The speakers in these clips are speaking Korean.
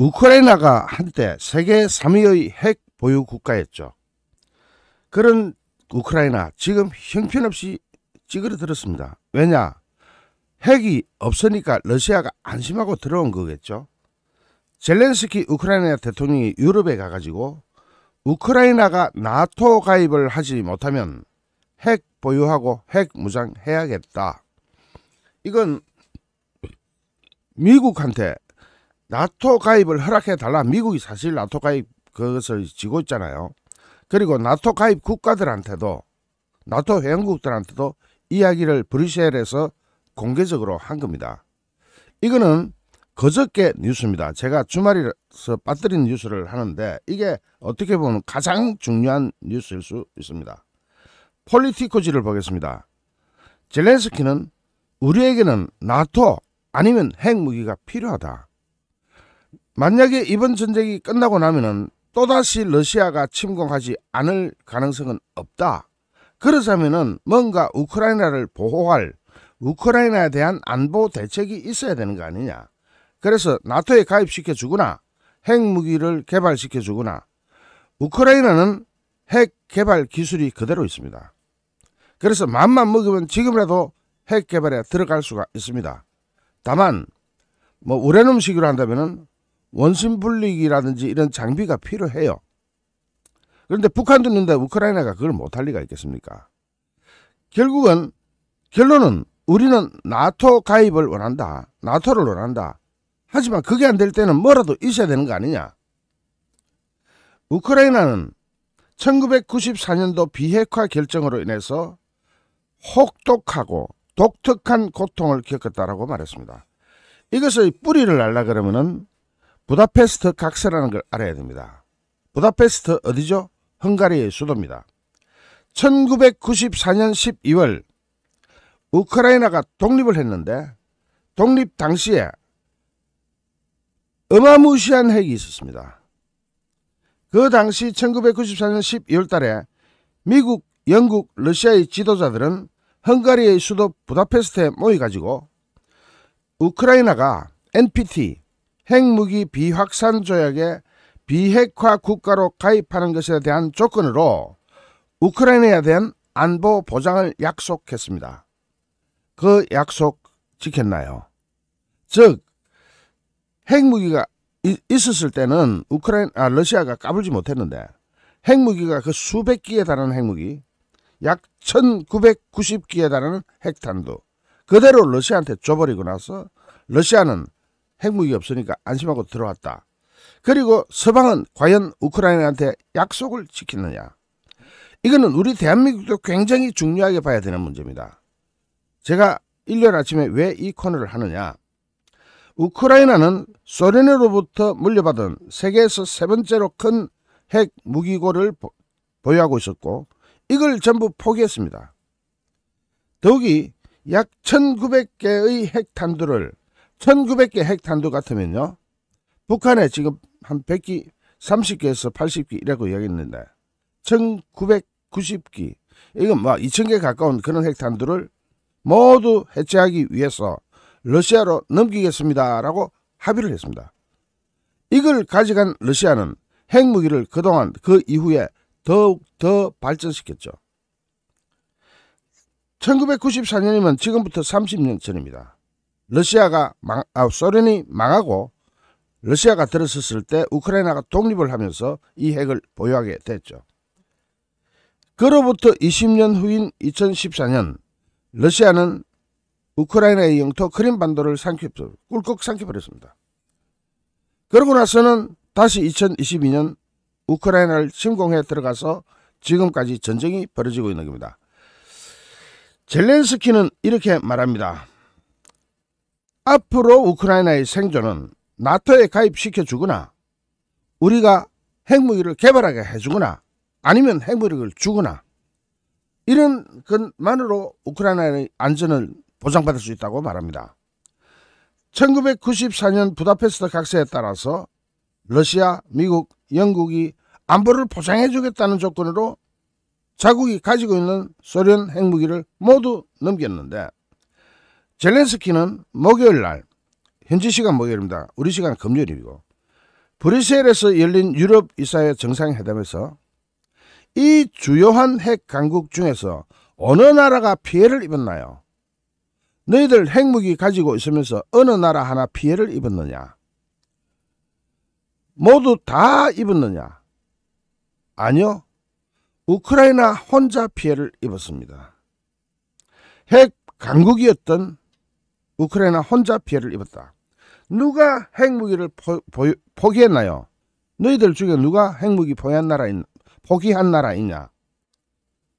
우크라이나가 한때 세계 3위의 핵 보유 국가였죠. 그런 우크라이나 지금 형편없이 찌그러들었습니다. 왜냐? 핵이 없으니까 러시아가 안심하고 들어온 거겠죠. 젤렌스키 우크라이나 대통령이 유럽에 가가지고 우크라이나가 나토 가입을 하지 못하면 핵 보유하고 핵 무장해야겠다. 이건 미국한테 나토 가입을 허락해 달라 미국이 사실 나토 가입 그것을 지고 있잖아요. 그리고 나토 가입 국가들한테도 나토 회원국들한테도 이야기를 브뤼셀에서 공개적으로 한 겁니다. 이거는 거저께 뉴스입니다. 제가 주말에서 빠뜨린 뉴스를 하는데 이게 어떻게 보면 가장 중요한 뉴스일 수 있습니다. 폴리티코지를 보겠습니다. 젤렌스키는 우리에게는 나토 아니면 핵무기가 필요하다. 만약에 이번 전쟁이 끝나고 나면은 또다시 러시아가 침공하지 않을 가능성은 없다. 그러자면은 뭔가 우크라이나를 보호할 우크라이나에 대한 안보 대책이 있어야 되는 거 아니냐. 그래서 나토에 가입시켜 주거나 핵무기를 개발시켜 주거나 우크라이나는 핵 개발 기술이 그대로 있습니다. 그래서 맘만 먹으면 지금이라도 핵 개발에 들어갈 수가 있습니다. 다만 뭐 우레눔식으로 한다면은 원심 분리기라든지 이런 장비가 필요해요. 그런데 북한 듣는데 우크라이나가 그걸 못할 리가 있겠습니까? 결국은 결론은 우리는 나토 가입을 원한다. 나토를 원한다. 하지만 그게 안 될 때는 뭐라도 있어야 되는 거 아니냐. 우크라이나는 1994년도 비핵화 결정으로 인해서 혹독하고 독특한 고통을 겪었다라고 말했습니다. 이것의 뿌리를 알라 그러면은 부다페스트 각서라는 걸 알아야 됩니다. 부다페스트 어디죠? 헝가리의 수도입니다. 1994년 12월 우크라이나가 독립을 했는데 독립 당시에 어마무시한 핵이 있었습니다. 그 당시 1994년 12월 달에 미국, 영국, 러시아의 지도자들은 헝가리의 수도 부다페스트에 모여가지고 우크라이나가 NPT 핵무기 비확산 조약에 비핵화 국가로 가입하는 것에 대한 조건으로 우크라이나에 대한 안보 보장을 약속했습니다. 그 약속 지켰나요? 즉, 핵무기가 있었을 때는 우크라이나, 아, 러시아가 까불지 못했는데 핵무기가 그 수백 기에 달하는 핵무기, 약 1990기에 달하는 핵탄두 그대로 러시아한테 줘버리고 나서 러시아는 핵무기 없으니까 안심하고 들어왔다. 그리고 서방은 과연 우크라이나한테 약속을 지키느냐. 이거는 우리 대한민국도 굉장히 중요하게 봐야 되는 문제입니다. 제가 일요일 아침에 왜 이 코너를 하느냐. 우크라이나는 소련으로부터 물려받은 세계에서 세 번째로 큰핵 무기고를 보유하고 있었고 이걸 전부 포기했습니다. 더욱이 약 1900개의 핵탄두를 1900개 핵 탄두 같으면요. 북한에 지금 한 100기, 30기에서 80기라고 이야기했는데 1990기, 이건 뭐 2000개 가까운 그런 핵 탄두를 모두 해체하기 위해서 러시아로 넘기겠습니다라고 합의를 했습니다. 이걸 가져간 러시아는 핵무기를 그동안 그 이후에 더욱 더 발전시켰죠. 1994년이면 지금부터 30년 전입니다. 러시아가 망, 아, 소련이 망하고 러시아가 들어섰을 때 우크라이나가 독립을 하면서 이 핵을 보유하게 됐죠. 그로부터 20년 후인 2014년 러시아는 우크라이나의 영토 크림반도를 삼켜버 꿀꺽 삼켜버렸습니다. 그러고 나서는 다시 2022년 우크라이나를 침공해 들어가서 지금까지 전쟁이 벌어지고 있는 겁니다. 젤렌스키는 이렇게 말합니다. 앞으로 우크라이나의 생존은 나토에 가입시켜 주거나 우리가 핵무기를 개발하게 해주거나 아니면 핵무력을 주거나 이런 것만으로 우크라이나의 안전을 보장받을 수 있다고 말합니다. 1994년 부다페스트 각서에 따라서 러시아, 미국, 영국이 안보를 보장해주겠다는 조건으로 자국이 가지고 있는 소련 핵무기를 모두 넘겼는데 젤렌스키는 목요일 날 현지 시간 목요일입니다. 우리 시간 금요일이고 브뤼셀에서 열린 유럽 이사회 정상회담에서 이 주요한 핵 강국 중에서 어느 나라가 피해를 입었나요? 너희들 핵무기 가지고 있으면서 어느 나라 하나 피해를 입었느냐? 모두 다 입었느냐? 아니요. 우크라이나 혼자 피해를 입었습니다. 핵 강국이었던 우크라이나 혼자 피해를 입었다. 누가 핵무기를 포, 포 기했나요 너희들 중에 누가 핵무기 포기한 나라 있, 포기한 나라 있냐?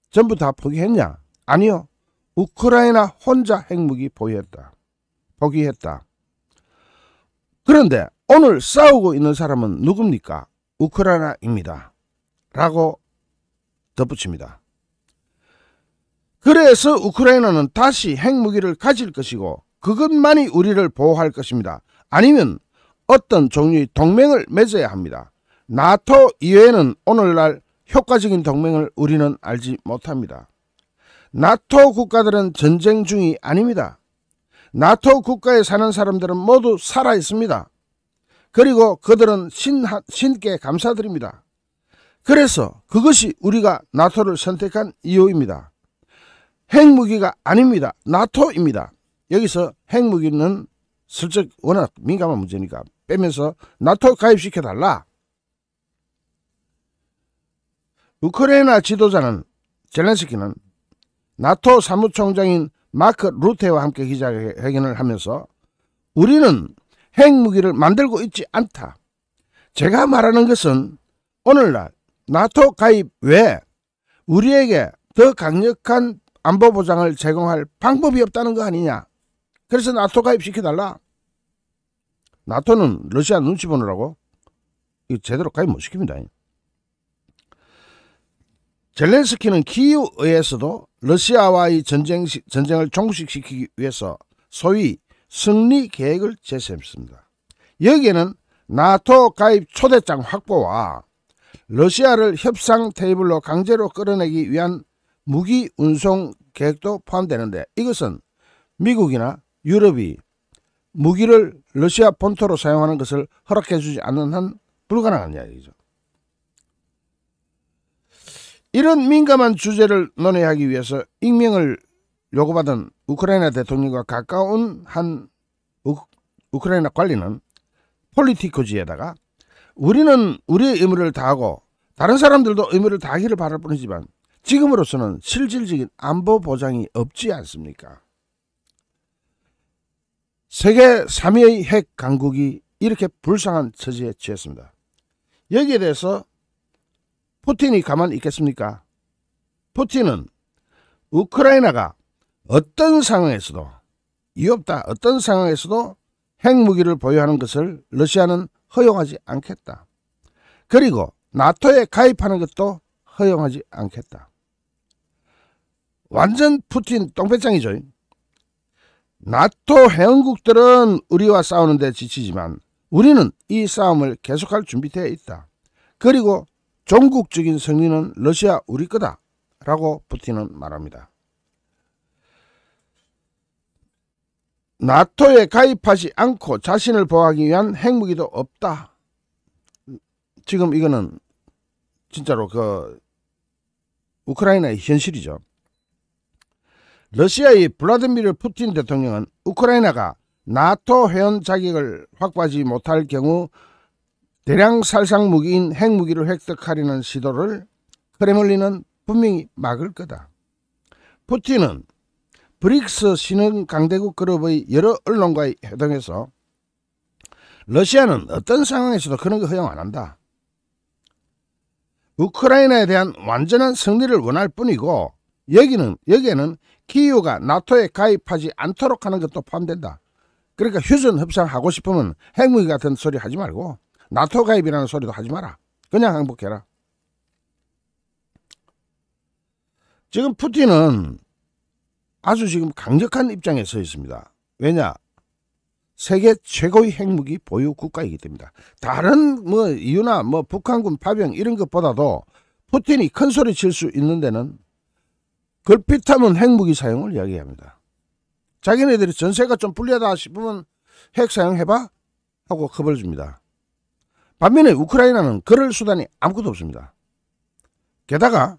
전부 다 포기했냐? 아니요. 우크라이나 혼자 핵무기 포기했다. 포기했다. 그런데 오늘 싸우고 있는 사람은 누굽니까? 우크라이나입니다. 라고 덧붙입니다. 그래서 우크라이나는 다시 핵무기를 가질 것이고 그것만이 우리를 보호할 것입니다. 아니면 어떤 종류의 동맹을 맺어야 합니다. 나토 이외에는 오늘날 효과적인 동맹을 우리는 알지 못합니다. 나토 국가들은 전쟁 중이 아닙니다. 나토 국가에 사는 사람들은 모두 살아 있습니다. 그리고 그들은 신, 신께 감사드립니다. 그래서 그것이 우리가 나토를 선택한 이유입니다. 핵무기가 아닙니다. 나토입니다. 여기서 핵무기는 슬쩍 워낙 민감한 문제니까 빼면서 나토 가입시켜달라. 우크라이나 지도자는 젤렌스키는 나토 사무총장인 마크 루테와 함께 기자회견을 하면서 우리는 핵무기를 만들고 있지 않다. 제가 말하는 것은 오늘날 나토 가입 외에 우리에게 더 강력한 안보 보장을 제공할 방법이 없다는 거 아니냐. 그래서 나토 가입시켜달라. 나토는 러시아 눈치 보느라고 이 제대로 가입 못 시킵니다. 젤렌스키는 키우에서도 러시아와의 전쟁, 전쟁을 종식시키기 위해서 소위 승리 계획을 제시했습니다. 여기에는 나토 가입 초대장 확보와 러시아를 협상 테이블로 강제로 끌어내기 위한 무기 운송 계획도 포함되는데 이것은 미국이나 유럽이 무기를 러시아 본토로 사용하는 것을 허락해주지 않는 한 불가능한 이야기죠. 이런 민감한 주제를 논의하기 위해서 익명을 요구받은 우크라이나 대통령과 가까운 한 우, 우크라이나 관리는 폴리티코지에다가 우리는 우리의 의무를 다하고 다른 사람들도 의무를 다하기를 바랄 뿐이지만 지금으로서는 실질적인 안보 보장이 없지 않습니까? 세계 3위의 핵 강국이 이렇게 불쌍한 처지에 처했습니다. 여기에 대해서 푸틴이 가만히 있겠습니까? 푸틴은 우크라이나가 어떤 상황에서도 이없다 어떤 상황에서도 핵무기를 보유하는 것을 러시아는 허용하지 않겠다. 그리고 나토에 가입하는 것도 허용하지 않겠다. 완전 푸틴 똥배짱이죠. 나토 회원국들은 우리와 싸우는데 지치지만 우리는 이 싸움을 계속할 준비되어 있다. 그리고 종국적인 승리는 러시아 우리 거다. 라고 푸틴은 말합니다. 나토에 가입하지 않고 자신을 보호하기 위한 핵무기도 없다. 지금 이거는 진짜로 그 우크라이나의 현실이죠. 러시아의 블라드미르 푸틴 대통령은 우크라이나가 나토 회원 자격을 확보하지 못할 경우 대량 살상 무기인 핵무기를 획득하려는 시도를 크레몰린은 분명히 막을 거다. 푸틴은 브릭스 신흥 강대국 그룹의 여러 언론과의 회동에서 러시아는 어떤 상황에서도 그런 거 허용 안 한다. 우크라이나에 대한 완전한 승리를 원할 뿐이고 여기는 여기에는 키유가 나토에 가입하지 않도록 하는 것도 포함된다. 그러니까 휴전 협상하고 싶으면 핵무기 같은 소리 하지 말고 나토 가입이라는 소리도 하지 마라. 그냥 항복해라. 지금 푸틴은 아주 지금 강력한 입장에 서 있습니다. 왜냐? 세계 최고의 핵무기 보유 국가이기 때문입니다. 다른 뭐 이유나 뭐 북한군 파병 이런 것보다도 푸틴이 큰 소리 칠 수 있는 데는 걸핏하면 핵무기 사용을 이야기합니다. 자기네들이 전세가 좀 불리하다 싶으면 핵 사용해봐 하고 겁을 줍니다. 반면에 우크라이나는 그럴 수단이 아무것도 없습니다. 게다가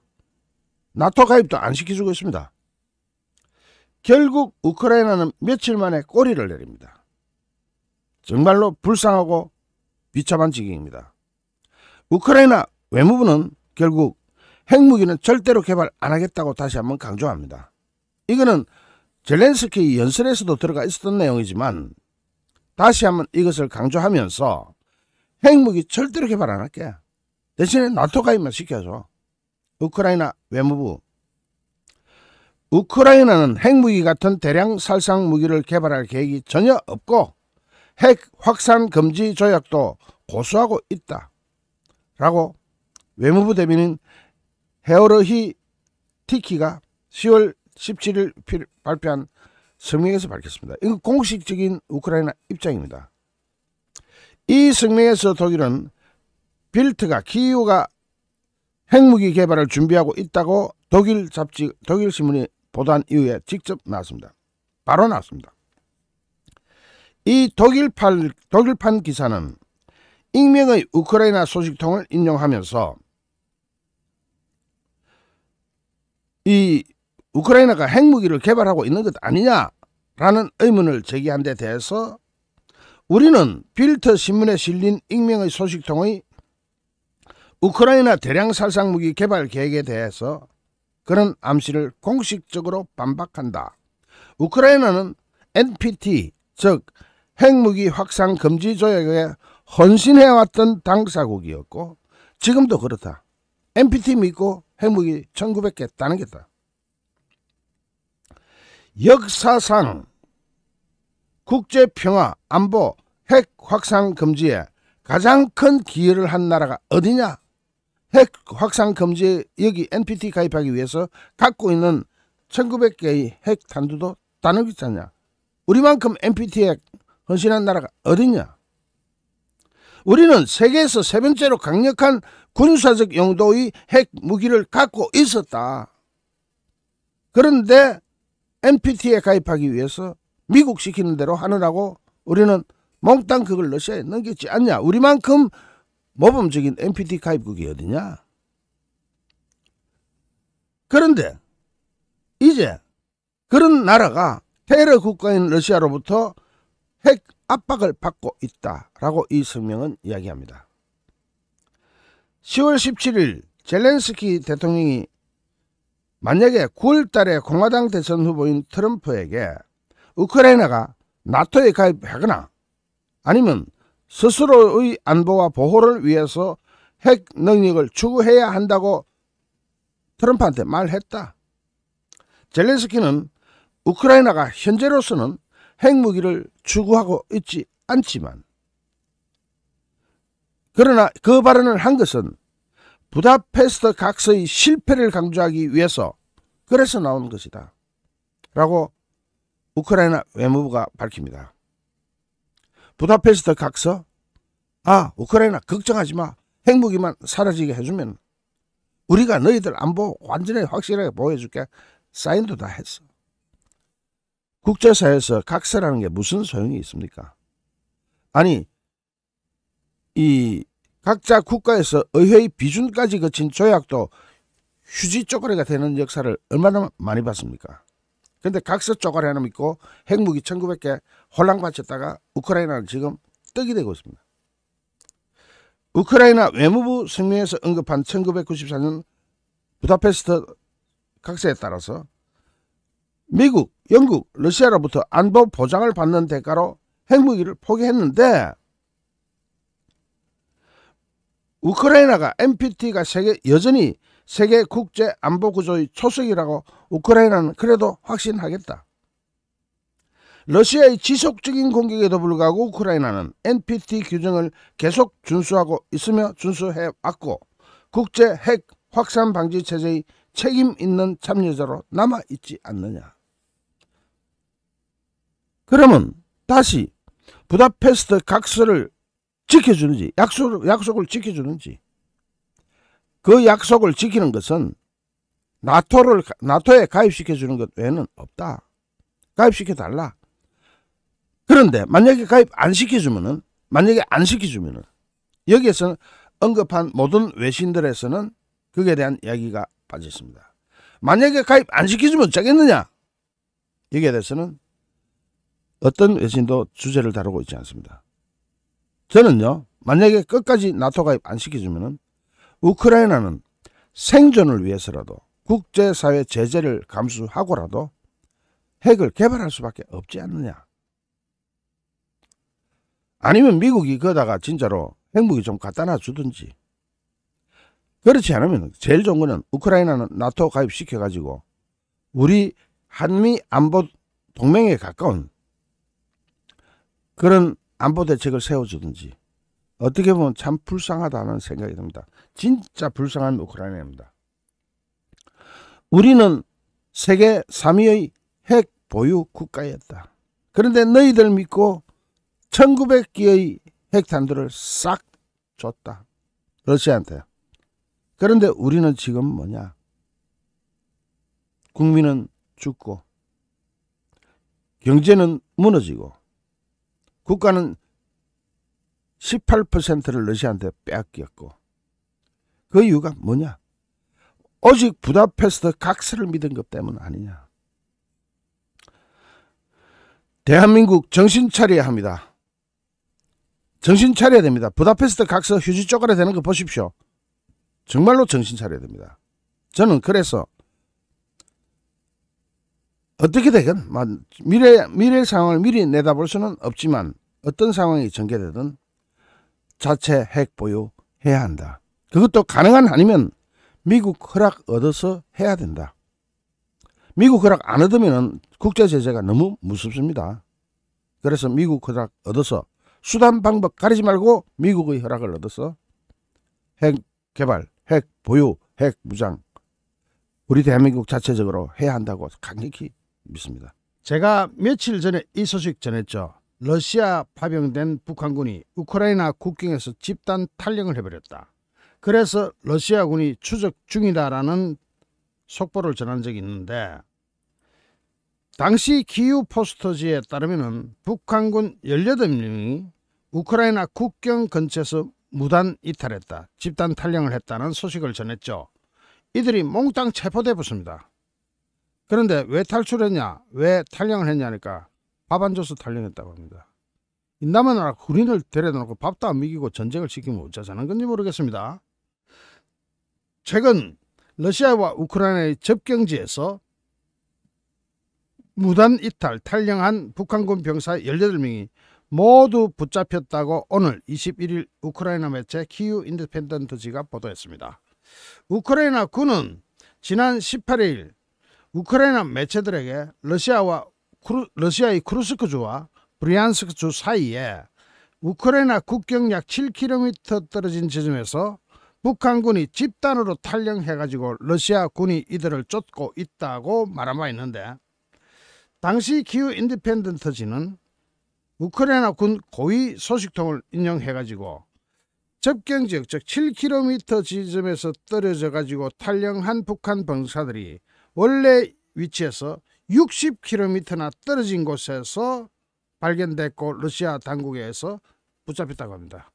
나토 가입도 안 시켜주고 있습니다. 결국 우크라이나는 며칠 만에 꼬리를 내립니다. 정말로 불쌍하고 비참한 지경입니다. 우크라이나 외무부는 결국 핵무기는 절대로 개발 안 하겠다고 다시 한번 강조합니다. 이거는 젤렌스키 연설에서도 들어가 있었던 내용이지만 다시 한번 이것을 강조하면서 핵무기 절대로 개발 안 할게. 대신에 나토 가입만 시켜줘. 우크라이나 외무부 우크라이나는 핵무기 같은 대량 살상 무기를 개발할 계획이 전혀 없고 핵 확산 금지 조약도 고수하고 있다. 라고 외무부 대변인 헤어러히 티키가 10월 17일 발표한 성명에서 밝혔습니다. 이건 공식적인 우크라이나 입장입니다. 이 성명에서 독일은 빌트가 기후가 핵무기 개발을 준비하고 있다고 독일 잡지 독일 신문이 보도한 이후에 직접 나왔습니다. 바로 나왔습니다. 이 독일판, 독일판 기사는 익명의 우크라이나 소식통을 인용하면서 이 우크라이나가 핵무기를 개발하고 있는 것 아니냐라는 의문을 제기한 데 대해서 우리는 빌터 신문에 실린 익명의 소식통의 우크라이나 대량 살상무기 개발 계획에 대해서 그런 암시를 공식적으로 반박한다. 우크라이나는 NPT 즉 핵무기 확산 금지 조약에 헌신해왔던 당사국이었고 지금도 그렇다. MPT 믿고 핵무기 1900개 따는 게다. 역사상 국제평화 안보 핵 확산 금지에 가장 큰 기여를 한 나라가 어디냐? 핵 확산 금지 여기 NPT 가입하기 위해서 갖고 있는 1900개의 핵 단두도 따는 게 있잖냐. 우리만큼 NPT에 헌신한 나라가 어디냐? 우리는 세계에서 세 번째로 강력한 군사적 용도의 핵 무기를 갖고 있었다. 그런데 NPT에 가입하기 위해서 미국 시키는 대로 하느라고 우리는 몽땅 그걸 러시아에 넘겼지 않냐. 우리만큼 모범적인 NPT 가입국이 어디냐. 그런데 이제 그런 나라가 테러 국가인 러시아로부터 핵 압박을 받고 있다라고 이 성명은 이야기합니다. 10월 17일 젤렌스키 대통령이 만약에 9월 달에 공화당 대선 후보인 트럼프에게 우크라이나가 나토에 가입하거나 아니면 스스로의 안보와 보호를 위해서 핵 능력을 추구해야 한다고 트럼프한테 말했다. 젤렌스키는 우크라이나가 현재로서는 핵무기를 추구하고 있지 않지만 그러나 그 발언을 한 것은 부다페스트 각서의 실패를 강조하기 위해서 그래서 나온 것이다. 라고 우크라이나 외무부가 밝힙니다. 부다페스트 각서? 아, 우크라이나 걱정하지 마. 핵무기만 사라지게 해주면 우리가 너희들 안보 완전히 확실하게 보호해줄게 사인도 다 했어. 국제사회에서 각서라는 게 무슨 소용이 있습니까? 아니 이 각자 국가에서 의회의 비준까지 거친 조약도 휴지 쪼가리가 되는 역사를 얼마나 많이 봤습니까? 근데 각서 쪼가리 하나 믿고 핵무기 1900개 혼란받쳤다가 우크라이나는 지금 떡이 되고 있습니다. 우크라이나 외무부 성명에서 언급한 1994년 부다페스트 각서에 따라서 미국, 영국, 러시아로부터 안보 보장을 받는 대가로 핵무기를 포기했는데 우크라이나가 NPT가 세계 여전히 세계 국제 안보 구조의 초석이라고 우크라이나는 그래도 확신하겠다. 러시아의 지속적인 공격에도 불구하고 우크라이나는 NPT 규정을 계속 준수하고 있으며 준수해 왔고 국제 핵 확산 방지 체제의 책임 있는 참여자로 남아 있지 않느냐. 그러면 다시 부다페스트 각서를 지켜주는지 약속, 약속을 지켜주는지 그 약속을 지키는 것은 나토를 나토에 가입시켜 주는 것 외에는 없다. 가입시켜 달라. 그런데 만약에 가입 안 시켜주면은 만약에 안 시켜주면은 여기에서는 언급한 모든 외신들에서는 그에 대한 이야기가 빠져 있습니다. 만약에 가입 안 시켜주면 어쩌겠느냐? 여기에 대해서는 어떤 외신도 주제를 다루고 있지 않습니다. 저는요. 만약에 끝까지 나토 가입 안 시켜주면 우크라이나는 생존을 위해서라도 국제사회 제재를 감수하고라도 핵을 개발할 수밖에 없지 않느냐. 아니면 미국이 거다가 진짜로 핵무기 좀 갖다 놔주든지. 그렇지 않으면 제일 좋은 거는 우크라이나는 나토 가입시켜가지고 우리 한미 안보 동맹에 가까운 그런 안보 대책을 세워주든지 어떻게 보면 참 불쌍하다는 생각이 듭니다. 진짜 불쌍한 우크라이나입니다. 우리는 세계 3위의 핵 보유 국가였다. 그런데 너희들 믿고 1900기의 핵탄두를 싹 줬다. 러시아한테. 그런데 우리는 지금 뭐냐? 국민은 죽고 경제는 무너지고 국가는 18%를 러시아한테 빼앗겼고 그 이유가 뭐냐? 오직 부다페스트 각서를 믿은 것 때문 아니냐. 대한민국 정신 차려야 합니다. 정신 차려야 됩니다. 부다페스트 각서 휴지 쪼가려 되는 거 보십시오. 정말로 정신 차려야 됩니다. 저는 그래서 어떻게 되건 미래 미래 상황을 미리 내다볼 수는 없지만 어떤 상황이 전개되든 자체 핵 보유해야 한다. 그것도 가능한 아니면 미국 허락 얻어서 해야 된다. 미국 허락 안 얻으면 국제 제재가 너무 무섭습니다. 그래서 미국 허락 얻어서 수단 방법 가리지 말고 미국의 허락을 얻어서 핵 개발, 핵 보유, 핵 무장 우리 대한민국 자체적으로 해야 한다고 강력히 믿습니다. 제가 며칠 전에 이 소식 전했죠. 러시아 파병된 북한군이 우크라이나 국경에서 집단 탈영을 해버렸다. 그래서 러시아군이 추적 중이다라는 속보를 전한 적이 있는데 당시 기후 포스터지에 따르면 북한군 18명이 우크라이나 국경 근처에서 무단 이탈했다. 집단 탈영을 했다는 소식을 전했죠. 이들이 몽땅 체포돼 붙습니다. 그런데 왜 탈출했냐? 왜 탈영을 했냐니까 밥 안 줘서 탈영했다고 합니다. 인남한 나라 군인을 데려다 놓고 밥도 안 먹이고 전쟁을 시키면 어쩌자는 건지 모르겠습니다. 최근 러시아와 우크라이나의 접경지에서 무단 이탈, 탈영한 북한군 병사 18명이 모두 붙잡혔다고 오늘 21일 우크라이나 매체 키우 인디펜던트지가 보도했습니다. 우크라이나 군은 지난 18일 우크라이나 매체들에게 러시아와 크루, 러시아의 크루스크주와 브리안스크주 사이에 우크라이나 국경 약 7km 떨어진 지점에서 북한군이 집단으로 탈영해가지고 러시아군이 이들을 쫓고 있다고 말한 바 있는데 당시 기후 인디펜던트지는 우크라이나 군 고위 소식통을 인용해가지고 접경 지역 즉 7km 지점에서 떨어져가지고 탈영한 북한 병사들이 원래 위치에서 60km나 떨어진 곳에서 발견됐고 러시아 당국에서 붙잡혔다고 합니다.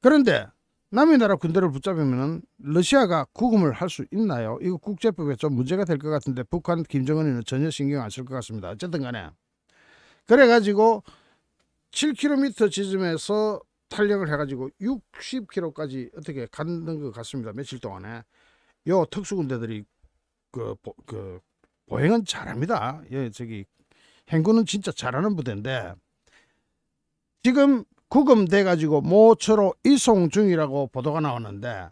그런데 남의 나라 군대를 붙잡으면 러시아가 구금을 할 수 있나요? 이거 국제법에 좀 문제가 될 것 같은데 북한 김정은이는 전혀 신경 안 쓸 것 같습니다. 어쨌든 간에 그래가지고 7km 지점에서 탄력을 해가지고 60km까지 어떻게 갔는 것 같습니다. 며칠 동안에 요 특수군대들이 그, 그 보행은 잘합니다. 예, 저기 행군은 진짜 잘하는 부대인데 지금 구금돼 가지고 모처로 이송 중이라고 보도가 나오는데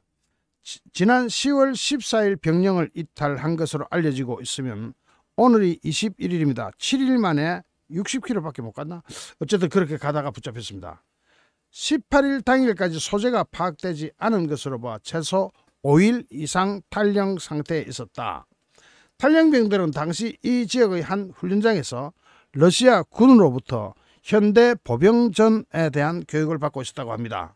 지, 지난 10월 14일 병령을 이탈한 것으로 알려지고 있으면 오늘이 21일입니다. 7일 만에 60km밖에 못 갔나? 어쨌든 그렇게 가다가 붙잡혔습니다. 18일 당일까지 소재가 파악되지 않은 것으로 봐 최소 5일 이상 탈영 상태에 있었다. 탈영병들은 당시 이 지역의 한 훈련장에서 러시아 군으로부터 현대 보병전에 대한 교육을 받고 있었다고 합니다.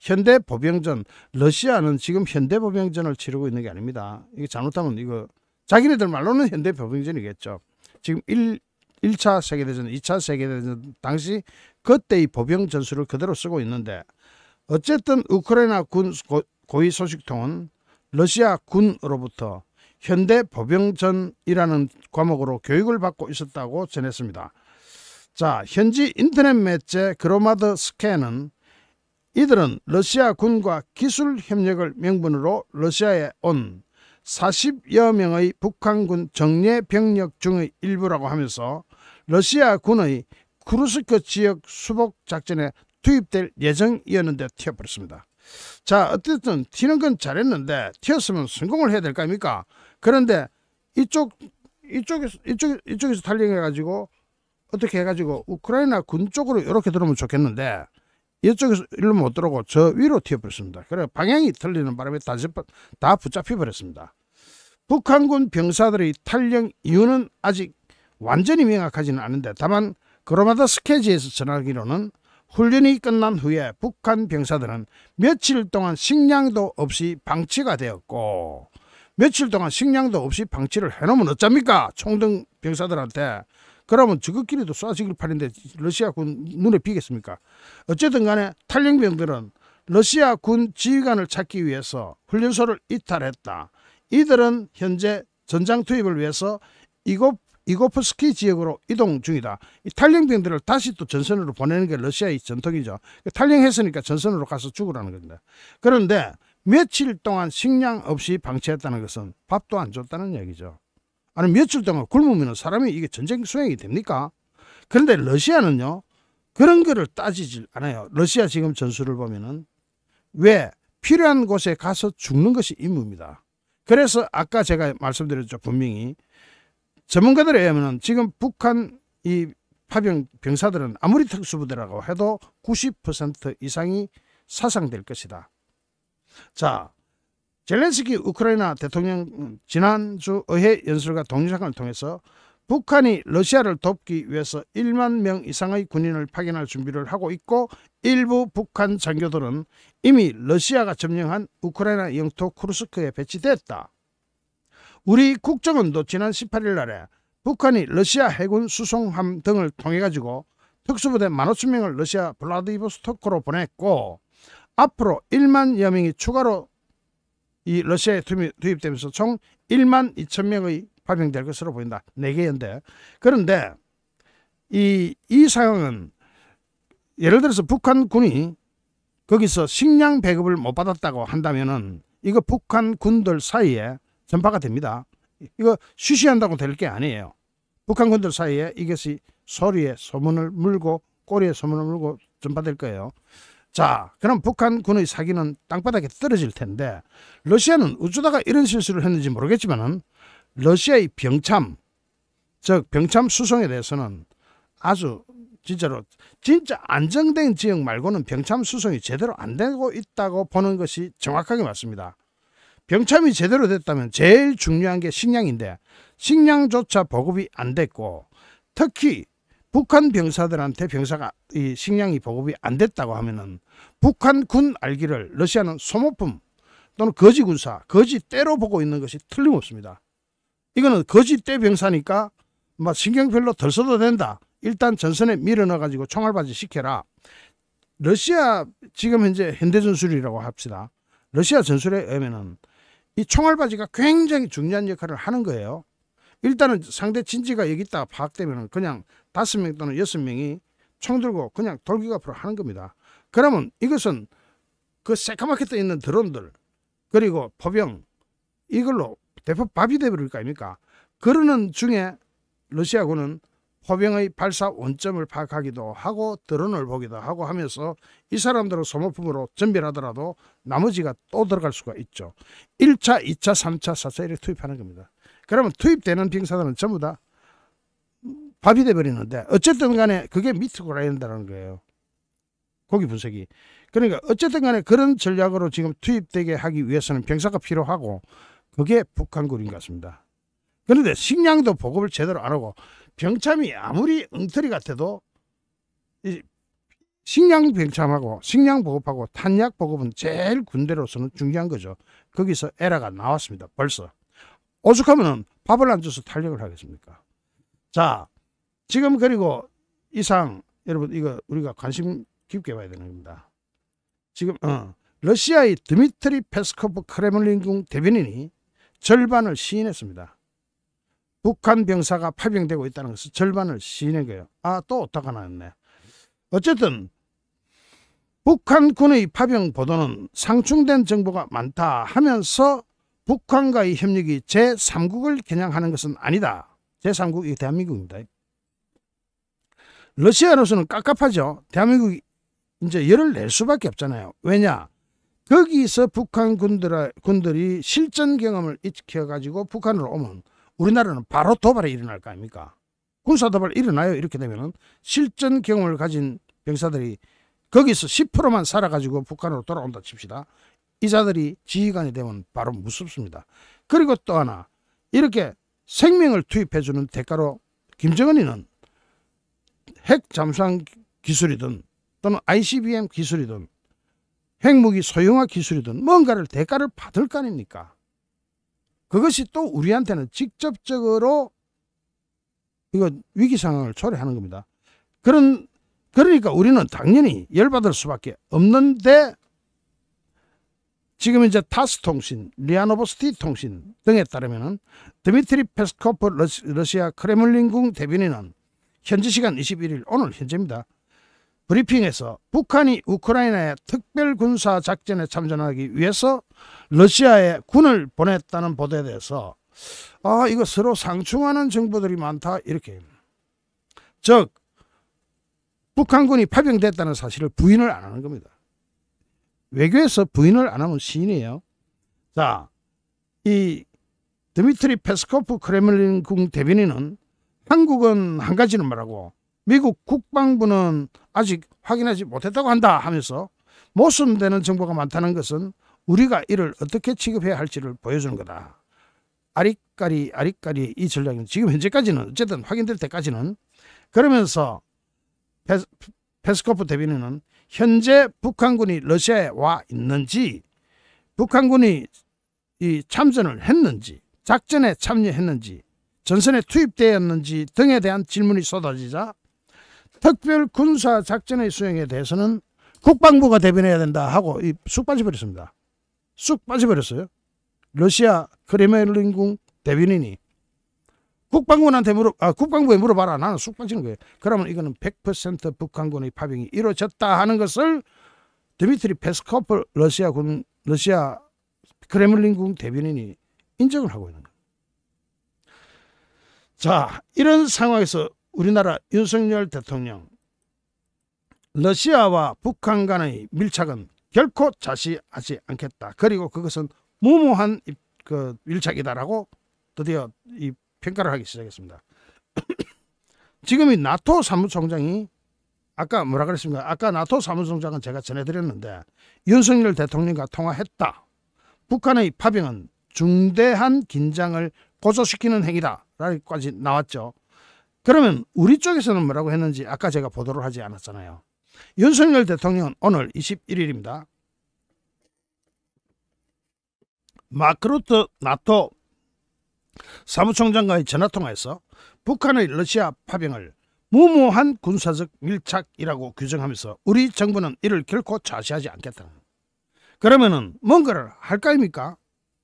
현대 보병전, 러시아는 지금 현대 보병전을 치르고 있는 게 아닙니다. 이게 잘못하면 이거 자기네들 말로는 현대 보병전이겠죠. 지금 1, 1차 세계대전, 2차 세계대전 당시 그때의 보병 전술을 그대로 쓰고 있는데 어쨌든 우크라이나 군 고위 소식통은 러시아 군으로부터 현대 보병전이라는 과목으로 교육을 받고 있었다고 전했습니다. 자, 현지 인터넷 매체 그로마드 스캔은 이들은 러시아 군과 기술 협력을 명분으로 러시아에 온 40여 명의 북한군 정례 병력 중의 일부라고 하면서 러시아 군의 크루스크 지역 수복 작전에 투입될 예정이었는데 튀어버렸습니다. 자, 어쨌든 튀는 건 잘했는데 튀었으면 성공을 해야 될 거 아닙니까? 그런데 이쪽 이쪽에서 이쪽 이쪽에서 탈령해 가지고 어떻게 해 가지고 우크라이나 군 쪽으로 이렇게 들어오면 좋겠는데 이쪽에서 일로 못 들어오고 저 위로 튀어버렸습니다. 그래 방향이 틀리는 바람에 다, 짚어, 다 붙잡혀 버렸습니다. 북한군 병사들의 탈령 이유는 아직 완전히 명확하지는 않은데 다만 그로마다 스케지에서 전하기로는 훈련이 끝난 후에 북한 병사들은 며칠 동안 식량도 없이 방치가 되었고 며칠 동안 식량도 없이 방치를 해놓으면 어쩝니까? 총등 병사들한테 그러면 저것끼리도 쏴 죽일 판인데 러시아군 눈에 비겠습니까? 어쨌든 간에 탈영병들은 러시아 군 지휘관을 찾기 위해서 훈련소를 이탈했다. 이들은 현재 전장 투입을 위해서 이곳 이고프스키 지역으로 이동 중이다. 이 탈령병들을 다시 또 전선으로 보내는 게 러시아의 전통이죠. 그 탈령했으니까 전선으로 가서 죽으라는 겁니다. 그런데 며칠 동안 식량 없이 방치했다는 것은 밥도 안 줬다는 얘기죠. 아니 며칠 동안 굶으면 사람이 이게 전쟁 수행이 됩니까? 그런데 러시아는요 그런 거를 따지질 않아요. 러시아 지금 전술을 보면은 왜 필요한 곳에 가서 죽는 것이 임무입니다. 그래서 아까 제가 말씀드렸죠 분명히 전문가들에 의하면 지금 북한 이 파병 병사들은 아무리 특수부대라고 해도 90% 이상이 사상될 것이다. 자, 젤렌스키 우크라이나 대통령 지난주 의회 연설과 동영상을 통해서 북한이 러시아를 돕기 위해서 1만 명 이상의 군인을 파견할 준비를 하고 있고 일부 북한 장교들은 이미 러시아가 점령한 우크라이나 영토 크루스크에 배치됐다. 우리 국정원도 지난 18일 날에 북한이 러시아 해군 수송함 등을 통해 가지고 특수부대 15,000명을 러시아 블라디보스토크로 보냈고 앞으로 1만여 명이 추가로 이 러시아에 투입되면서 총 1만 2천 명이 파병될 것으로 보인다. 4개 연대. 그런데 이, 이 상황은 예를 들어서 북한군이 거기서 식량 배급을 못 받았다고 한다면은 이거 북한 군들 사이에 전파가 됩니다. 이거 쉬쉬한다고 될 게 아니에요. 북한군들 사이에 이것이 소리에 소문을 물고 꼬리에 소문을 물고 전파될 거예요. 자 그럼 북한군의 사기는 땅바닥에 떨어질 텐데 러시아는 우주다가 이런 실수를 했는지 모르겠지만 러시아의 병참 즉 병참 수송에 대해서는 아주 진짜로 진짜 안정된 지역 말고는 병참 수송이 제대로 안 되고 있다고 보는 것이 정확하게 맞습니다. 경참이 제대로 됐다면 제일 중요한 게 식량인데 식량조차 보급이 안 됐고 특히 북한 병사들한테 병사가 이 식량이 보급이 안 됐다고 하면은 북한 군 알기를 러시아는 소모품 또는 거지 군사, 거지 때로 보고 있는 것이 틀림없습니다. 이거는 거지 때 병사니까 막 뭐 신경 별로 덜 써도 된다. 일단 전선에 밀어넣어가지고 총알받이 시켜라. 러시아 지금 현재 현대전술이라고 합시다. 러시아 전술에 의하면은 이 총알바지가 굉장히 중요한 역할을 하는 거예요. 일단은 상대 진지가 여기 있다가 파악되면 그냥 다섯 명 또는 여섯 명이 총 들고 그냥 돌격 앞으로 하는 겁니다. 그러면 이것은 그 새까맣게 떠 있는 드론들 그리고 포병 이걸로 대포 밥이 되버릴 거 아닙니까? 그러는 중에 러시아군은 포병의 발사 원점을 파악하기도 하고 드론을 보기도 하고 하면서 이 사람들은 소모품으로 전별하더라도 나머지가 또 들어갈 수가 있죠. 1차, 2차, 3차, 4차 이렇게 투입하는 겁니다. 그러면 투입되는 병사들은 전부 다 밥이 돼버리는데 어쨌든 간에 그게 미트 고라인다는 거예요. 고기 분석이. 그러니까 어쨌든 간에 그런 전략으로 지금 투입되게 하기 위해서는 병사가 필요하고 그게 북한군인 것 같습니다. 그런데 식량도 보급을 제대로 안 하고 병참이 아무리 엉터리 같아도 식량 병참하고 식량 보급하고 탄약 보급은 제일 군대로서는 중요한 거죠. 거기서 에라가 나왔습니다. 벌써. 오죽하면 밥을 안 줘서 탄력을 하겠습니까? 자, 지금 그리고 이상 여러분 이거 우리가 관심 깊게 봐야 되는 겁니다. 지금 어, 러시아의 드미트리 페스코프 크레믈린궁 대변인이 절반을 시인했습니다. 북한 병사가 파병되고 있다는 것은 절반을 시인한 거예요. 아또 오타가 났네. 어쨌든 북한군의 파병 보도는 상충된 정보가 많다 하면서 북한과의 협력이 제3국을 겨냥하는 것은 아니다. 제3국이 대한민국입니다. 러시아로서는 깝깝하죠. 대한민국이 이제 열을 낼 수밖에 없잖아요. 왜냐? 거기서 북한 군들, 군들이 실전 경험을 익혀가지고 북한으로 오면 우리나라는 바로 도발이 일어날 거 아닙니까? 군사 도발 일어나요. 이렇게 되면은 실전 경험을 가진 병사들이 거기서 10%만 살아가지고 북한으로 돌아온다 칩시다. 이자들이 지휘관이 되면 바로 무섭습니다. 그리고 또 하나 이렇게 생명을 투입해주는 대가로 김정은이는 핵 잠수함 기술이든 또는 ICBM 기술이든 핵무기 소형화 기술이든 뭔가를 대가를 받을 거 아닙니까? 그것이 또 우리한테는 직접적으로 이거 위기 상황을 초래하는 겁니다. 그런 그러니까 우리는 당연히 열받을 수밖에 없는데 지금 이제 타스 통신, 리아노보스티 통신 등에 따르면 드미트리 페스코프 러시아 크레린궁 대변인은 현지 시간 21일 오늘 현재입니다. 브리핑에서 북한이 우크라이나에 특별군사 작전에 참전하기 위해서 러시아에 군을 보냈다는 보도에 대해서 아 이거 서로 상충하는 정보들이 많다 이렇게 즉 북한군이 파병됐다는 사실을 부인을 안 하는 겁니다. 외교에서 부인을 안 하면 시인이에요. 자, 이 드미트리 페스코프 크레믈린 궁 대변인은 한국은 한 가지는 말하고 미국 국방부는 아직 확인하지 못했다고 한다 하면서 모순되는 정보가 많다는 것은 우리가 이를 어떻게 취급해야 할지를 보여주는 거다. 아리까리 아리까리 이 전략은 지금 현재까지는 어쨌든 확인될 때까지는 그러면서 페스, 코프 대변인은 현재 북한군이 러시아에 와 있는지 북한군이 이 참전을 했는지 작전에 참여했는지 전선에 투입되었는지 등에 대한 질문이 쏟아지자 특별 군사 작전의 수행에 대해서는 국방부가 대변해야 된다 하고 쑥 빠져버렸습니다. 쑥 빠져버렸어요. 러시아 크레멜린궁 대변인이 국방군한테 물어 아, 국방부에 물어봐라 나는 쑥 빠지는 거예요. 그러면 이거는 100% 북한군의 파병이 이루어졌다 하는 것을 드미트리 페스코프 러시아 군 러시아 크레믈린궁 대변인이 인정을 하고 있는 거예요. 자 이런 상황에서 우리나라 윤석열 대통령 러시아와 북한 간의 밀착은 결코 자시하지 않겠다. 그리고 그것은 무모한 그 밀착이다라고 드디어 이 평가를 하기 시작했습니다. 지금 이 나토 사무총장이 아까 뭐라 그랬습니까? 아까 나토 사무총장은 제가 전해드렸는데 윤석열 대통령과 통화했다. 북한의 파병은 중대한 긴장을 고조시키는 행위다라고까지 나왔죠. 그러면 우리 쪽에서는 뭐라고 했는지 아까 제가 보도를 하지 않았잖아요. 윤석열 대통령은 오늘 21일입니다. 마크루트 나토 사무총장과의 전화통화에서 북한의 러시아 파병을 무모한 군사적 밀착이라고 규정하면서 우리 정부는 이를 결코 좌시하지 않겠다. 그러면은 뭔가를 할까입니까?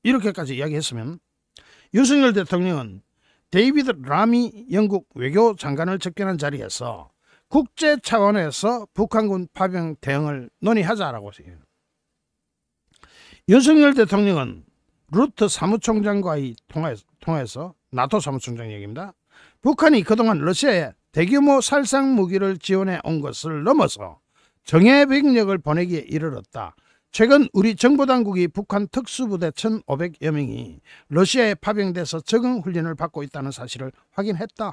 이렇게까지 이야기했으면 윤석열 대통령은 데이비드 라미 영국 외교 장관을 접견한 자리에서 국제 차원에서 북한군 파병 대응을 논의하자라고 했습니다. 윤석열 대통령은 루트 사무총장과의 통화에서 나토 사무총장 얘기입니다. 북한이 그동안 러시아에 대규모 살상 무기를 지원해 온 것을 넘어서 정예 병력을 보내기에 이르렀다. 최근 우리 정보당국이 북한 특수부대 1,500여 명이 러시아에 파병돼서 적응 훈련을 받고 있다는 사실을 확인했다.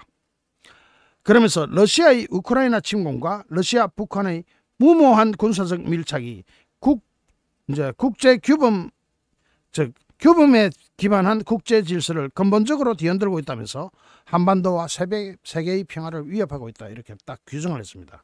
그러면서 러시아의 우크라이나 침공과 러시아 북한의 무모한 군사적 밀착이 국, 이제 국제 규범, 즉 규범에 기반한 국제 질서를 근본적으로 뒤흔들고 있다면서 한반도와 세계, 세계의 평화를 위협하고 있다 이렇게 딱 규정을 했습니다.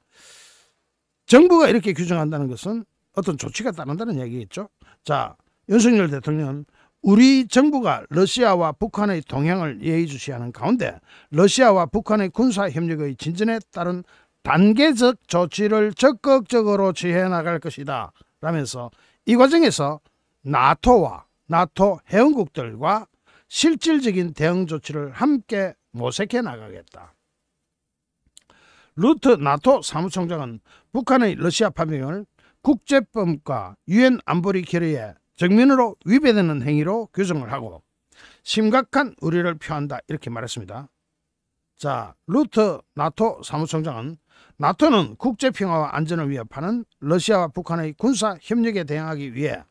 정부가 이렇게 규정한다는 것은 어떤 조치가 따른다는 얘기겠죠. 자, 윤석열 대통령은 우리 정부가 러시아와 북한의 동향을 예의주시하는 가운데 러시아와 북한의 군사협력의 진전에 따른 단계적 조치를 적극적으로 취해 나갈 것이다 라면서 이 과정에서 나토와 나토 회원국들과 실질적인 대응 조치를 함께 모색해 나가겠다. 루트 나토 사무총장은 북한의 러시아 파병을 국제법과 유엔 안보리 결의에 정면으로 위배되는 행위로 규정을 하고 심각한 우려를 표한다 이렇게 말했습니다. 자 루트 나토 사무총장은 나토는 국제평화와 안전을 위협하는 러시아와 북한의 군사협력에 대응하기 위해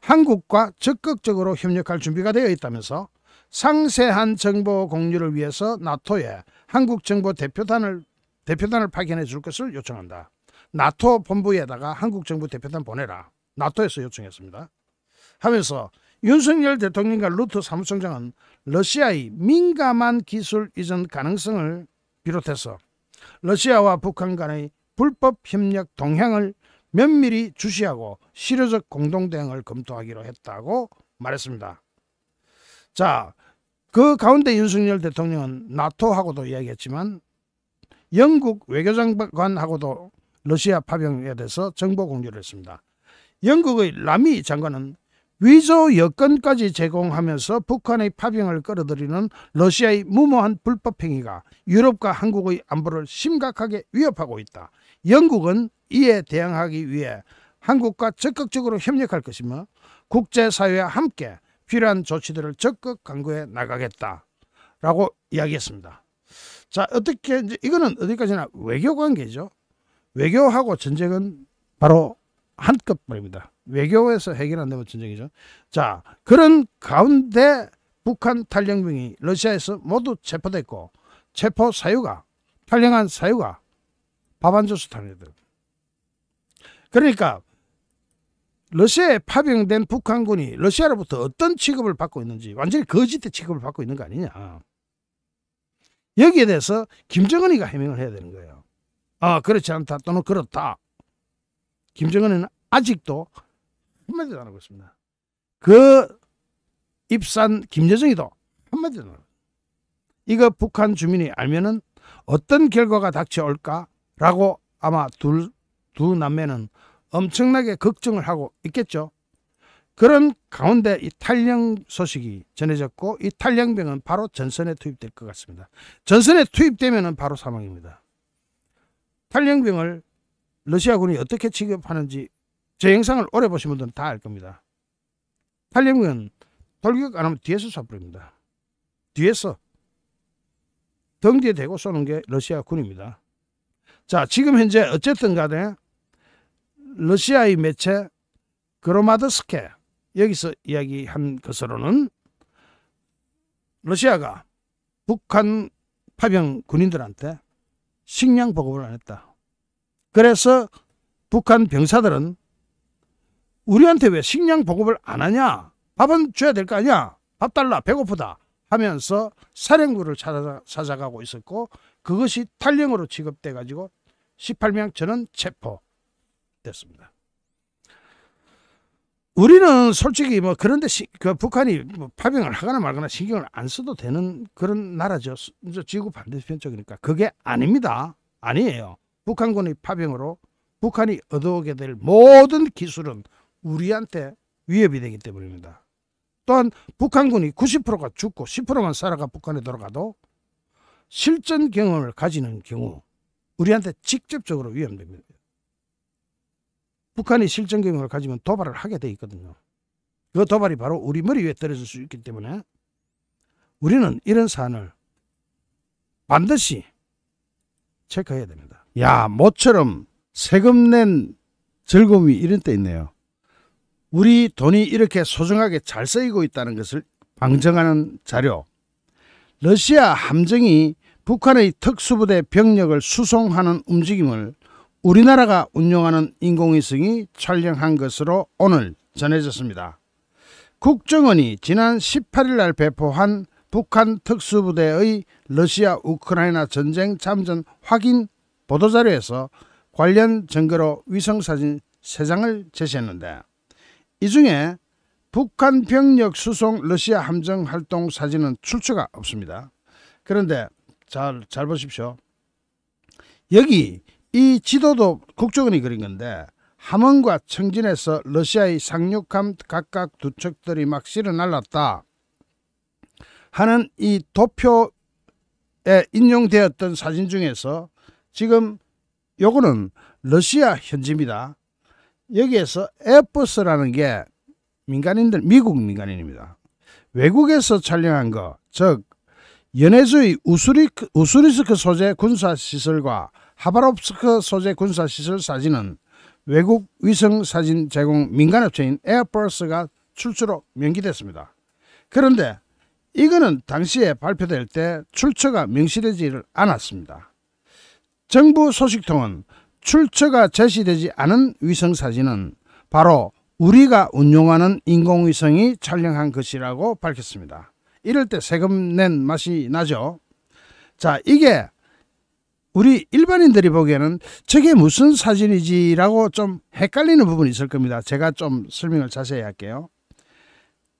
한국과 적극적으로 협력할 준비가 되어 있다면서 상세한 정보 공유를 위해서 나토에 한국 정보 대표단을 대표단을 파견해 줄 것을 요청한다. 나토 본부에다가 한국 정부 대표단 보내라. 나토에서 요청했습니다. 하면서 윤석열 대통령과 루트 사무총장은 러시아의 민감한 기술 이전 가능성을 비롯해서 러시아와 북한 간의 불법 협력 동향을 면밀히 주시하고 실효적 공동대응을 검토하기로 했다고 말했습니다. 자, 그 가운데 윤석열 대통령은 나토하고도 이야기했지만 영국 외교장관하고도 러시아 파병에 대해서 정보 공유를 했습니다. 영국의 라미 장관은 위조 여건까지 제공하면서 북한의 파병을 끌어들이는 러시아의 무모한 불법 행위가 유럽과 한국의 안보를 심각하게 위협하고 있다. 영국은 이에 대응하기 위해 한국과 적극적으로 협력할 것이며 국제사회와 함께 필요한 조치들을 적극 강구해 나가겠다. 라고 이야기했습니다. 자, 어떻게, 이제 이거는 어디까지나 외교 관계죠. 외교하고 전쟁은 바로 한껏 말입니다. 외교에서 해결 안 되면 전쟁이죠. 자, 그런 가운데 북한 탈영병이 러시아에서 모두 체포됐고 체포 사유가 탈영한 사유가 밥안조수 탄이들 그러니까 러시아에 파병된 북한군이 러시아로부터 어떤 취급을 받고 있는지 완전히 거짓의 취급을 받고 있는 거 아니냐. 여기에 대해서 김정은이가 해명을 해야 되는 거예요. 아 그렇지 않다 또는 그렇다. 김정은은 아직도 한마디도 안 하고 있습니다. 그 입산 김여정이도 한마디도 안 하고 이거 북한 주민이 알면은 어떤 결과가 닥쳐올까라고 아마 둘, 두 남매는 엄청나게 걱정을 하고 있겠죠. 그런 가운데 이 탈령 소식이 전해졌고 이 탈령병은 바로 전선에 투입될 것 같습니다. 전선에 투입되면 바로 사망입니다. 탈영병을 러시아군이 어떻게 취급하는지 제 영상을 오래 보신 분들은 다 알 겁니다. 탈영병은 돌격 안 하면 뒤에서 쏴버립니다. 뒤에서 등 뒤에 대고 쏘는 게 러시아 군입니다. 자 지금 현재 어쨌든 간에 러시아의 매체 그로마드스케 여기서 이야기한 것으로는 러시아가 북한 파병 군인들한테 식량 보급을 안 했다. 그래서 북한 병사들은 우리한테 왜 식량 보급을 안 하냐? 밥은 줘야 될 거 아니야? 밥 달라 배고프다 하면서 사령부를 찾아, 가고 있었고 그것이 탈령으로 취급돼 가지고 18명 저는 체포됐습니다. 우리는 솔직히 뭐 그런데 시, 그 북한이 뭐 파병을 하거나 말거나 신경을 안 써도 되는 그런 나라죠. 지구 반대편 쪽이니까 그게 아닙니다. 아니에요. 북한군의 파병으로 북한이 얻어오게 될 모든 기술은 우리한테 위협이 되기 때문입니다. 또한 북한군이 90%가 죽고 10%만 살아가 북한에 돌아가도 실전 경험을 가지는 경우 우리한테 직접적으로 위협됩니다. 북한이 실전경력을 가지면 도발을 하게 돼 있거든요. 그 도발이 바로 우리 머리 위에 떨어질 수 있기 때문에 우리는 이런 사안을 반드시 체크해야 됩니다. 야 모처럼 세금 낸 즐거움이 이런 때 있네요. 우리 돈이 이렇게 소중하게 잘 쓰이고 있다는 것을 방증하는 자료. 러시아 함정이 북한의 특수부대 병력을 수송하는 움직임을 우리나라가 운영하는 인공위성이 촬영한 것으로 오늘 전해졌습니다. 국정원이 지난 18일 날 배포한 북한 특수부대의 러시아 우크라이나 전쟁 참전 확인 보도자료에서 관련 증거로 위성사진 3장을 제시했는데 이 중에 북한 병력 수송 러시아 함정 활동 사진은 출처가 없습니다. 그런데 잘, 잘 보십시오. 여기 이 지도도 국정원이 그린 건데 함원과 청진에서 러시아의 상륙함 각각 두 척들이 막 실어 날랐다 하는 이 도표에 인용되었던 사진 중에서 지금 요거는 러시아 현지입니다. 여기에서 에버스라는 게 민간인들 미국 민간인입니다. 외국에서 촬영한 거, 즉 연해주의 우수리크, 우수리스크 소재 군사시설과 하바롭스크 소재 군사시설 사진은 외국 위성 사진 제공 민간업체인 에어버스가 출처로 명기됐습니다. 그런데 이거는 당시에 발표될 때 출처가 명시되지를 않았습니다. 정부 소식통은 출처가 제시되지 않은 위성 사진은 바로 우리가 운용하는 인공위성이 촬영한 것이라고 밝혔습니다. 이럴 때 세금 낸 맛이 나죠. 자, 이게 우리 일반인들이 보기에는 저게 무슨 사진이지라고 좀 헷갈리는 부분이 있을 겁니다. 제가 좀 설명을 자세히 할게요.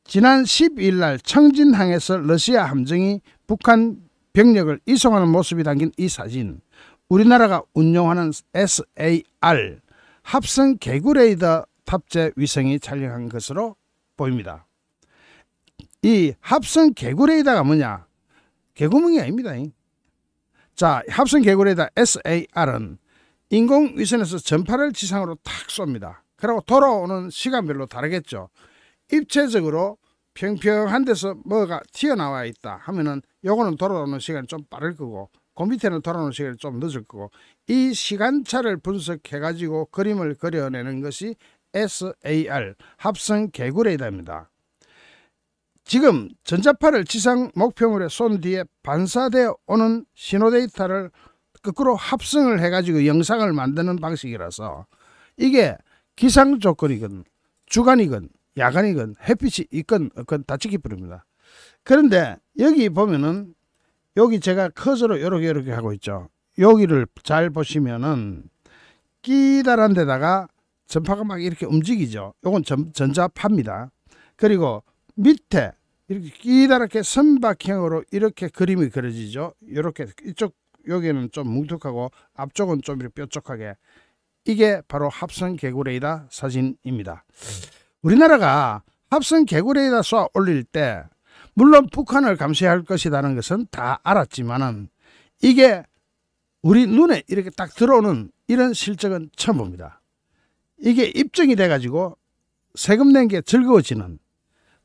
지난 12일 날 청진항에서 러시아 함정이 북한 병력을 이송하는 모습이 담긴 이 사진 우리나라가 운영하는 SAR 합성 개구레이더 탑재 위성이 촬영한 것으로 보입니다. 이 합성 개구레이더가 뭐냐? 개구멍이 아닙니다. 자, 합성 개구리에다 SAR은 인공위성에서 전파를 지상으로 탁 쏩니다. 그리고 돌아오는 시간별로 다르겠죠. 입체적으로 평평한 데서 뭐가 튀어나와 있다 하면은 요거는 돌아오는 시간이 좀 빠를 거고 그 밑에는 돌아오는 시간이 좀 늦을 거고 이 시간차를 분석해 가지고 그림을 그려내는 것이 SAR 합성 개구레이더입니다. 지금 전자파를 지상 목표물에 쏜 뒤에 반사되어 오는 신호 데이터를 거꾸로 합성을 해가지고 영상을 만드는 방식이라서 이게 기상 조건이건 주간이건 야간이건 햇빛이 있건 없건 다지기뿐입니다 그런데 여기 보면은 여기 제가 커서로 요렇게 이렇게 하고 있죠. 여기를 잘 보시면은 끼다란 데다가 전파가 막 이렇게 움직이죠. 요건 전, 전자파입니다. 그리고 밑에 이렇게 끼다랗게 선박형으로 이렇게 그림이 그려지죠. 이렇게 이쪽 여기는 좀 뭉툭하고 앞쪽은 좀 이렇게 뾰족하게 이게 바로 합성 개구레이다 사진입니다. 우리나라가 합성 개구레이다 쏴 올릴 때 물론 북한을 감시할 것이라는 것은 다 알았지만은 이게 우리 눈에 이렇게 딱 들어오는 이런 실적은 처음 봅니다. 이게 입증이 돼가지고 세금 낸 게 즐거워지는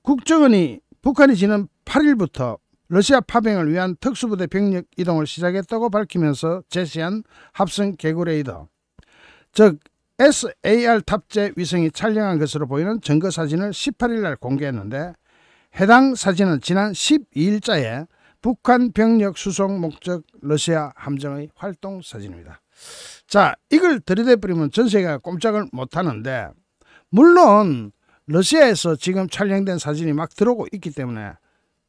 국정원이 북한이 지난 8일부터 러시아 파병을 위한 특수부대 병력 이동을 시작했다고 밝히면서 제시한 합성 개구레이더 즉 SAR 탑재 위성이 촬영한 것으로 보이는 증거 사진을 18일 날 공개했는데 해당 사진은 지난 12일자에 북한 병력 수송 목적 러시아 함정의 활동 사진입니다. 자 이걸 들이대버리면 전 세계가 꼼짝을 못하는데 물론 러시아에서 지금 촬영된 사진이 막 들어오고 있기 때문에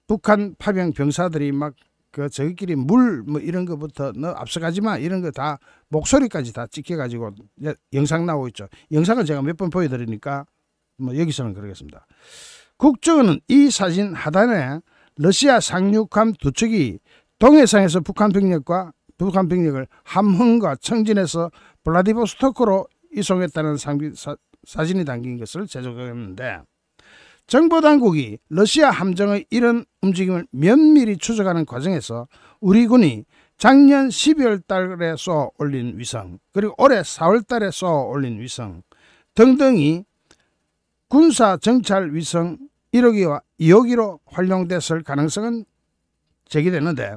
북한 파병 병사들이 막 그 저희끼리 물 뭐 이런 거부터 너 앞서가지 마 이런 거 다 목소리까지 다 찍혀가지고 영상 나오고 있죠. 영상을 제가 몇 번 보여드리니까 뭐 여기서는 그러겠습니다. 국정은 이 사진 하단에 러시아 상륙함 두 척이 동해상에서 북한 병력과 북한 병력을 함흥과 청진에서 블라디보스토크로 이송했다는 상비, 사, 사진이 담긴 것을 제작했는데 정보 당국이 러시아 함정의 이런 움직임을 면밀히 추적하는 과정에서 우리 군이 작년 12월 달에 쏘아 올린 위성, 그리고 올해 4월 달에 쏘아 올린 위성 등등이 군사 정찰 위성 1호기와 2호기로 활용됐을 가능성은 제기되는데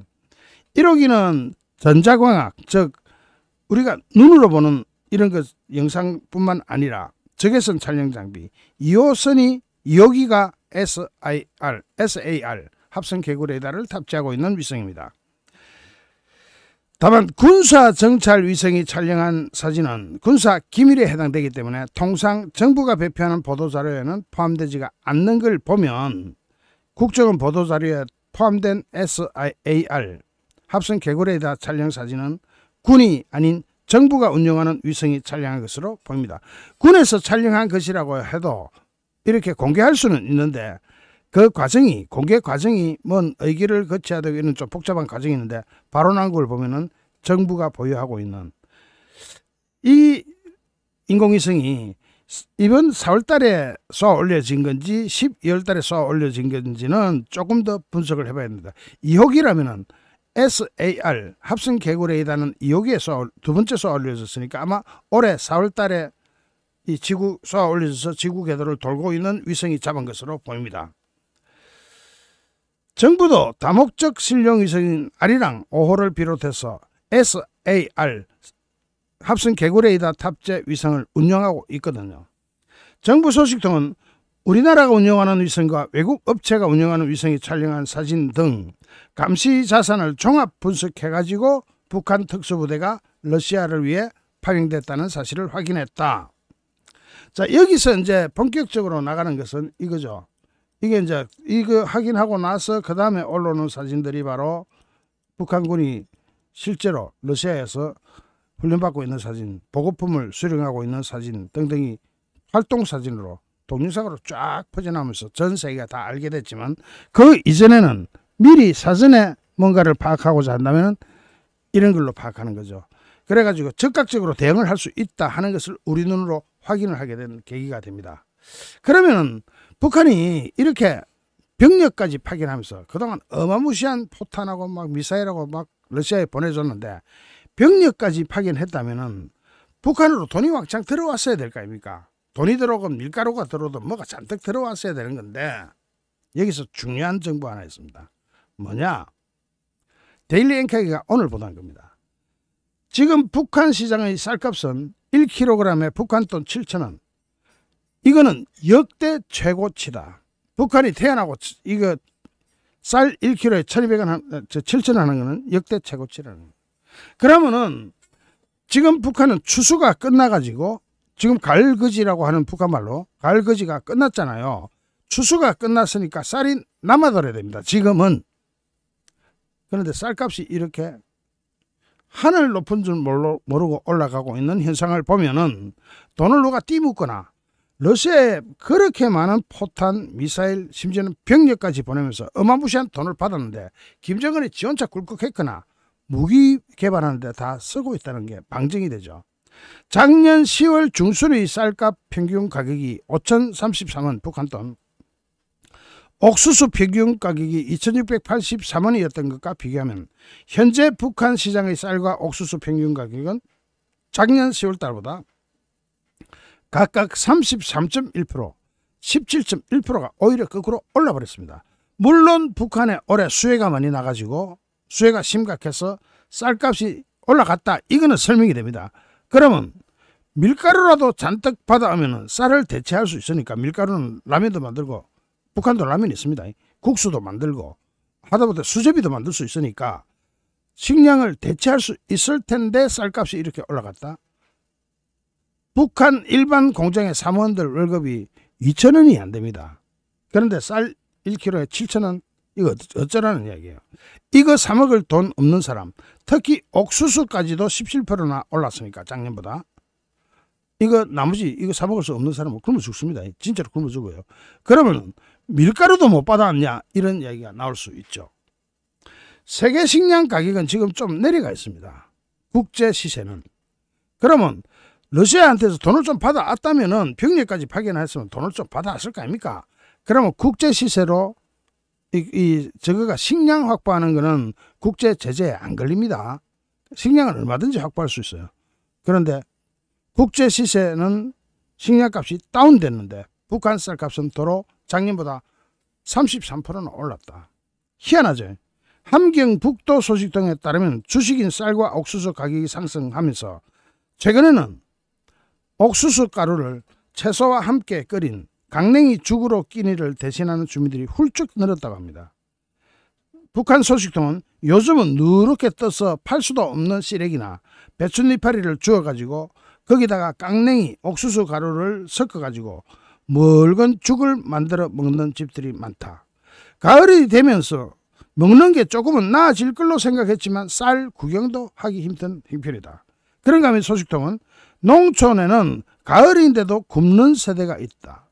1호기는 전자광학, 즉 우리가 눈으로 보는 이런 것 영상뿐만 아니라 적외선 촬영 장비 2호선이 여기가 SIR, SAR 합성 개구 레이더를 탑재하고 있는 위성입니다. 다만 군사 정찰 위성이 촬영한 사진은 군사 기밀에 해당되기 때문에 통상 정부가 배포하는 보도자료에는 포함되지가 않는 걸 보면 국정원 보도자료에 포함된 SIAR 합성 개구레이더 촬영 사진은 군이 아닌 정부가 운영하는 위성이 촬영한 것으로 보입니다. 군에서 촬영한 것이라고 해도 이렇게 공개할 수는 있는데 그 과정이 공개 과정이 뭔 의기를 거쳐야 되고 이런 좀 복잡한 과정이 있는데 바로 나온 걸 보면은 정부가 보유하고 있는 이 인공위성이 이번 4월 달에 쏘아 올려진 건지 12월 달에 쏘아 올려진 건지는 조금 더 분석을 해봐야 됩니다. 2호기라면은 SAR 합성 개구레이다는 여기에 서두 번째 쏘아 올려졌으니까 아마 올해 4월 달에 이 지구 쏘아 올려져서 지구 궤도를 돌고 있는 위성이 잡은 것으로 보입니다. 정부도 다목적 신령 위성인 아리랑 5호를 비롯해서 SAR 합성 개구레이다 탑재 위성을 운영하고 있거든요. 정부 소식통은 우리나라가 운영하는 위성과 외국 업체가 운영하는 위성이 촬영한 사진 등 감시 자산을 종합 분석해가지고 북한 특수부대가 러시아를 위해 파병됐다는 사실을 확인했다. 자, 여기서 이제 본격적으로 나가는 것은 이거죠. 이게 이제 이거 확인하고 나서 그 다음에 올라오는 사진들이 바로 북한군이 실제로 러시아에서 훈련받고 있는 사진, 보급품을 수령하고 있는 사진 등등이 활동 사진으로 동영상으로 쫙 퍼져나오면서 전 세계가 다 알게 됐지만 그 이전에는 미리 사전에 뭔가를 파악하고자 한다면 이런 걸로 파악하는 거죠. 그래가지고 적극적으로 대응을 할 수 있다 하는 것을 우리 눈으로 확인을 하게 된 계기가 됩니다. 그러면은 북한이 이렇게 병력까지 파견하면서 그동안 어마무시한 포탄하고 막 미사일하고 막 러시아에 보내줬는데 병력까지 파견했다면은 북한으로 돈이 왕창 들어왔어야 될 거 아닙니까? 돈이 들어오고 밀가루가 들어오든 뭐가 잔뜩 들어왔어야 되는 건데 여기서 중요한 정보 하나 있습니다. 뭐냐? 데일리 엔카이가 오늘 보도한 겁니다. 지금 북한 시장의 쌀값은 1kg에 북한돈 7천원. 이거는 역대 최고치다. 북한이 태어나고 이거 쌀 1kg에 1,200원, 7천 하는 거는 역대 최고치라는 그러면은 지금 북한은 추수가 끝나가지고 지금 갈거지라고 하는 북한 말로 갈거지가 끝났잖아요. 추수가 끝났으니까 쌀이 남아돌아야 됩니다. 지금은 그런데 쌀값이 이렇게 하늘 높은 줄 모르고 올라가고 있는 현상을 보면은 돈을 누가 띠묻거나 러시아에 그렇게 많은 포탄, 미사일, 심지어는 병력까지 보내면서 어마무시한 돈을 받았는데 김정은이 지원차 굴곡했거나 무기 개발하는데 다 쓰고 있다는 게 방증이 되죠. 작년 10월 중순의 쌀값 평균 가격이 5,033원 북한 돈 옥수수 평균 가격이 2 6 8 3원이었던 것과 비교하면 현재 북한 시장의 쌀과 옥수수 평균 가격은 작년 10월달보다 각각 33.1%, 17.1%가 오히려 거꾸로 올라버렸습니다. 물론 북한에 올해 수혜가 많이 나가지고 수혜가 심각해서 쌀값이 올라갔다 이거는 설명이 됩니다. 그러면 밀가루라도 잔뜩 받아오면 쌀을 대체할 수 있으니까 밀가루는 라면도 만들고 북한도 라면이 있습니다. 국수도 만들고 하다못해 수제비도 만들 수 있으니까 식량을 대체할 수 있을 텐데 쌀값이 이렇게 올라갔다. 북한 일반 공장의 사무원들 월급이 2천 원이 안 됩니다. 그런데 쌀 1kg에 7천 원 이거 어쩌라는 이야기예요. 이거 사 먹을 돈 없는 사람 특히 옥수수까지도 17%나 올랐으니까 작년보다. 이거 나머지 이거 사 먹을 수 없는 사람은 굶어 죽습니다. 진짜로 굶어 죽어요. 그러면 밀가루도 못 받았냐 이런 이야기가 나올 수 있죠. 세계 식량 가격은 지금 좀 내려가 있습니다. 국제 시세는. 그러면 러시아한테서 돈을 좀받아왔다면 병력까지 파견했으면 돈을 좀 받아왔을 거 아닙니까? 그러면 국제 시세로 이, 이 저거가 식량 확보하는 거는 국제 제재에 안 걸립니다. 식량은 얼마든지 확보할 수 있어요. 그런데 국제 시세는 식량값이 다운됐는데 북한 쌀값은 도로 작년보다 33%는 올랐다. 희한하죠. 함경북도 소식 등에 따르면 주식인 쌀과 옥수수 가격이 상승하면서 최근에는 옥수수 가루를 채소와 함께 끓인 강냉이 죽으로 끼니를 대신하는 주민들이 훌쩍 늘었다고 합니다. 북한 소식통은 요즘은 누렇게 떠서 팔 수도 없는 시래기나 배춧잎파리를 주워가지고 거기다가 깡냉이 옥수수 가루를 섞어가지고 멀건 죽을 만들어 먹는 집들이 많다. 가을이 되면서 먹는 게 조금은 나아질 걸로 생각했지만 쌀 구경도 하기 힘든 형편이다. 그런가 하면 소식통은 농촌에는 가을인데도 굶는 세대가 있다.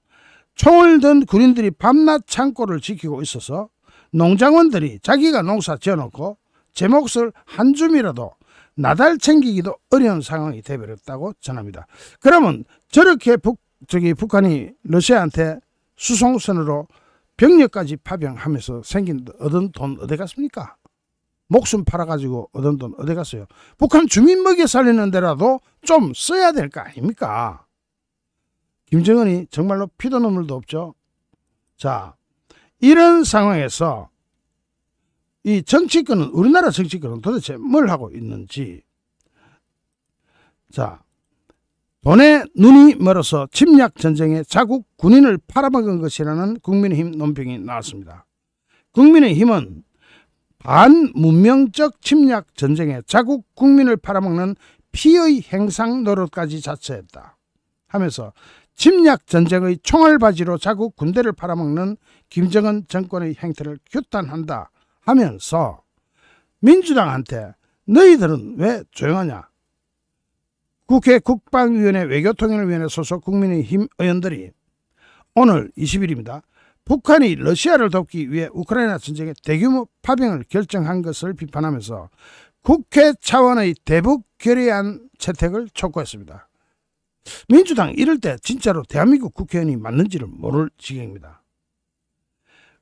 총을 든 군인들이 밤낮 창고를 지키고 있어서 농장원들이 자기가 농사 지어놓고 제 몫을 한 줌이라도 나달 챙기기도 어려운 상황이 되버렸다고 전합니다. 그러면 저렇게 북 저기 북한이 러시아한테 수송선으로 병력까지 파병하면서 생긴 얻은 돈 어디 갔습니까? 목숨 팔아가지고 얻은 돈 어디 갔어요? 북한 주민 먹여 살리는 데라도 좀 써야 될 거 아닙니까? 김정은이 정말로 피도 눈물도 없죠. 자, 이런 상황에서 이 정치권은 우리나라 정치권은 도대체 뭘 하고 있는지 자 돈에 눈이 멀어서 침략전쟁에 자국 군인을 팔아먹은 것이라는 국민의힘 논평이 나왔습니다. 국민의힘은 반문명적 침략전쟁에 자국 국민을 팔아먹는 피의 행상 노릇까지 자처했다 하면서 침략전쟁의 총알바지로 자국 군대를 팔아먹는 김정은 정권의 행태를 규탄한다 하면서 민주당한테 너희들은 왜 조용하냐 국회 국방위원회 외교통일위원회 소속 국민의힘 의원들이 오늘 20일입니다. 북한이 러시아를 돕기 위해 우크라이나 전쟁에 대규모 파병을 결정한 것을 비판하면서 국회 차원의 대북 결의안 채택을 촉구했습니다. 민주당 이럴 때 진짜로 대한민국 국회의원이 맞는지를 모를 지경입니다.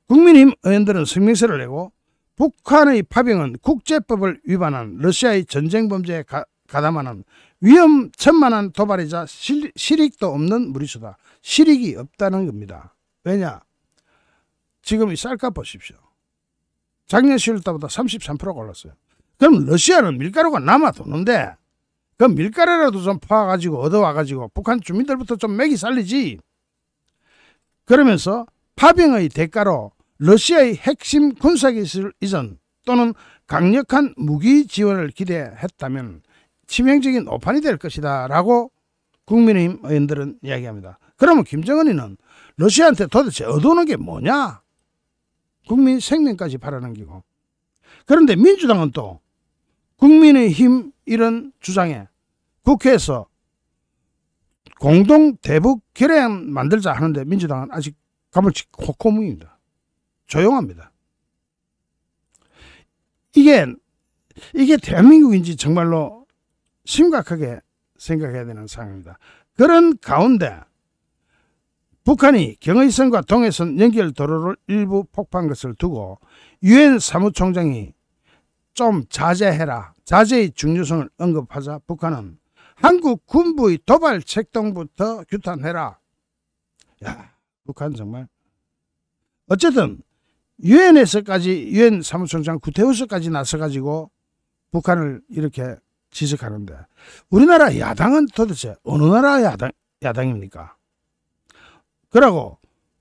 국민의힘 의원들은 성명서를 내고 북한의 파병은 국제법을 위반한 러시아의 전쟁 범죄에 가, 가담하는 위험 천만한 도발이자 실, 실익도 없는 무리수다. 실익이 없다는 겁니다. 왜냐? 지금 이 쌀값 보십시오. 작년 10월 때보다 33%가 올랐어요. 그럼 러시아는 밀가루가 남아도는데 그 밀가루라도 좀 파가지고 얻어와가지고 북한 주민들부터 좀 맥이 살리지. 그러면서 파병의 대가로 러시아의 핵심 군사기술 이전 또는 강력한 무기 지원을 기대했다면 치명적인 오판이 될 것이다 라고 국민의힘 의원들은 이야기합니다. 그러면 김정은이는 러시아한테 도대체 얻어오는 게 뭐냐? 국민 생명까지 팔아넘기고 그런데 민주당은 또 국민의힘 이런 주장에 국회에서 공동 대북 결의안 만들자 하는데 민주당은 아직 가물치 코코무입니다. 조용합니다. 이게 이게 대한민국인지 정말로 심각하게 생각해야 되는 상황입니다. 그런 가운데 북한이 경의선과 동해선 연결 도로를 일부 폭파한 것을 두고 유엔 사무총장이 좀 자제해라. 자제의 중요성을 언급하자 북한은 한국 군부의 도발 책동부터 규탄해라. 야, 북한 정말. 어쨌든 유엔에서까지 유엔 사무총장 구태우스까지 나서가지고 북한을 이렇게 지적하는데 우리나라 야당은 도대체 어느 나라 야당, 야당입니까? 그러고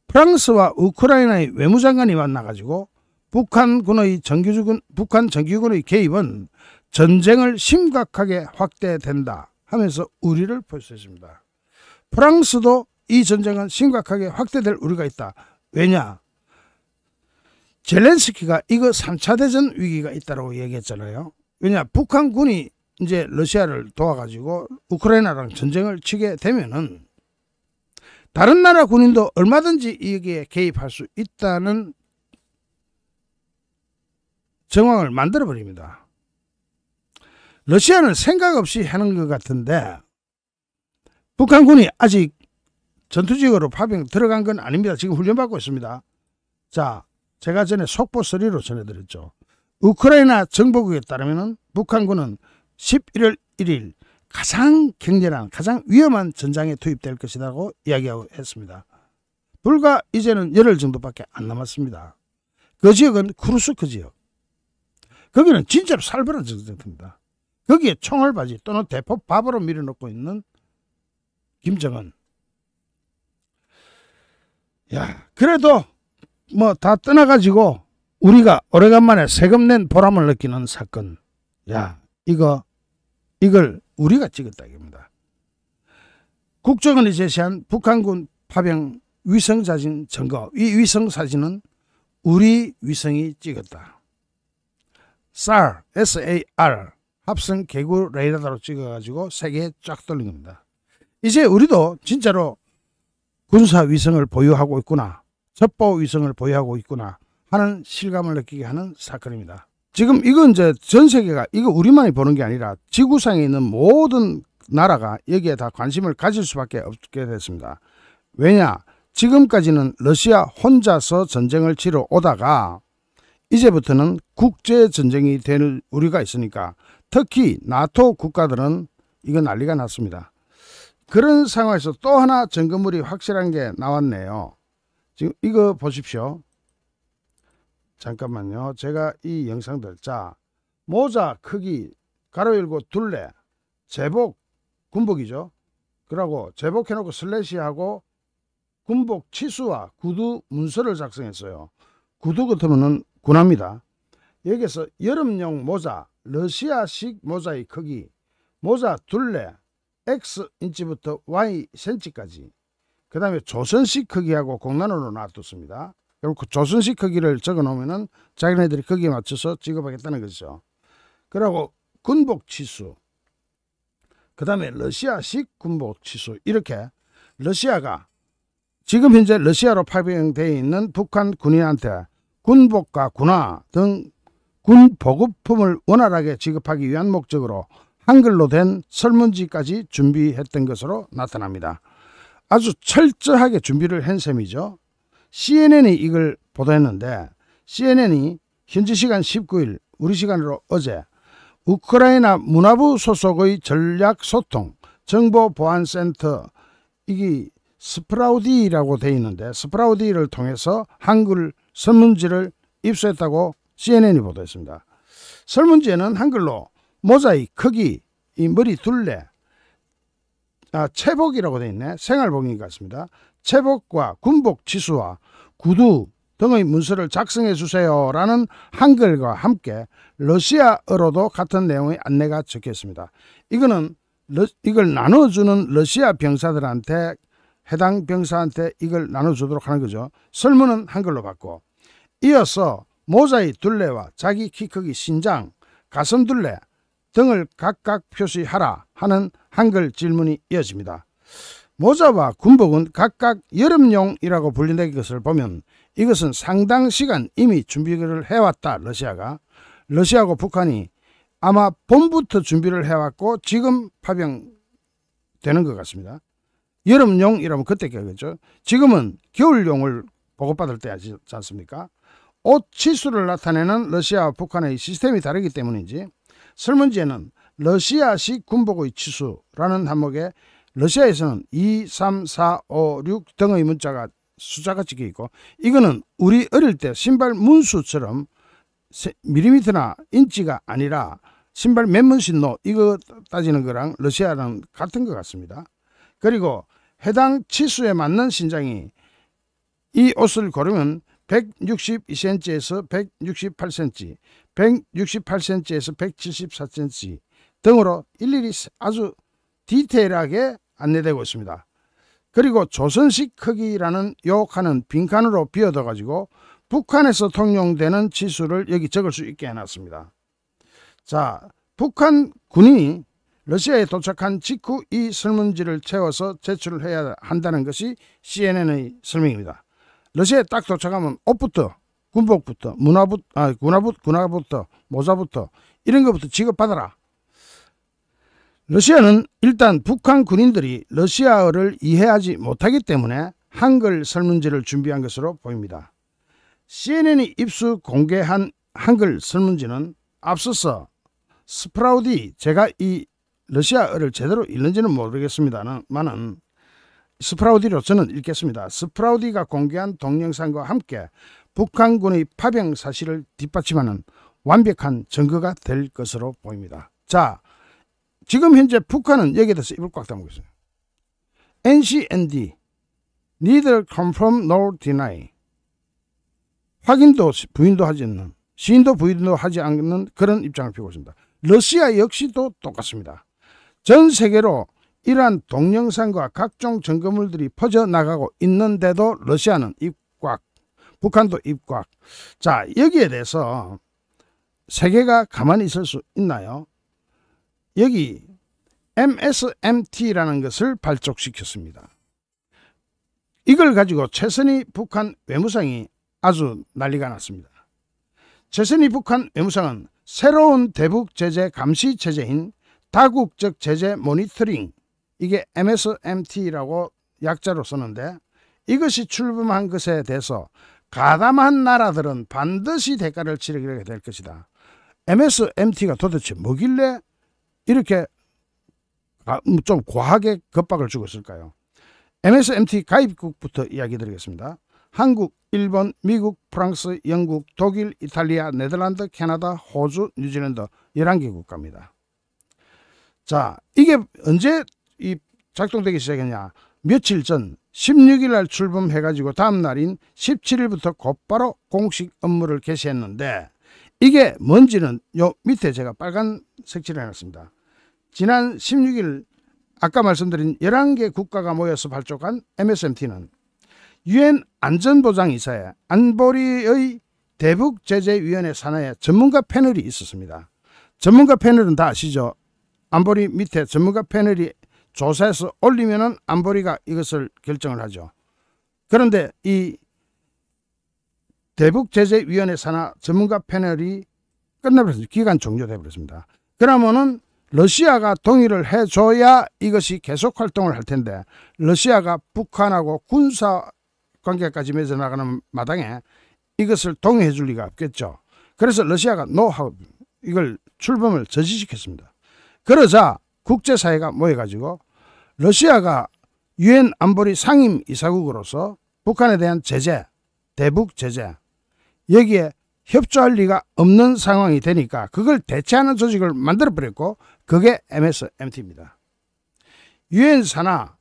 프랑스와 우크라이나의 외무장관이 만나가지고 북한군의 정규군 북한 정규군의 개입은 전쟁을 심각하게 확대된다 하면서 우리를 표시했습니다. 프랑스도 이 전쟁은 심각하게 확대될 우려가 있다. 왜냐? 젤렌스키가 이거 3차 대전 위기가 있다고 얘기했잖아요. 왜냐? 북한군이 이제 러시아를 도와가지고 우크라이나랑 전쟁을 치게 되면은 다른 나라 군인도 얼마든지 여기에 개입할 수 있다는 정황을 만들어 버립니다. 러시아는 생각 없이 하는 것 같은데 북한군이 아직 전투지역으로 파병 들어간 건 아닙니다. 지금 훈련받고 있습니다. 자, 제가 전에 속보 리로 전해드렸죠. 우크라이나 정보국에 따르면 북한군은 11월 1일 가장 격렬한 가장 위험한 전장에 투입될 것이라고 이야기하고 했습니다. 불과 이제는 열흘 정도밖에 안 남았습니다. 그 지역은 쿠르스크 그 지역. 거기는 진짜로 살벌한 정세입니다. 거기에 총알 바지 또는 대포 밥으로 밀어놓고 있는 김정은. 야, 그래도 뭐 다 떠나가지고 우리가 오래간만에 세금 낸 보람을 느끼는 사건. 야, 이거 이걸 우리가 찍었다 이겁니다. 국정원이 제시한 북한군 파병 위성사진 증거 이 위성사진은 우리 위성이 찍었다. SAR, SAR 합성 개구 레이더로 찍어가지고 세계에 쫙떨린 겁니다. 이제 우리도 진짜로 군사 위성을 보유하고 있구나 첩보 위성을 보유하고 있구나 하는 실감을 느끼게 하는 사건입니다. 지금 이건 이제 전 세계가 이거 우리만이 보는 게 아니라 지구상에 있는 모든 나라가 여기에 다 관심을 가질 수밖에 없게 됐습니다. 왜냐? 지금까지는 러시아 혼자서 전쟁을 치러 오다가 이제부터는 국제 전쟁이 되는 우리가 있으니까 특히 나토 국가들은 이건 난리가 났습니다. 그런 상황에서 또 하나 점검물이 확실한 게 나왔네요. 지금 이거 보십시오. 잠깐만요. 제가 이 영상들 자 모자 크기 가로 열고 둘레 제복 군복이죠. 그러고 제복해놓고 슬래시하고 군복 치수와 구두 문서를 작성했어요. 구두 같으면은 군합니다. 여기서 여름용 모자, 러시아식 모자의 크기, 모자 둘레, X 인치부터 Y 센치까지, 그 다음에 조선식 크기하고 공란으로 놔뒀습니다. 결국 그 조선식 크기를 적어놓으면 자기네들이 거기에 맞춰서 지급하겠다는 거죠. 그리고 군복 치수, 그 다음에 러시아식 군복 치수 이렇게 러시아가 지금 현재 러시아로 파병되어 있는 북한 군인한테 군복과 군화 등 군 보급품을 원활하게 지급하기 위한 목적으로 한글로 된 설문지까지 준비했던 것으로 나타납니다. 아주 철저하게 준비를 한 셈이죠. CNN이 이걸 보도했는데 CNN이 현지 시간 19일 우리 시간으로 어제 우크라이나 문화부 소속의 전략소통 정보보안센터 이게 스프라우디라고 돼 있는데 스프라우디를 통해서 한글 설문지를 입수했다고 CNN이 보도했습니다. 설문지에는 한글로 모자이크 기이 머리 둘레, 아, 체복이라고 돼 있네. 생활복인 것 같습니다. 체복과 군복 지수와 구두 등의 문서를 작성해 주세요 라는 한글과 함께 러시아어로도 같은 내용의 안내가 적혀 있습니다. 이거는 러, 이걸 나눠주는 러시아 병사들한테 해당 병사한테 이걸 나눠주도록 하는 거죠. 설문은 한글로 받고 이어서 모자의 둘레와 자기 키 크기 신장, 가슴 둘레 등을 각각 표시하라 하는 한글 질문이 이어집니다. 모자와 군복은 각각 여름용이라고 분리는 것을 보면 이것은 상당 시간 이미 준비를 해왔다 러시아가 러시아고 북한이 아마 봄부터 준비를 해왔고 지금 파병되는 것 같습니다. 여름용이라면 그때 겨겠죠. 지금은 겨울용을 보급받을 때지 않습니까? 옷 치수를 나타내는 러시아와 북한의 시스템이 다르기 때문인지 설문지에는 러시아식 군복의 치수라는 항목에 러시아에서는 2, 3, 4, 5, 6 등의 문자가 숫자가 찍혀 있고 이거는 우리 어릴 때 신발 문수처럼 밀리미터나 인치가 아니라 신발 몇 문신노 이거 따지는 거랑 러시아랑 같은 것 같습니다. 그리고 해당 치수에 맞는 신장이 이 옷을 고르면 162cm에서 168cm, 168cm에서 174cm 등으로 일일이 아주 디테일하게 안내되고 있습니다. 그리고 조선식 크기라는 욕하는 빈칸으로 비어둬 가지고 북한에서 통용되는 지수를 여기 적을 수 있게 해놨습니다. 자, 북한 군인이 러시아에 도착한 직후 이 설문지를 채워서 제출을 해야 한다는 것이 CNN의 설명입니다. 러시아에 딱 도착하면 옷부터, 군복부터, 문화부 아, 군화부, 군화부터, 모자부터 이런 것부터 지급받아라. 러시아는 일단 북한 군인들이 러시아어를 이해하지 못하기 때문에 한글 설문지를 준비한 것으로 보입니다. CNN이 입수 공개한 한글 설문지는 앞서서 스프라우디 제가 이 러시아어를 제대로 읽는지는 모르겠습니다만은 스프라우디로 저는 읽겠습니다. 스프라우디가 공개한 동영상과 함께 북한군의 파병 사실을 뒷받침하는 완벽한 증거가 될 것으로 보입니다. 자, 지금 현재 북한은 여기에 대해서 입을 꽉 다물고 있어요. NCND neither confirm nor deny 확인도 부인도 하지 않는 시인도 부인도 하지 않는 그런 입장을 펴고 있습니다. 러시아 역시도 똑같습니다. 전 세계로 이러한 동영상과 각종 증거물들이 퍼져나가고 있는데도 러시아는 입꽉, 북한도 입꽉. 자, 여기에 대해서 세계가 가만히 있을 수 있나요? 여기 MSMT라는 것을 발족시켰습니다. 이걸 가지고 최선희 북한 외무상이 아주 난리가 났습니다. 최선희 북한 외무상은 새로운 대북 제재 감시 체제인 다국적 제재 모니터링 이게 MSMT라고 약자로 쓰는데 이것이 출범한 것에 대해서 가담한 나라들은 반드시 대가를 치르게 될 것이다. MSMT가 도대체 뭐길래 이렇게 아, 뭐 좀 과하게 겁박을 주고 있을까요? MSMT 가입국부터 이야기 드리겠습니다. 한국, 일본, 미국, 프랑스, 영국, 독일, 이탈리아, 네덜란드, 캐나다, 호주, 뉴질랜드 11개 국가입니다. 자, 이게 언제 이 작동되기 시작했냐? 며칠 전 16일 날 출범해가지고 다음 날인 17일부터 곧바로 공식 업무를 개시했는데 이게 뭔지는 요 밑에 제가 빨간 색칠을 해놨습니다. 지난 16일 아까 말씀드린 11개 국가가 모여서 발족한 MSMT는 유엔 안전보장이사회 안보리의 대북제재위원회 산하에 전문가 패널이 있었습니다. 전문가 패널은 다 아시죠? 안보리 밑에 전문가 패널이 조사해서 올리면 안보리가 이것을 결정을 하죠. 그런데 이 대북제재위원회 산하 전문가 패널이 끝나버렸습니다. 기간 종료돼 버렸습니다. 그러면은 러시아가 동의를 해줘야 이것이 계속 활동을 할 텐데 러시아가 북한하고 군사 관계까지 맺어 나가는 마당에 이것을 동의해 줄 리가 없겠죠. 그래서 러시아가 노하우 이걸 출범을 저지시켰습니다. 그러자 국제사회가 모여가지고 러시아가 유엔 안보리 상임 이사국으로서 북한에 대한 제재, 대북 제재 여기에 협조할 리가 없는 상황이 되니까 그걸 대체하는 조직을 만들어버렸고 그게 MSMT입니다. 유엔사나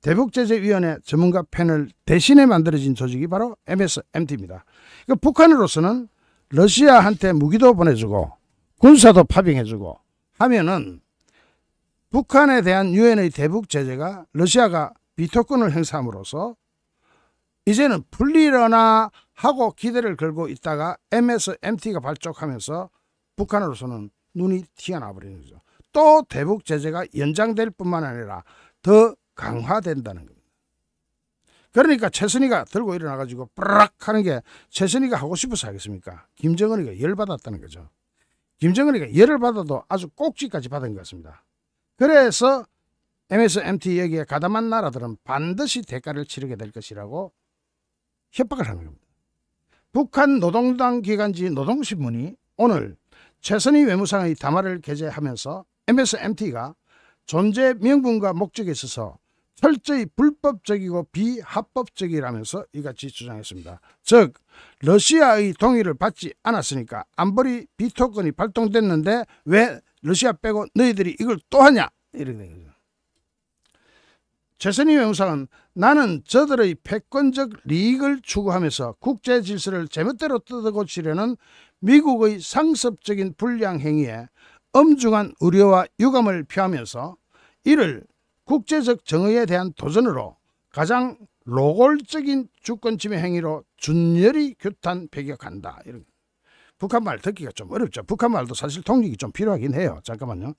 대북제재위원회 전문가 패널 대신에 만들어진 조직이 바로 MSMT입니다. 그러니까 북한으로서는 러시아한테 무기도 보내주고 군사도 파병해주고 하면은 북한에 대한 유엔의 대북 제재가 러시아가 비토권을 행사함으로써 이제는 불리러나 하고 기대를 걸고 있다가 MS MT가 발족하면서 북한으로서는 눈이 튀어나버리는 거죠. 또 대북 제재가 연장될 뿐만 아니라 더 강화된다는 겁니다. 그러니까 최선희가 들고 일어나가지고 빠락 하는 게 최선희가 하고 싶어서 하겠습니까? 김정은이가 열받았다는 거죠. 김정은이가 열을 받아도 아주 꼭지까지 받은 것 같습니다. 그래서 MSMT 여기에 가담한 나라들은 반드시 대가를 치르게 될 것이라고 협박을 하는 겁니다. 북한 노동당 기간지 노동신문이 오늘 최선희 외무상의 담화를 게재하면서 MSMT가 존재 명분과 목적에 있어서 철저히 불법적이고 비합법적이라면서 이같이 주장했습니다. 즉 러시아의 동의를 받지 않았으니까 안보리 비토건이 발동됐는데 왜 러시아 빼고 너희들이 이걸 또 하냐 이렇게 된 거죠. 최선희 외무상은 나는 저들의 패권적 리익을 추구하면서 국제 질서를 제멋대로 뜯어고치려는 미국의 상습적인 불량 행위에 엄중한 우려와 유감을 표하면서 이를 국제적 정의에 대한 도전으로 가장 로골적인 주권침해 행위로 준열이 규탄 배격한다. 이런 북한 말 듣기가 좀 어렵죠. 북한 말도 사실 통역이 좀 필요하긴 해요. 잠깐만요.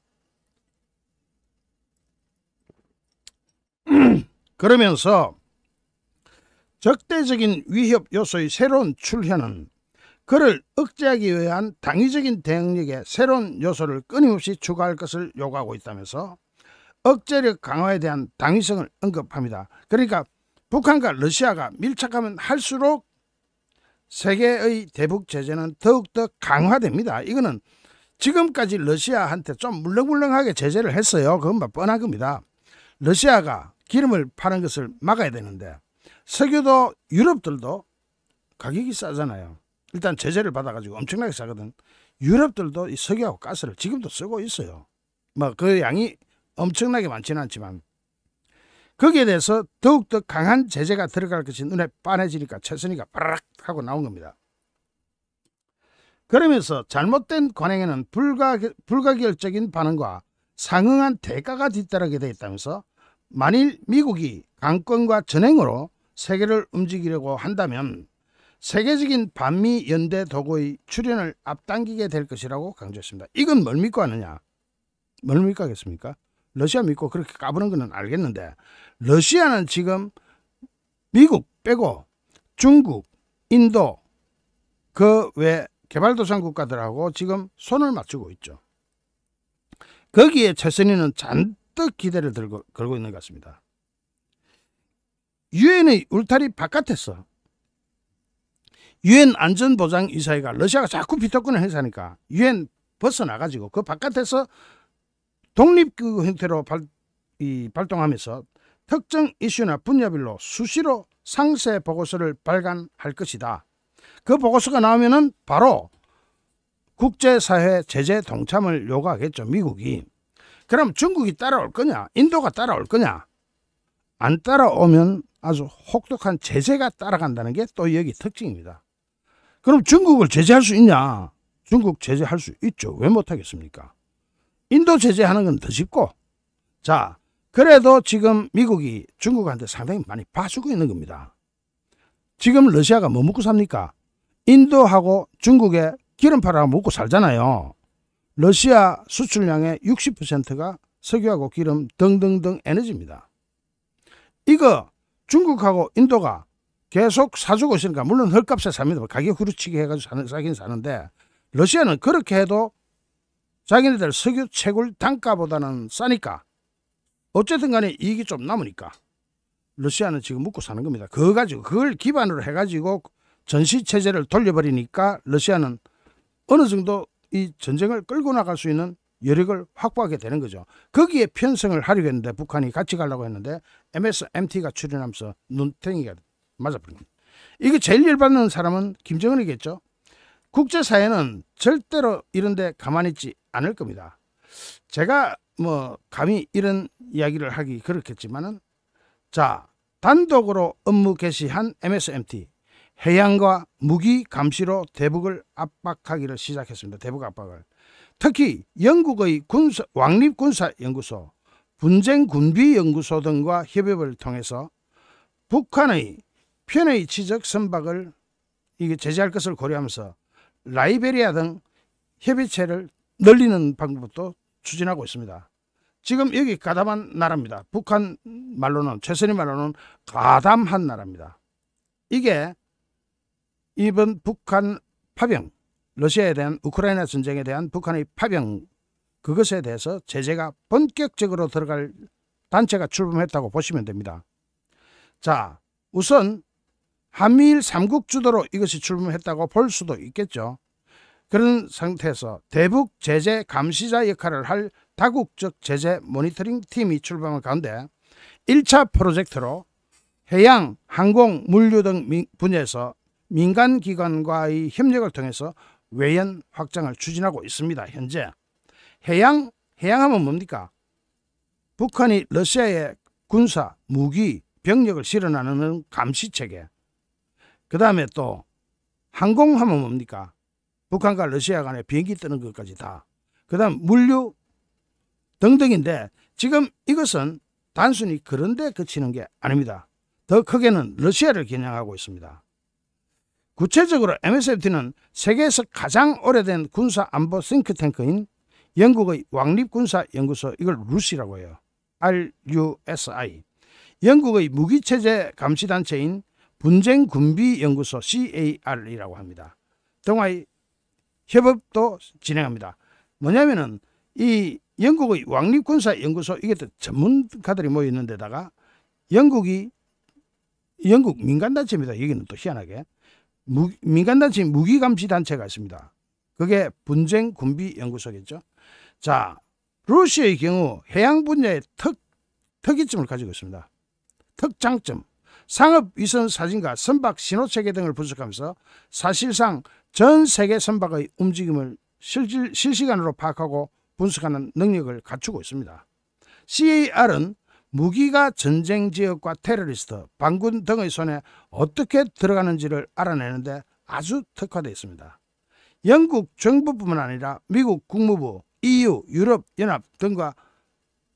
그러면서 적대적인 위협 요소의 새로운 출현은 그를 억제하기 위한 당위적인 대응력에 새로운 요소를 끊임없이 추가할 것을 요구하고 있다면서 억제력 강화에 대한 당위성을 언급합니다. 그러니까 북한과 러시아가 밀착하면 할수록 세계의 대북 제재는 더욱더 강화됩니다. 이거는 지금까지 러시아한테 좀 물렁물렁하게 제재를 했어요. 그건 뭐 뻔한 겁니다. 러시아가 기름을 파는 것을 막아야 되는데 석유도 유럽들도 가격이 싸잖아요. 일단 제재를 받아가지고 엄청나게 싸거든. 유럽들도 이 석유하고 가스를 지금도 쓰고 있어요. 뭐그 양이 엄청나게 많지는 않지만 거기에 대해서 더욱더 강한 제재가 들어갈 것이 눈에 빤해지니까 최선이가 빠락 하고 나온 겁니다. 그러면서 잘못된 관행에는 불가, 불가결적인 반응과 상응한 대가가 뒤따르게 되어 있다면서 만일 미국이 강권과 전행으로 세계를 움직이려고 한다면 세계적인 반미 연대 도구의 출현을 앞당기게 될 것이라고 강조했습니다. 이건 뭘 믿고 하느냐? 뭘 믿고 하겠습니까? 러시아 믿고 그렇게 까부는 것은 알겠는데 러시아는 지금 미국 빼고 중국, 인도 그 외 개발도상 국가들하고 지금 손을 맞추고 있죠. 거기에 최선희는 잔 잔뜩 기대를 들고, 걸고 있는 것 같습니다. 유엔의 울타리 바깥에서 유엔 안전보장이사회가 러시아가 자꾸 비토권을 행사하니까 유엔 벗어나가지고 그 바깥에서 독립그 형태로 발, 이, 발동하면서 특정 이슈나 분야별로 수시로 상세 보고서를 발간할 것이다. 그 보고서가 나오면은 바로 국제사회 제재 동참을 요구하겠죠, 미국이. 그럼 중국이 따라올 거냐? 인도가 따라올 거냐? 안 따라오면 아주 혹독한 제재가 따라간다는 게 또 여기 특징입니다. 그럼 중국을 제재할 수 있냐? 중국 제재할 수 있죠. 왜 못하겠습니까? 인도 제재하는 건 더 쉽고 자 그래도 지금 미국이 중국한테 상당히 많이 봐주고 있는 겁니다. 지금 러시아가 뭐 먹고 삽니까? 인도하고 중국의 기름파라고 먹고 살잖아요. 러시아 수출량의 60%가 석유하고 기름 등등등 에너지입니다. 이거 중국하고 인도가 계속 사주고 있으니까 물론 헐값에 삽니다. 가격 후르치기 해가지고 사는, 사긴 사는데 러시아는 그렇게 해도 자기네들 석유 채굴 단가보다는 싸니까 어쨌든 간에 이익이 좀 남으니까 러시아는 지금 묵고 사는 겁니다. 그거 가지고 그걸 기반으로 해가지고 전시체제를 돌려버리니까 러시아는 어느 정도 이 전쟁을 끌고 나갈 수 있는 여력을 확보하게 되는 거죠. 거기에 편성을 하려고 했는데 북한이 같이 가려고 했는데 MSMT가 출연하면서 눈탱이가 맞아버린 겁니다. 이게 제일 열받는 사람은 김정은이겠죠. 국제사회는 절대로 이런데 가만히 있지 않을 겁니다. 제가 뭐 감히 이런 이야기를 하기 그렇겠지만은 자 단독으로 업무 개시한 MSMT 해양과 무기 감시로 대북을 압박하기를 시작했습니다. 대북 압박을. 특히 영국의 군사, 왕립군사연구소, 분쟁군비연구소 등과 협업을 통해서 북한의 편의 지적 선박을 제재할 것을 고려하면서 라이베리아 등 협의체를 늘리는 방법도 추진하고 있습니다. 지금 여기 가담한 나라입니다. 북한 말로는 최선희 말로는 가담한 나라입니다. 이게 이번 북한 파병, 러시아에 대한 우크라이나 전쟁에 대한 북한의 파병 그것에 대해서 제재가 본격적으로 들어갈 단체가 출범했다고 보시면 됩니다. 자, 우선 한미일 3국 주도로 이것이 출범했다고 볼 수도 있겠죠. 그런 상태에서 대북 제재 감시자 역할을 할 다국적 제재 모니터링 팀이 출범한 가운데 1차 프로젝트로 해양, 항공, 물류 등 분야에서 민간 기관과의 협력을 통해서 외연 확장을 추진하고 있습니다. 현재 해양 해양하면 뭡니까? 북한이 러시아의 군사 무기 병력을 실현하는 감시 체계. 그 다음에 또 항공하면 뭡니까? 북한과 러시아 간에 비행기 뜨는 것까지 다. 그 다음 물류 등등인데 지금 이것은 단순히 그런데 그치는 게 아닙니다. 더 크게는 러시아를 겨냥하고 있습니다. 구체적으로 MSFT는 세계에서 가장 오래된 군사 안보 싱크탱크인 영국의 왕립군사연구소 이걸 루시라고 해요. RUSI 영국의 무기체제 감시단체인 분쟁군비연구소 CAR이라고 합니다. 동아의 협업도 진행합니다. 뭐냐면은 이 영국의 왕립군사연구소 이게 또 전문가들이 모여 있는 데다가 영국이 영국 민간단체입니다. 여기는 또 희한하게 무, 민간단체 무기감시단체가 있습니다. 그게 분쟁군비연구소겠죠. 자, 러시아의 경우 해양 분야의 특, 특이점을 가지고 있습니다. 특장점, 상업위선 사진과 선박 신호체계 등을 분석하면서 사실상 전 세계 선박의 움직임을 실질, 실시간으로 파악하고 분석하는 능력을 갖추고 있습니다. CAR은 무기가 전쟁 지역과 테러리스트, 반군 등의 손에 어떻게 들어가는지를 알아내는데 아주 특화되어 있습니다. 영국 정부뿐만 아니라 미국 국무부, EU, 유럽연합 등과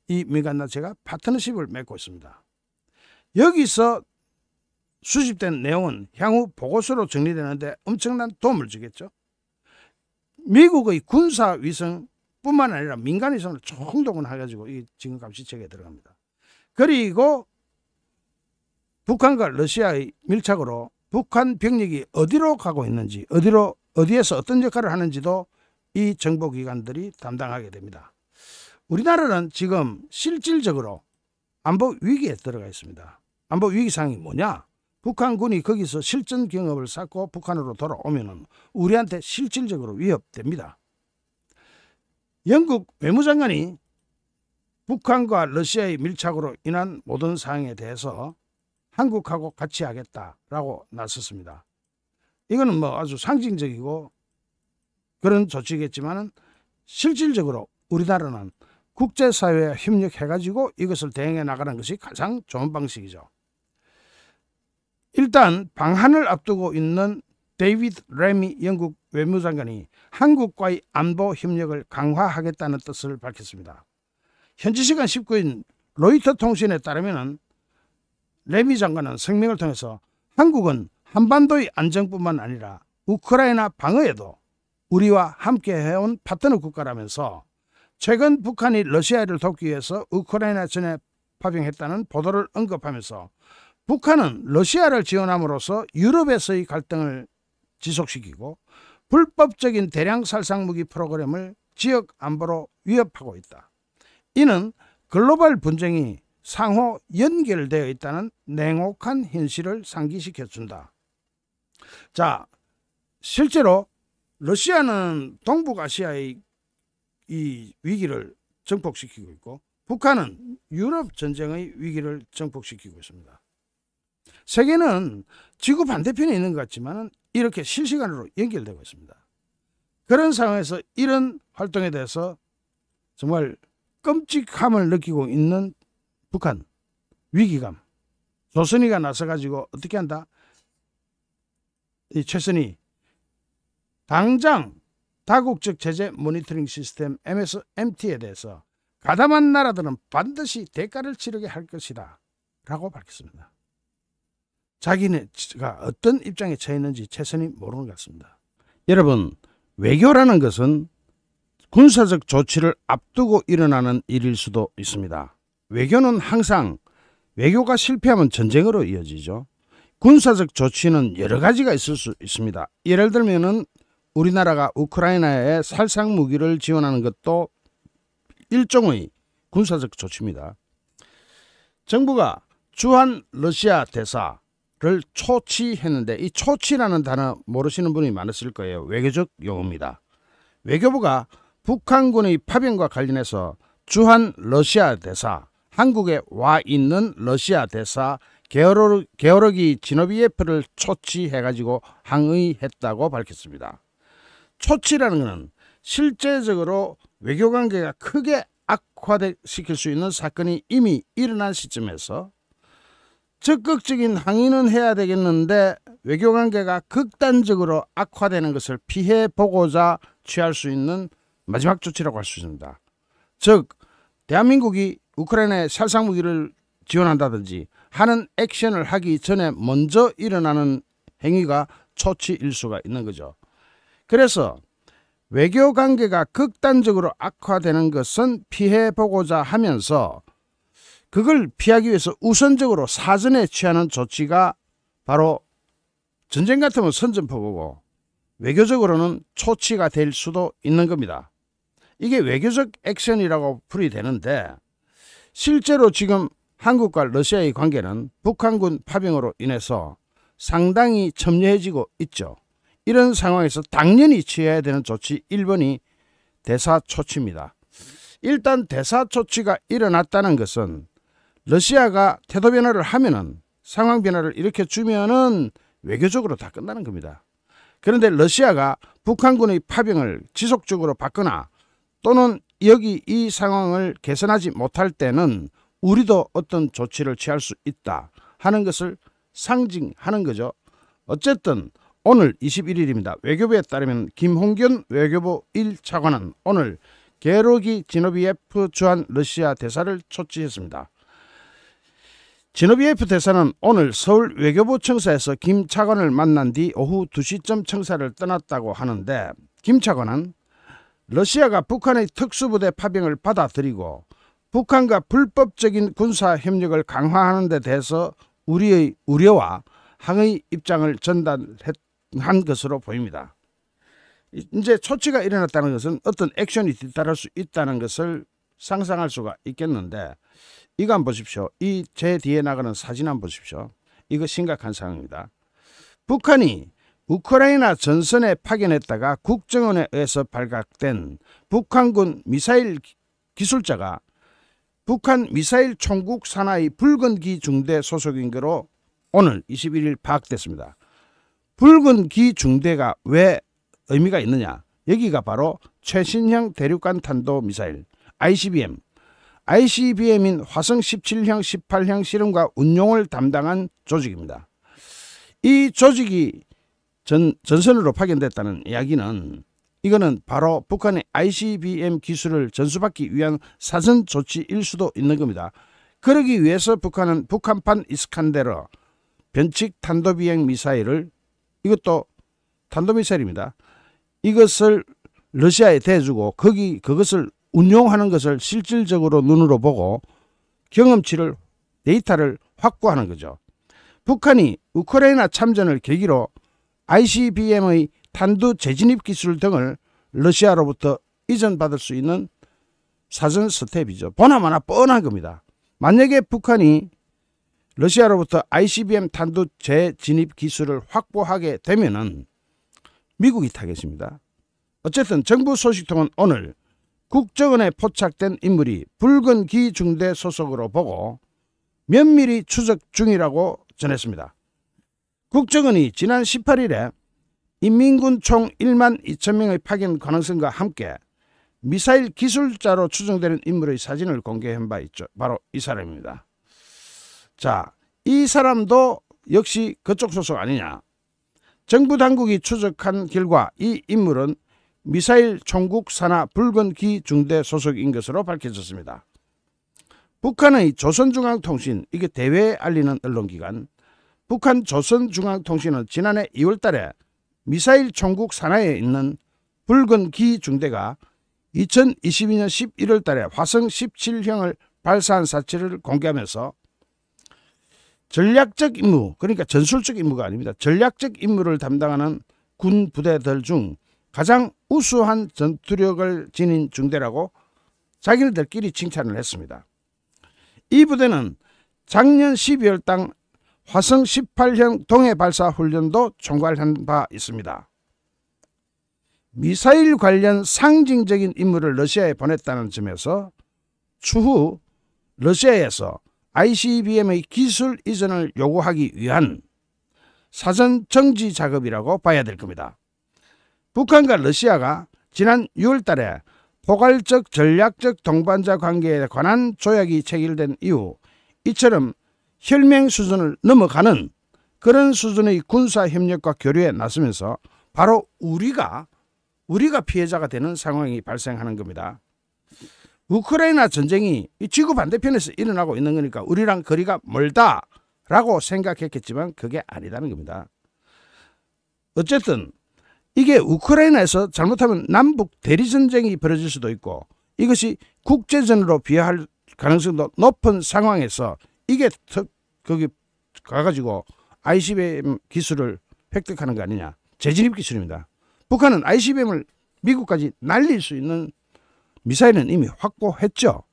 이 민간단체가 파트너십을 맺고 있습니다. 여기서 수집된 내용은 향후 보고서로 정리되는데 엄청난 도움을 주겠죠. 미국의 군사위성뿐만 아니라 민간위성을 총동원해가지고 이 지금 감시책에 들어갑니다. 그리고 북한과 러시아의 밀착으로 북한 병력이 어디로 가고 있는지 어디로 어디에서 어떤 역할을 하는지도 이 정보기관들이 담당하게 됩니다. 우리나라는 지금 실질적으로 안보 위기에 들어가 있습니다. 안보 위기 상이 뭐냐? 북한군이 거기서 실전 경험을 쌓고 북한으로 돌아오면 우리한테 실질적으로 위협됩니다. 영국 외무장관이 북한과 러시아의 밀착으로 인한 모든 사항에 대해서 한국하고 같이 하겠다라고 나섰습니다. 이거는 뭐 아주 상징적이고 그런 조치겠지만 실질적으로 우리나라는 국제사회와 협력해가지고 이것을 대응해 나가는 것이 가장 좋은 방식이죠. 일단 방한을 앞두고 있는 데이비드 레미 영국 외무장관이 한국과의 안보 협력을 강화하겠다는 뜻을 밝혔습니다. 현지 시간 19일 로이터 통신에 따르면 레미 장관은 성명을 통해서 한국은 한반도의 안정뿐만 아니라 우크라이나 방어에도 우리와 함께 해온 파트너 국가라면서 최근 북한이 러시아를 돕기 위해서 우크라이나 전에 파병했다는 보도를 언급하면서 북한은 러시아를 지원함으로써 유럽에서의 갈등을 지속시키고 불법적인 대량 살상 무기 프로그램을 지역 안보로 위협하고 있다. 이는 글로벌 분쟁이 상호 연결되어 있다는 냉혹한 현실을 상기시켜 준다. 자, 실제로 러시아는 동북아시아의 이 위기를 정폭시키고 있고 북한은 유럽 전쟁의 위기를 정폭시키고 있습니다. 세계는 지구 반대편에 있는 것 같지만 이렇게 실시간으로 연결되고 있습니다. 그런 상황에서 이런 활동에 대해서 정말 끔찍함을 느끼고 있는 북한 위기감 조선이가 나서가지고 어떻게 한다? 이최선이 당장 다국적 제재 모니터링 시스템 MSMT에 대해서 가담한 나라들은 반드시 대가를 치르게 할 것이다 라고 밝혔습니다. 자기네가 어떤 입장에 처했는지최선이 모르는 것 같습니다. 여러분 외교라는 것은 군사적 조치를 앞두고 일어나는 일일 수도 있습니다. 외교는 항상 외교가 실패하면 전쟁으로 이어지죠. 군사적 조치는 여러 가지가 있을 수 있습니다. 예를 들면은 우리나라가 우크라이나에 살상 무기를 지원하는 것도 일종의 군사적 조치입니다. 정부가 주한 러시아 대사를 초치했는데 이 초치라는 단어 모르시는 분이 많으실 거예요. 외교적 용어입니다. 외교부가 북한군의 파병과 관련해서 주한 러시아 대사, 한국에 와 있는 러시아 대사 게오르기진노비에프를 초치해가지고 항의했다고 밝혔습니다. 초치라는 것은 실제적으로 외교관계가 크게 악화시킬 수 있는 사건이 이미 일어난 시점에서 적극적인 항의는 해야 되겠는데 외교관계가 극단적으로 악화되는 것을 피해보고자 취할 수 있는 마지막 조치라고 할 수 있습니다. 즉 대한민국이 우크라이나에 살상 무기를 지원한다든지 하는 액션을 하기 전에 먼저 일어나는 행위가 초치일 수가 있는 거죠. 그래서 외교 관계가 극단적으로 악화되는 것은 피해보고자 하면서 그걸 피하기 위해서 우선적으로 사전에 취하는 조치가 바로 전쟁 같으면 선전포고고 외교적으로는 초치가 될 수도 있는 겁니다. 이게 외교적 액션이라고 풀이되는데 실제로 지금 한국과 러시아의 관계는 북한군 파병으로 인해서 상당히 첨예해지고 있죠. 이런 상황에서 당연히 취해야 되는 조치 1번이 대사 초치입니다. 일단 대사 초치가 일어났다는 것은 러시아가 태도 변화를 하면은 상황 변화를 일으켜 주면은 외교적으로 다 끝나는 겁니다. 그런데 러시아가 북한군의 파병을 지속적으로 받거나 또는 여기 이 상황을 개선하지 못할 때는 우리도 어떤 조치를 취할 수 있다 하는 것을 상징하는 거죠. 어쨌든 오늘 21일입니다. 외교부에 따르면 김홍균 외교부 1차관은 오늘 게로기 진노비에프 주한 러시아 대사를 초치했습니다. 진노비에프 대사는 오늘 서울 외교부 청사에서 김 차관을 만난 뒤 오후 2시쯤 청사를 떠났다고 하는데 김 차관은 러시아가 북한의 특수부대 파병을 받아들이고 북한과 불법적인 군사 협력을 강화하는 데 대해서 우리의 우려와 항의 입장을 전달한 것으로 보입니다. 이제 초치가 일어났다는 것은 어떤 액션이 뒤따를 수 있다는 것을 상상할 수가 있겠는데 이거 보십시오. 이 제 뒤에 나가는 사진 한번 보십시오. 이거 심각한 상황입니다. 북한이 우크라이나 전선에 파견했다가 국정원에 의해서 발각된 북한군 미사일 기술자가 북한 미사일 총국 산하의 붉은기 중대 소속인 으로 오늘 21일 파악됐습니다. 붉은기 중대가 왜 의미가 있느냐? 여기가 바로 최신형 대륙간 탄도 미사일 ICBM ICBM인 화성 17형, 18형 실험과 운용을 담당한 조직입니다. 이 조직이 전, 전선으로 파견됐다는 이야기는 이거는 바로 북한의 ICBM 기술을 전수받기 위한 사전 조치일 수도 있는 겁니다. 그러기 위해서 북한은 북한판 이스칸데르 변칙 탄도비행 미사일을 이것도 탄도미사일입니다. 이것을 러시아에 대주고 거기 그것을 운용하는 것을 실질적으로 눈으로 보고 경험치를 데이터를 확보하는 거죠. 북한이 우크라이나 참전을 계기로 ICBM의 탄두 재진입 기술 등을 러시아로부터 이전받을 수 있는 사전 스텝이죠. 보나마나 뻔한 겁니다. 만약에 북한이 러시아로부터 ICBM 탄두 재진입 기술을 확보하게 되면은 미국이 타겠습니다. 어쨌든 정부 소식통은 오늘 국정원에 포착된 인물이 붉은 기 중대 소속으로 보고 면밀히 추적 중이라고 전했습니다. 국정원이 지난 18일에 인민군 총 1만 2천 명의 파견 가능성과 함께 미사일 기술자로 추정되는 인물의 사진을 공개한 바 있죠. 바로 이 사람입니다. 자, 이 사람도 역시 그쪽 소속 아니냐. 정부 당국이 추적한 결과 이 인물은 미사일 총국 산하 붉은기 중대 소속인 것으로 밝혀졌습니다. 북한의 조선중앙통신, 이게 대외에 알리는 언론기관, 북한 조선중앙통신은 지난해 2월 달에 미사일 총국 산하에 있는 붉은 기 중대가 2022년 11월 달에 화성 17형을 발사한 사체를 공개하면서 전략적 임무, 그러니까 전술적 임무가 아닙니다. 전략적 임무를 담당하는 군 부대들 중 가장 우수한 전투력을 지닌 중대라고 자기들끼리 칭찬을 했습니다. 이 부대는 작년 12월 당 화성 18형 동해 발사 훈련도 총괄한 바 있습니다. 미사일 관련 상징적인 임무를 러시아에 보냈다는 점에서 추후 러시아에서 ICBM의 기술 이전을 요구하기 위한 사전 정지 작업이라고 봐야 될 겁니다. 북한과 러시아가 지난 6월 달에 포괄적 전략적 동반자 관계에 관한 조약이 체결된 이후 이처럼 혈맹 수준을 넘어가는 그런 수준의 군사 협력과 교류에 나서면서 바로 우리가 우리가 피해자가 되는 상황이 발생하는 겁니다. 우크라이나 전쟁이 지구 반대편에서 일어나고 있는 거니까 우리랑 거리가 멀다라고 생각했겠지만 그게 아니다는 겁니다. 어쨌든 이게 우크라이나에서 잘못하면 남북 대리전쟁이 벌어질 수도 있고 이것이 국제전으로 비화할 가능성도 높은 상황에서 이게 거기 가가지고 ICBM 기술을 획득하는 거 아니냐. 재진입 기술입니다. 북한은 ICBM을 미국까지 날릴 수 있는 미사일은 이미 확보했죠.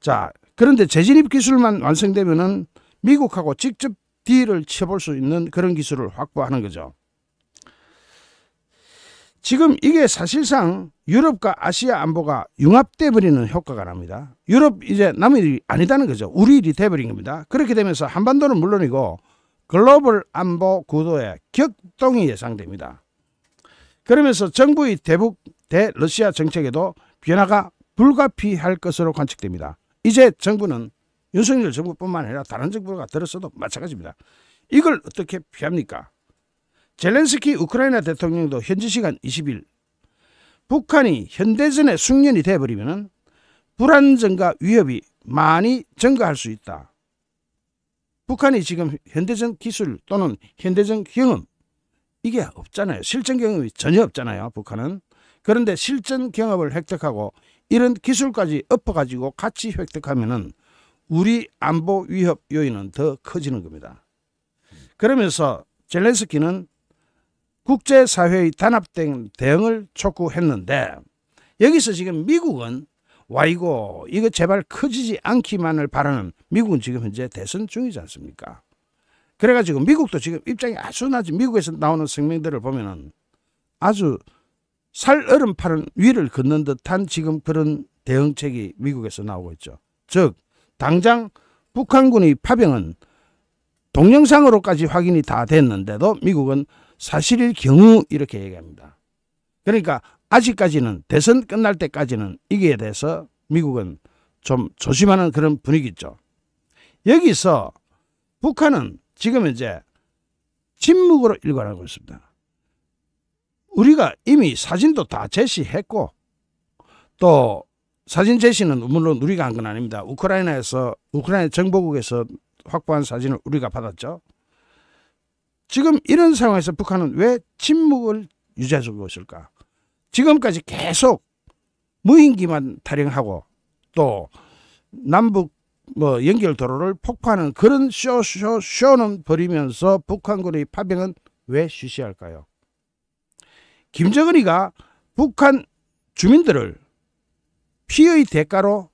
자, 그런데 재진입 기술만 완성되면은 미국하고 직접 딜을 쳐볼 수 있는 그런 기술을 확보하는 거죠. 지금 이게 사실상 유럽과 아시아 안보가 융합돼 버리는 효과가 납니다. 유럽 이제 남일이 의 아니다는 거죠. 우리 일이 돼버린 겁니다. 그렇게 되면서 한반도는 물론이고 글로벌 안보 구도에 격동이 예상됩니다. 그러면서 정부의 대북 대러시아 정책에도 변화가 불가피할 것으로 관측됩니다. 이제 정부는 윤석열 정부뿐만 아니라 다른 정부가 들었어도 마찬가지입니다. 이걸 어떻게 피합니까? 젤렌스키 우크라이나 대통령도 현지 시간 20일 북한이 현대전에 숙련이 돼버리면 불안 정과 위협이 많이 증가할 수 있다. 북한이 지금 현대전 기술 또는 현대전 경험 이게 없잖아요. 실전 경험이 전혀 없잖아요. 북한은. 그런데 실전 경험을 획득하고 이런 기술까지 엎어가지고 같이 획득하면은 우리 안보 위협 요인은 더 커지는 겁니다. 그러면서 젤렌스키는 국제사회의 단합된 대응을 촉구했는데 여기서 지금 미국은 와이고 이거 제발 커지지 않기만을 바라는 미국은 지금 현재 대선 중이지 않습니까? 그래가지고 미국도 지금 입장이 아주 낮은 미국에서 나오는 성명들을 보면은 아주 살 얼음 파는 위를 걷는 듯한 지금 그런 대응책이 미국에서 나오고 있죠. 즉 당장 북한군의 파병은 동영상으로까지 확인이 다 됐는데도 미국은 사실일 경우 이렇게 얘기합니다. 그러니까 아직까지는 대선 끝날 때까지는 이게에 대해서 미국은 좀 조심하는 그런 분위기 있죠. 여기서 북한은 지금 이제 침묵으로 일관하고 있습니다. 우리가 이미 사진도 다 제시했고 또 사진 제시는 물론 우리가 한 건 아닙니다. 우크라이나에서 우크라이나 정보국에서 확보한 사진을 우리가 받았죠. 지금 이런 상황에서 북한은 왜 침묵을 유지하고 있을까? 지금까지 계속 무인기만 탈영하고 또 남북 뭐 연결 도로를 폭파하는 그런 쇼 쇼 쇼는 벌이면서 북한군의 파병은 왜 쉬쉬할까요? 김정은이가 북한 주민들을 피의 대가로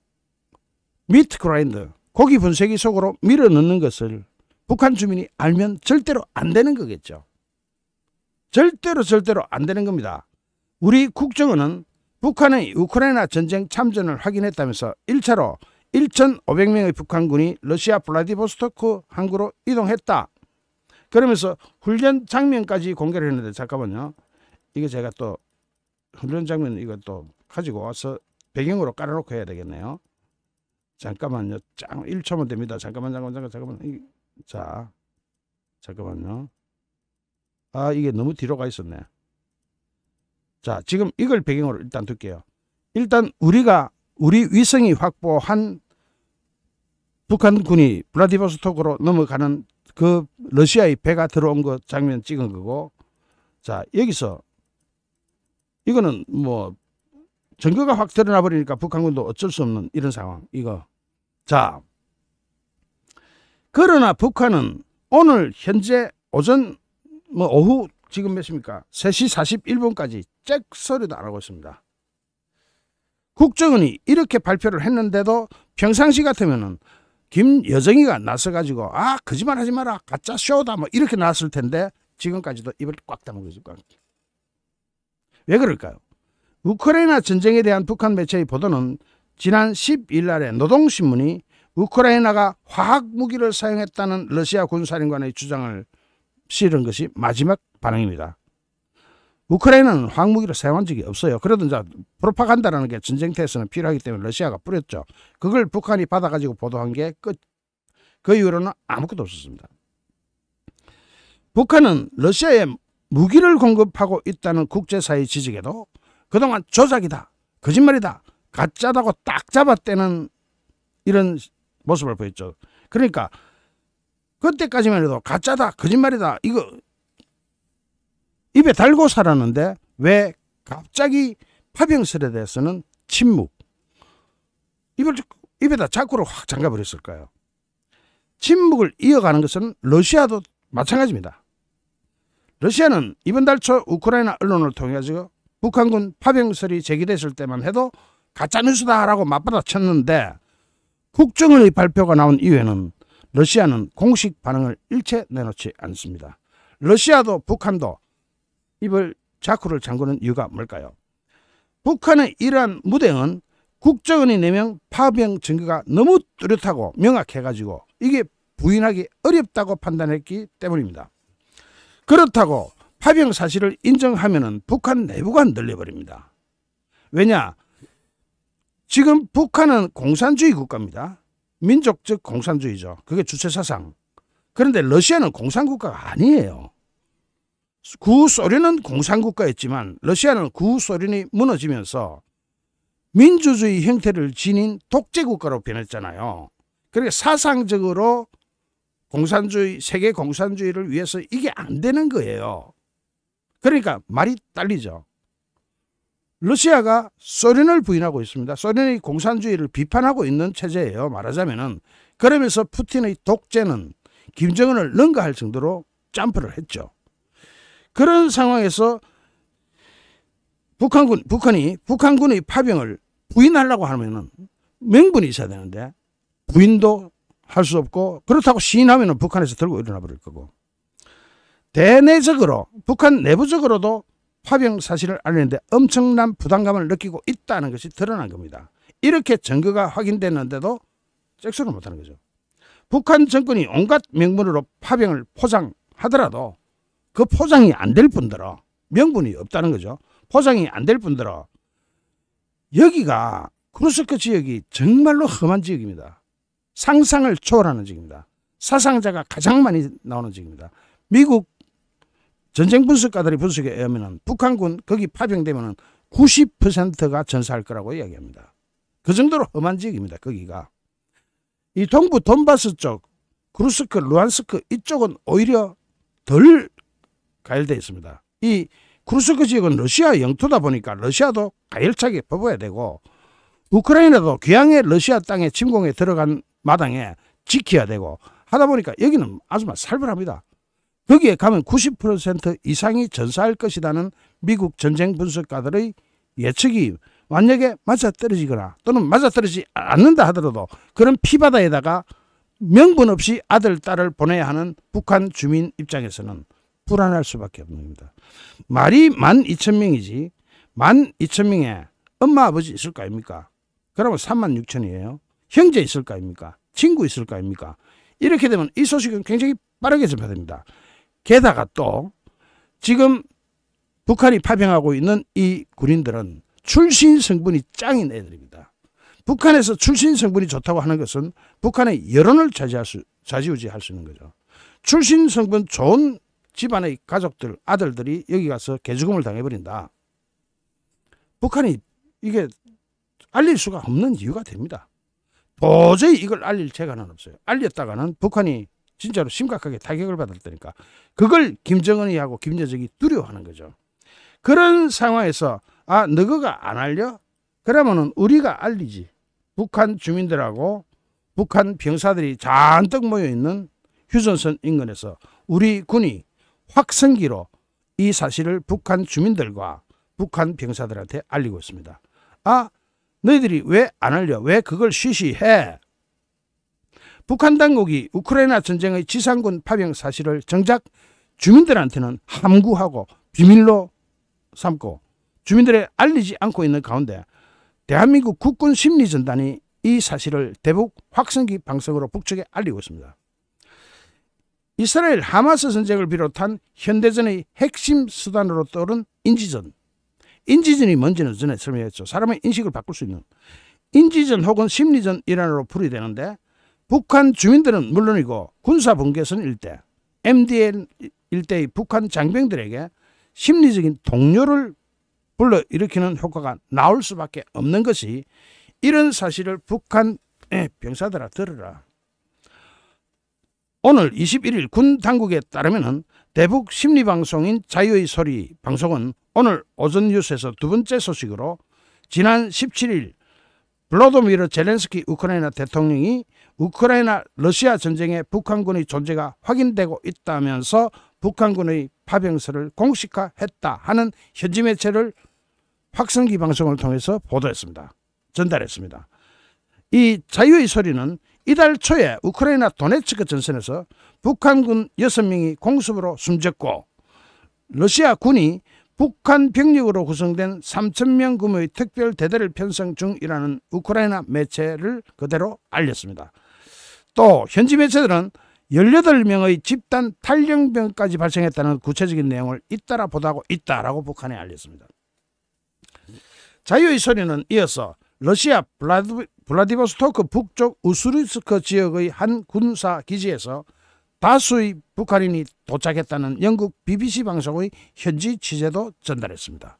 미트 그라인드 고기 분쇄기 속으로 밀어넣는 것을 북한 주민이 알면 절대로 안 되는 거겠죠. 절대로 절대로 안 되는 겁니다. 우리 국정원은 북한의 우크라이나 전쟁 참전을 확인했다면서 1차로 1,500명의 북한군이 러시아 블라디보스토크 항구로 이동했다. 그러면서 훈련 장면까지 공개를 했는데 잠깐만요. 이게 제가 또 훈련 장면 이것도 가지고 와서 배경으로 깔아놓고 해야 되겠네요. 잠깐만요. 짱 1초만 됩니다. 잠깐만 잠깐만 잠깐만 잠깐만. 자, 잠깐만요. 아, 이게 너무 뒤로 가 있었네. 자, 지금 이걸 배경으로 일단 둘게요. 일단 우리가 우리 위성이 확보한 북한군이 블라디보스톡으로 넘어가는 그 러시아의 배가 들어온 거 장면 찍은 거고 자 여기서 이거는 뭐전교가확 드러나 버리니까 북한군도 어쩔 수 없는 이런 상황 이거 자 그러나 북한은 오늘 현재 오전 뭐 오후 지금 몇 시입니까? 3시 41분까지 잭 소리도 안 하고 있습니다. 국정원이 이렇게 발표를 했는데도 평상시 같으면은 김여정이가 나서가지고 아 거짓말 하지 마라 가짜 쇼다 뭐 이렇게 나왔을 텐데 지금까지도 입을 꽉 다물고 있습니다. 왜 그럴까요? 우크라이나 전쟁에 대한 북한 매체의 보도는 지난 10일 날에 노동신문이 우크라이나가 화학 무기를 사용했다는 러시아 군사령관의 주장을 실은 것이 마지막 반응입니다. 우크라이나는 화학 무기를 사용한 적이 없어요. 그러던 자 프로파간다라는 게 전쟁터에서는 필요하기 때문에 러시아가 뿌렸죠. 그걸 북한이 받아가지고 보도한 게 끝. 그 이후로는 아무것도 없었습니다. 북한은 러시아에 무기를 공급하고 있다는 국제사회 지적에도 그동안 조작이다, 거짓말이다, 가짜다고 딱 잡아떼는 이런 모습을 보였죠. 그러니까 그때까지만 해도 가짜다 거짓말이다 이거 입에 달고 살았는데 왜 갑자기 파병설에 대해서는 침묵 입을, 입에다 자꾸를 확 잠가버렸을까요? 침묵을 이어가는 것은 러시아도 마찬가지입니다. 러시아는 이번 달 초 우크라이나 언론을 통해 가지고 북한군 파병설이 제기됐을 때만 해도 가짜뉴스다라고 맞받아쳤는데 국정원의 발표가 나온 이후에는 러시아는 공식 반응을 일체 내놓지 않습니다. 러시아도 북한도 입을 자쿠를 잠그는 이유가 뭘까요? 북한의 이러한 무대는 국정원이 내명 파병 증거가 너무 뚜렷하고 명확해가지고 이게 부인하기 어렵다고 판단했기 때문입니다. 그렇다고 파병 사실을 인정하면 북한 내부가 늘려버립니다. 왜냐? 지금 북한은 공산주의 국가입니다. 민족적 공산주의죠. 그게 주체 사상. 그런데 러시아는 공산국가가 아니에요. 구소련은 공산국가였지만 러시아는 구소련이 무너지면서 민주주의 형태를 지닌 독재국가로 변했잖아요. 그러니까 사상적으로 공산주의, 세계 공산주의를 위해서 이게 안 되는 거예요. 그러니까 말이 딸리죠. 러시아가 소련을 부인하고 있습니다. 소련의 공산주의를 비판하고 있는 체제예요. 말하자면은 그러면서 푸틴의 독재는 김정은을 능가할 정도로 점프를 했죠. 그런 상황에서 북한군 북한이 북한군의 파병을 부인하려고 하면은 명분이 있어야 되는데 부인도 할 수 없고 그렇다고 시인하면은 북한에서 들고 일어나 버릴 거고 대내적으로 북한 내부적으로도 파병 사실을 알리는데 엄청난 부담감을 느끼고 있다는 것이 드러난 겁니다. 이렇게 증거가 확인됐는데도 잭스를 못하는 거죠. 북한 정권이 온갖 명분으로 파병을 포장하더라도 그 포장이 안 될 뿐더러 명분이 없다는 거죠. 포장이 안 될 뿐더러 여기가 크루스크 지역이 정말로 험한 지역입니다. 상상을 초월하는 지역입니다. 사상자가 가장 많이 나오는 지역입니다. 미국 전쟁 분석가들이 분석에 의하면 북한군 거기 파병되면 90%가 전사할 거라고 이야기합니다. 그 정도로 험한 지역입니다. 거기가. 이 동부 돈바스 쪽 크루스크, 루안스크 이쪽은 오히려 덜가열되어 있습니다. 이 크루스크 지역은 러시아 영토다 보니까 러시아도 가열차게 퍼부야 되고 우크라이나도 귀향의 러시아 땅에 침공에 들어간 마당에 지켜야 되고 하다 보니까 여기는 아주 살벌합니다. 여기에 가면 90% 이상이 전사할 것이라는 미국 전쟁 분석가들의 예측이 만약에 맞아떨어지거나 또는 맞아떨어지지 않는다 하더라도 그런 피바다에다가 명분 없이 아들, 딸을 보내야 하는 북한 주민 입장에서는 불안할 수밖에 없는 겁니다. 말이 만 이천 명이지 만 이천 명에 엄마, 아버지 있을 거 아닙니까? 그러면 삼만 육천이에요. 형제 있을 거 아닙니까? 친구 있을 거 아닙니까? 이렇게 되면 이 소식은 굉장히 빠르게 전파됩니다. 게다가 또 지금 북한이 파병하고 있는 이 군인들은 출신 성분이 짱인 애들입니다. 북한에서 출신 성분이 좋다고 하는 것은 북한의 여론을 차지할 수, 좌지우지할 수 있는 거죠. 출신 성분 좋은 집안의 가족들, 아들들이 여기 가서 개죽음을 당해버린다. 북한이 이게 알릴 수가 없는 이유가 됩니다. 도저히 이걸 알릴 재간은 없어요. 알렸다가는 북한이 진짜로 심각하게 타격을 받았다니까. 그걸 김정은이 하고 김여정이 두려워하는 거죠. 그런 상황에서 아 너가 안 알려? 그러면은 우리가 알리지. 북한 주민들하고 북한 병사들이 잔뜩 모여있는 휴전선 인근에서 우리 군이 확성기로 이 사실을 북한 주민들과 북한 병사들한테 알리고 있습니다. 아 너희들이 왜 안 알려? 왜 그걸 쉬쉬해? 북한 당국이 우크라이나 전쟁의 지상군 파병 사실을 정작 주민들한테는 함구하고 비밀로 삼고 주민들에 알리지 않고 있는 가운데 대한민국 국군 심리전단이 이 사실을 대북 확성기 방송으로 북측에 알리고 있습니다. 이스라엘 하마스 전쟁을 비롯한 현대전의 핵심 수단으로 떠오른 인지전. 인지전이 뭔지는 전에 설명했죠. 사람의 인식을 바꿀 수 있는. 인지전 혹은 심리전 일환으로 풀이되는데 북한 주민들은 물론이고 군사 분계선 일대, m d n 일대의 북한 장병들에게 심리적인 동료를 불러일으키는 효과가 나올 수밖에 없는 것이 이런 사실을 북한 예, 병사들아 들으라. 오늘 21일 군 당국에 따르면 대북 심리방송인 자유의 소리 방송은 오늘 오전 뉴스에서 두 번째 소식으로 지난 17일 블로도미르 젤렌스키 우크라이나 대통령이 우크라이나 러시아 전쟁에 북한군의 존재가 확인되고 있다면서 북한군의 파병설을 공식화했다 하는 현지 매체를 확성기 방송을 통해서 보도했습니다. 전달했습니다. 이 자유의 소리는 이달 초에 우크라이나 도네츠크 전선에서 북한군 6명이 공습으로 숨졌고 러시아 군이 북한 병력으로 구성된 3천명 규모의 특별 대대를 편성 중이라는 우크라이나 매체를 그대로 알렸습니다. 또 현지 매체들은 18명의 집단 탈영병까지 발생했다는 구체적인 내용을 잇따라 보도하고 있다라고 북한에 알렸습니다. 자유의 소리는 이어서 러시아 블라디, 블라디보스토크 북쪽 우스루스크 지역의 한 군사 기지에서 다수의 북한인이 도착했다는 영국 BBC 방송의 현지 취재도 전달했습니다.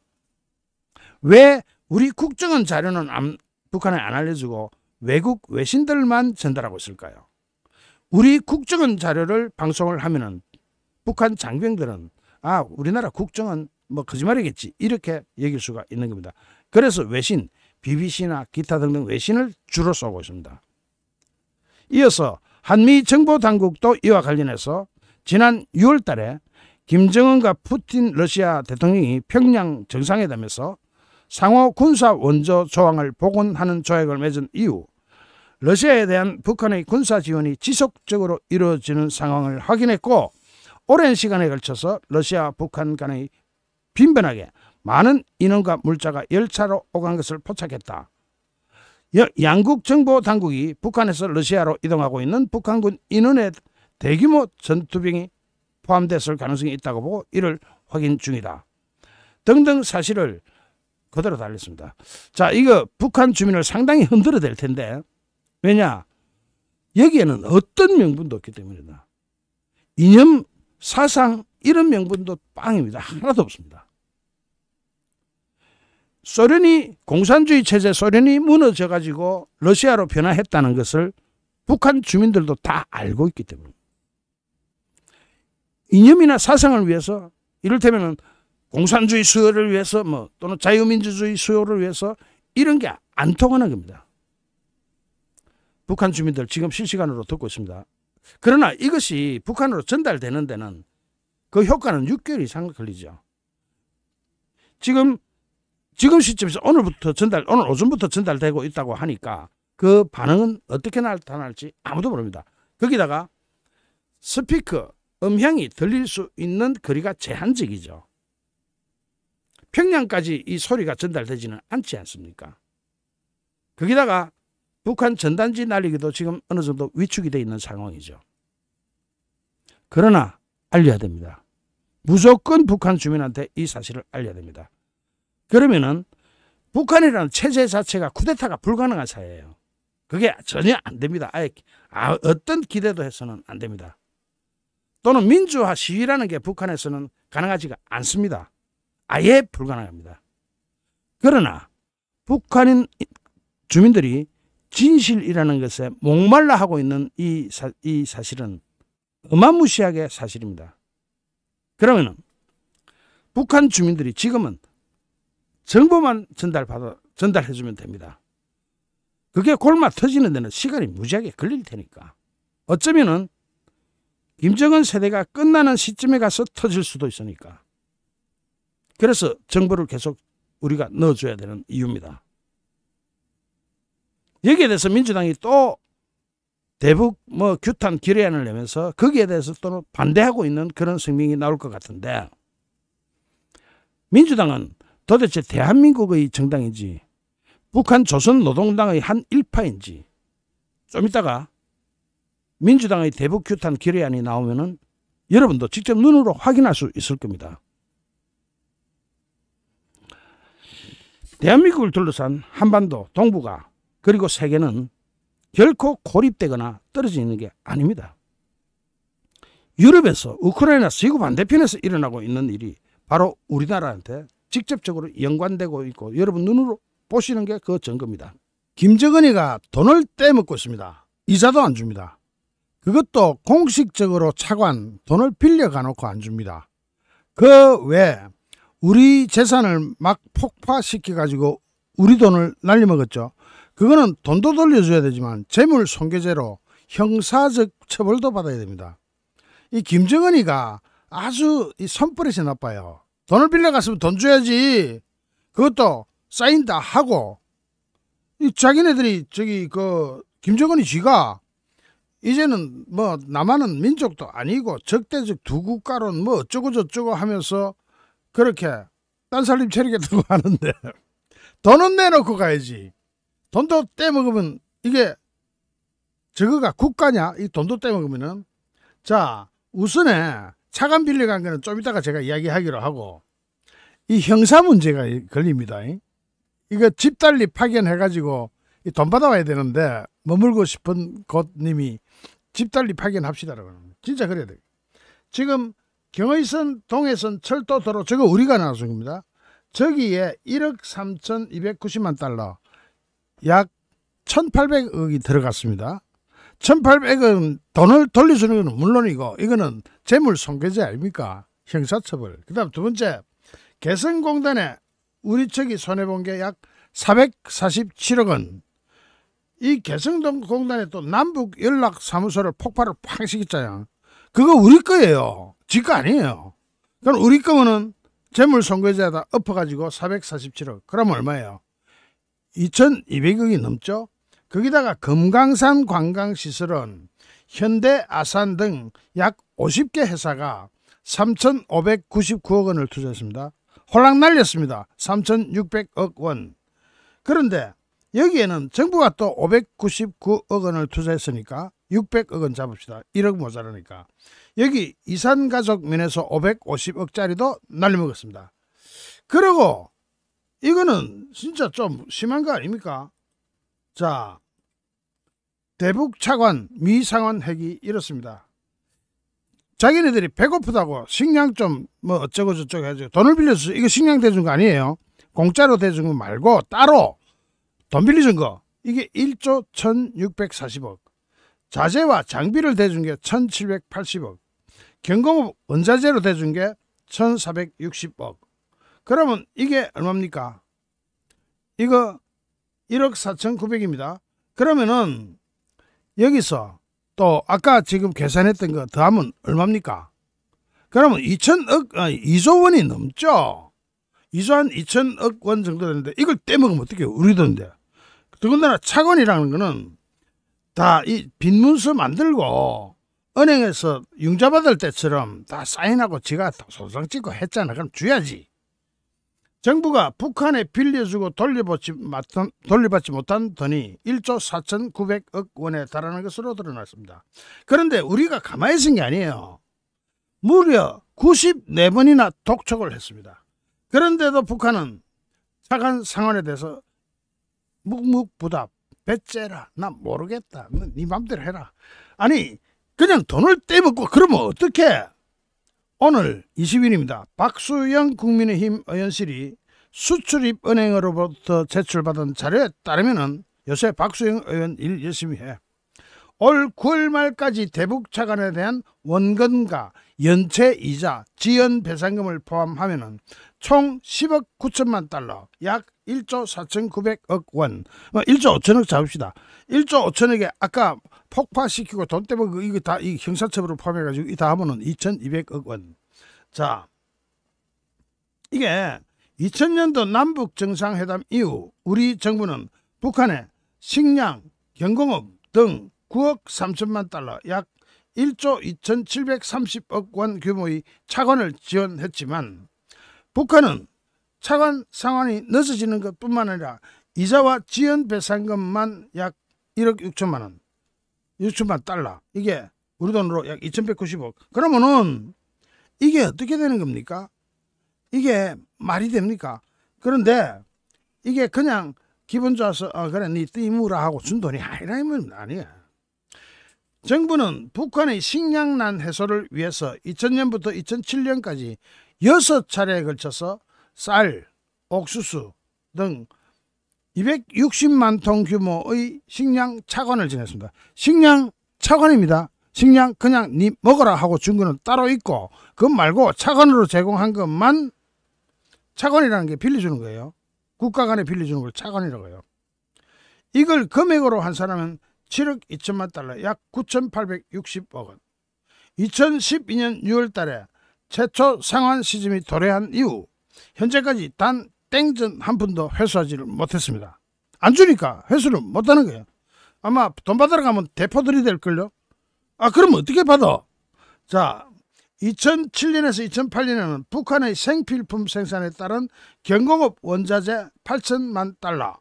왜 우리 국정원 자료는 안, 북한에 안 알려주고 외국 외신들만 전달하고 있을까요? 우리 국정원 자료를 방송을 하면은 북한 장병들은 아 우리나라 국정원 뭐 거짓말이겠지 이렇게 얘기 수가 있는 겁니다. 그래서 외신 BBC나 기타 등등 외신을 주로 쏘고 있습니다. 이어서 한미 정보당국도 이와 관련해서 지난 6월 달에 김정은과 푸틴 러시아 대통령이 평양 정상회담에서 상호 군사 원조 조항을 복원하는 조약을 맺은 이후 러시아에 대한 북한의 군사 지원이 지속적으로 이루어지는 상황을 확인했고 오랜 시간에 걸쳐서 러시아 북한 간의 빈번하게 많은 인원과 물자가 열차로 오간 것을 포착했다. 양국 정보 당국이 북한에서 러시아로 이동하고 있는 북한군 인원의 대규모 전투병이 포함됐을 가능성이 있다고 보고 이를 확인 중이다. 등등 사실을 그대로 달렸습니다. 자, 이거 북한 주민을 상당히 흔들어 댈 텐데 왜냐? 여기에는 어떤 명분도 없기 때문이다. 이념, 사상 이런 명분도 빵입니다. 하나도 없습니다. 소련이 공산주의 체제 소련이 무너져 가지고 러시아로 변화했다는 것을 북한 주민들도 다 알고 있기 때문에 이념이나 사상을 위해서 이를테면 공산주의 수요를 위해서 뭐 또는 자유민주주의 수요를 위해서 이런 게 안 통하는 겁니다. 북한 주민들 지금 실시간으로 듣고 있습니다. 그러나 이것이 북한으로 전달되는 데는 그 효과는 6개월 이상 걸리죠. 지금 지금 시점에서 오늘부터 전달, 오늘 오전부터 전달되고 있다고 하니까 그 반응은 어떻게 나타날지 아무도 모릅니다. 거기다가 스피커, 음향이 들릴 수 있는 거리가 제한적이죠. 평양까지 이 소리가 전달되지는 않지 않습니까? 거기다가 북한 전단지 날리기도 지금 어느 정도 위축이 돼 있는 상황이죠. 그러나 알려야 됩니다. 무조건 북한 주민한테 이 사실을 알려야 됩니다. 그러면은 북한이라는 체제 자체가 쿠데타가 불가능한 사회예요. 그게 전혀 안 됩니다. 아예 아, 어떤 기대도 해서는 안 됩니다. 또는 민주화 시위라는 게 북한에서는 가능하지가 않습니다. 아예 불가능합니다. 그러나 북한인 주민들이 진실이라는 것에 목말라 하고 있는 이, 사, 이 사실은 어마무시하게 사실입니다. 그러면 북한 주민들이 지금은 정보만 전달받아, 전달해주면 됩니다. 그게 골마 터지는 데는 시간이 무지하게 걸릴 테니까. 어쩌면은 김정은 세대가 끝나는 시점에 가서 터질 수도 있으니까. 그래서 정보를 계속 우리가 넣어줘야 되는 이유입니다. 여기에 대해서 민주당이 또 대북 뭐 규탄 결의안을 내면서 거기에 대해서 또 반대하고 있는 그런 성명이 나올 것 같은데 민주당은 도대체 대한민국의 정당인지 북한 조선노동당의 한 일파인지 좀 이따가 민주당의 대북 규탄 결의안이 나오면은 여러분도 직접 눈으로 확인할 수 있을 겁니다. 대한민국을 둘러싼 한반도 동북아 그리고 세계는 결코 고립되거나 떨어져 있는 게 아닙니다. 유럽에서 우크라이나 지구 반대편에서 일어나고 있는 일이 바로 우리나라한테 직접적으로 연관되고 있고 여러분 눈으로 보시는 게 그 증거입니다. 김정은이가 돈을 떼먹고 있습니다. 이자도 안 줍니다. 그것도 공식적으로 차관 돈을 빌려 가놓고 안 줍니다. 그외 우리 재산을 막 폭파시켜 가지고 우리 돈을 날려먹었죠. 그거는 돈도 돌려줘야 되지만 재물 손괴죄로 형사적 처벌도 받아야 됩니다. 이 김정은이가 아주 이 손버릇이 나빠요. 돈을 빌려갔으면 돈 줘야지. 그것도 쌓인다 하고 이 자기네들이 저기 그 김정은이 쥐가 이제는 뭐 남한은 민족도 아니고 적대적 두 국가론 뭐 어쩌고 저쩌고 하면서 그렇게 딴살림 차리겠다고 하는데 돈은 내놓고 가야지. 돈도 떼먹으면 이게 저거가 국가냐? 이 돈도 떼먹으면은 자 우선에 차관 빌려간 거는 좀 이따가 제가 이야기하기로 하고 이 형사 문제가 걸립니다. 이거 집달리 파견해가지고 돈 받아와야 되는데 머물고 싶은 곳님이 집달리 파견합시다라고 합니다. 진짜 그래야 돼 지금 경의선 동해선 철도도로 저거 우리가 나중입니다. 눠 저기에 1억 3,290만 달러 약 1,800억이 들어갔습니다. 1,800억은 돈을 돌려주는 건 물론이고 이거는 재물 손괴제 아닙니까? 형사처벌. 그 다음 두 번째 개성공단에 우리 측이 손해본 게 약 447억 원. 이 개성동 공단에 또 남북연락사무소를 폭발을 팡 시켰잖아요. 그거 우리 거예요. 지가 아니에요. 그럼 우리 거면은 재물 선거자에다 엎어가지고 447억. 그럼 얼마예요? 2200억이 넘죠? 거기다가 금강산 관광시설은 현대, 아산 등 약 50개 회사가 3,599억 원을 투자했습니다. 홀랑 날렸습니다. 3,600억 원. 그런데 여기에는 정부가 또 599억 원을 투자했으니까 600억 원 잡읍시다. 1억 모자라니까. 여기 이산가족 면에서 550억짜리도 날려먹었습니다. 그리고 이거는 진짜 좀 심한 거 아닙니까? 자, 대북 차관 미상환 핵이 이렇습니다. 자기네들이 배고프다고 식량 좀 뭐 어쩌고 저쩌고 해가지고 돈을 빌려서 이거 식량 대준 거 아니에요. 공짜로 대준 거 말고 따로 돈 빌려준 거 이게 1조 1640억 자재와 장비를 대준 게 1780억 경공업 원자재로 대준 게 1460억. 그러면 이게 얼마입니까? 이거 1억 4,900입니다. 그러면은 여기서 또 아까 지금 계산했던 거 더하면 얼마입니까? 그러면 2천억, 아, 2조 원이 넘죠? 2조 한 2천억 원 정도 되는데 이걸 떼먹으면 어떡해 우리 돈데 더군다나 차건이라는 거는 다 이 빈문서 만들고 은행에서 융자 받을 때처럼 다 사인하고 지가 소송 찍고 했잖아. 그럼 줘야지. 정부가 북한에 빌려주고 돌려받지, 돌려받지 못한 돈이 1조 4,900억 원에 달하는 것으로 드러났습니다. 그런데 우리가 가만히 있은 게 아니에요. 무려 94번이나 독촉을 했습니다. 그런데도 북한은 차관 상황에 대해서 묵묵부답, 배째라, 나 모르겠다, 네 맘대로 해라. 아니 그냥 돈을 떼먹고 그러면 어떡해 오늘 20일입니다. 박수영 국민의힘 의원실이 수출입은행으로부터 제출받은 자료에 따르면 요새 박수영 의원 일 열심히 해. 올 9월 말까지 대북 차관에 대한 원금과 연체 이자, 지연 배상금을 포함하면 총 10억 9천만 달러, 약 1조 4,900억 원, 1조 어, 5천억 잡읍시다. 1조 5천억에 아까 폭파시키고 돈 떼먹은 이거 다 이 형사처벌을 포함해가지고 이 다하면은 2,200억 원. 자, 이게 2000년도 남북 정상회담 이후 우리 정부는 북한에 식량, 경공업 등 9억 3천만 달러, 약 1조 2,730억 원 규모의 차관을 지원했지만 북한은 차관 상환이 늦어지는 것뿐만 아니라 이자와 지연 배상금만 약 1억 6천만 원, 6천만 달러 이게 우리 돈으로 약 2,190억. 그러면은 이게 어떻게 되는 겁니까? 이게 말이 됩니까? 그런데 이게 그냥 기분 좋아서 어, 그래 니네 이무라 하고 준 돈이 아니라 면 뭐, 아니야. 정부는 북한의 식량난 해소를 위해서 2000년부터 2007년까지 여섯 차례에 걸쳐서 쌀, 옥수수 등 260만 톤 규모의 식량 차관을 지냈습니다. 식량 차관입니다. 식량 그냥 니 먹어라 하고 준 거는 따로 있고 그 말고 차관으로 제공한 것만 차관이라는 게 빌려주는 거예요. 국가 간에 빌려주는 걸 차관이라고 해요. 이걸 금액으로 한 사람은 7억 2천만 달러 약 9,860억 원. 2012년 6월 달에 최초 상환 시즌이 도래한 이후 현재까지 단 땡전 한 푼도 회수하지를 못했습니다. 안 주니까 회수를 못하는 거예요. 아마 돈 받으러 가면 대포들이 될걸요? 아 그럼 어떻게 받아? 자 2007년에서 2008년에는 북한의 생필품 생산에 따른 경공업 원자재 8천만 달러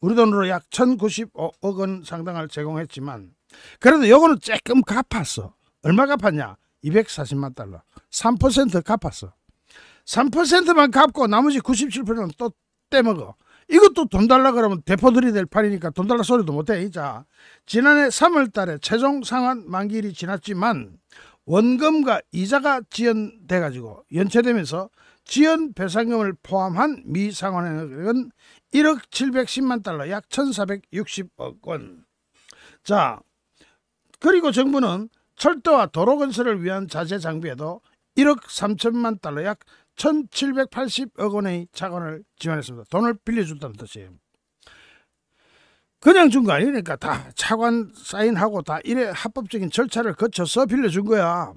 우리 돈으로 약 1,095억 원 상당을 제공했지만 그래도 요거는 조금 갚았어. 얼마 갚았냐? 240만 달러. 3% 갚았어. 3%만 갚고 나머지 97%는 또 떼먹어. 이것도 돈 달라 그러면 대포들이 될 판이니까 돈 달라 소리도 못해. 자, 지난해 3월 달에 최종 상환 만기일이 지났지만 원금과 이자가 지연돼 가지고 연체되면서 지연 배상금을 포함한 미상환액은 1억 710만 달러 약 1460억 원. 자, 그리고 정부는 철도와 도로 건설을 위한 자재 장비에도 1억 3천만 달러 약 1,780억 원의 차금을 지원했습니다. 돈을 빌려준다는 뜻이에요. 그냥 준 거 아니니까 다 차관 사인하고 다 이래 합법적인 절차를 거쳐서 빌려준 거야.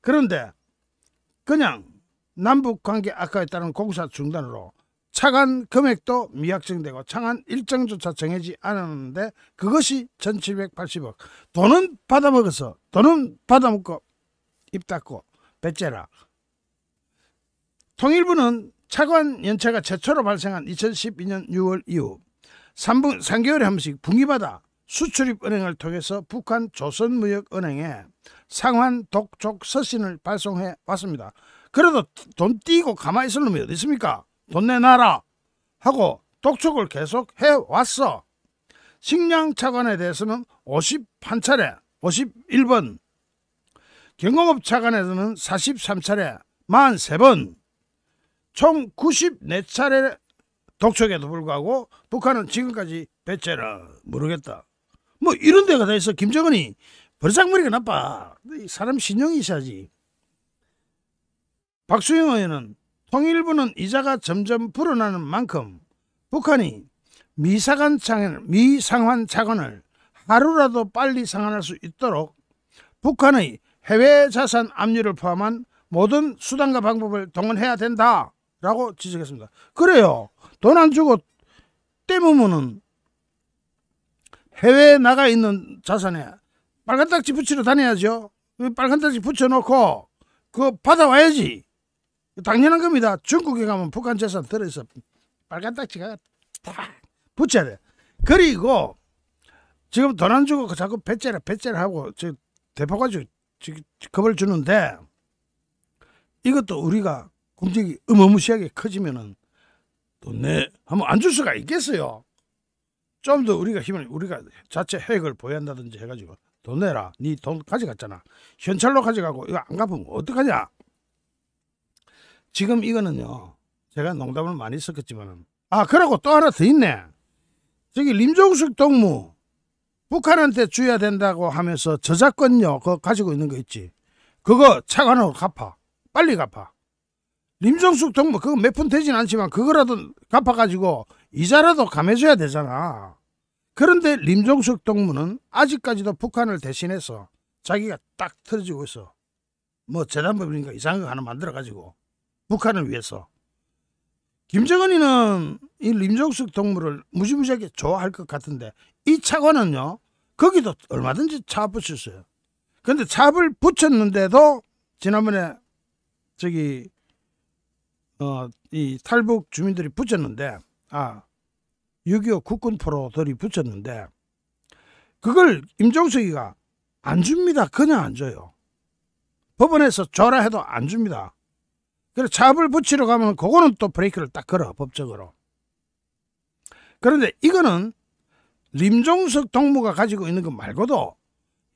그런데 그냥 남북 관계 악화에 따른 공사 중단으로 차관 금액도 미확정되고 차관 일정조차 정해지 않았는데 그것이 1780억. 돈은 받아먹어서 돈은 받아먹고 입 닫고 배째라. 통일부는 차관 연차가 최초로 발생한 2012년 6월 이후 3분, 3개월에 한 번씩 붕위받아 수출입은행을 통해서 북한 조선무역은행에 상환 독촉 서신을 발송해 왔습니다. 그래도 돈 띄고 가만히 있을 놈이 어디 있습니까? 돈 내놔라 하고 독촉을 계속 해왔어. 식량 차관에 대해서는 51차례, 51번. 경공업 차관에서는 43차례, 43번. 총 94차례 독촉에도 불구하고 북한은 지금까지 배째라 모르겠다. 뭐 이런 데가 다 있어. 김정은이 벌상머리가 나빠. 사람 신용이 있어야지. 박수영 의원은 통일부는 이자가 점점 불어나는 만큼 북한이 미사관 창을, 미상환 차관을 하루라도 빨리 상환할 수 있도록 북한의 해외 자산 압류를 포함한 모든 수단과 방법을 동원해야 된다라고 지적했습니다. 그래요. 돈 안 주고 떼무면은 해외에 나가 있는 자산에 빨간 딱지 붙이러 다녀야죠. 빨간 딱지 붙여놓고 그 받아와야지. 당연한 겁니다. 중국에 가면 북한 재산 들어있어. 빨간 딱지가 탁 붙여야 돼. 그리고 지금 도난 주고 그 자꾸 배째라배째라 하고 저 대포 가지고 겁을 주는데 이것도 우리가 공격이 어마무시하게 커지면은 또내 하면 안줄 수가 있겠어요. 좀 더 우리가 힘을 우리가 자체 핵을 보유한다든지 해가지고 돈 내라. 니 돈 가져갔잖아. 현찰로 가져가고 이거 안 갚으면 어떡하냐. 지금 이거는요. 제가 농담을 많이 섞었지만은 아 그러고 또 하나 더 있네. 저기 림종숙 동무 북한한테 줘야 된다고 하면서 저작권료 그거 가지고 있는 거 있지. 그거 차관으로 갚아. 빨리 갚아. 림종숙 동무 그거 몇 푼 되진 않지만 그거라도 갚아가지고 이자라도 감해줘야 되잖아. 그런데 림종숙 동무는 아직까지도 북한을 대신해서 자기가 딱 틀어지고 있어. 뭐재단법인가 이상한 거 하나 만들어가지고 북한을 위해서. 김정은이는 이 림종숙 동물을 무지무지하게 좋아할 것 같은데 이 차관은요 거기도 얼마든지 차 붙였어요. 그런데 차를 붙였는데도 지난번에 저기 어이 탈북 주민들이 붙였는데 아6.25 국군포로들이 붙였는데 그걸 임종석이가 안 줍니다. 그냥 안 줘요. 법원에서 줘라 해도 안 줍니다. 그래서 잡을 붙이러 가면 그거는 또 브레이크를 딱 걸어 법적으로. 그런데 이거는 림종석 동무가 가지고 있는 것 말고도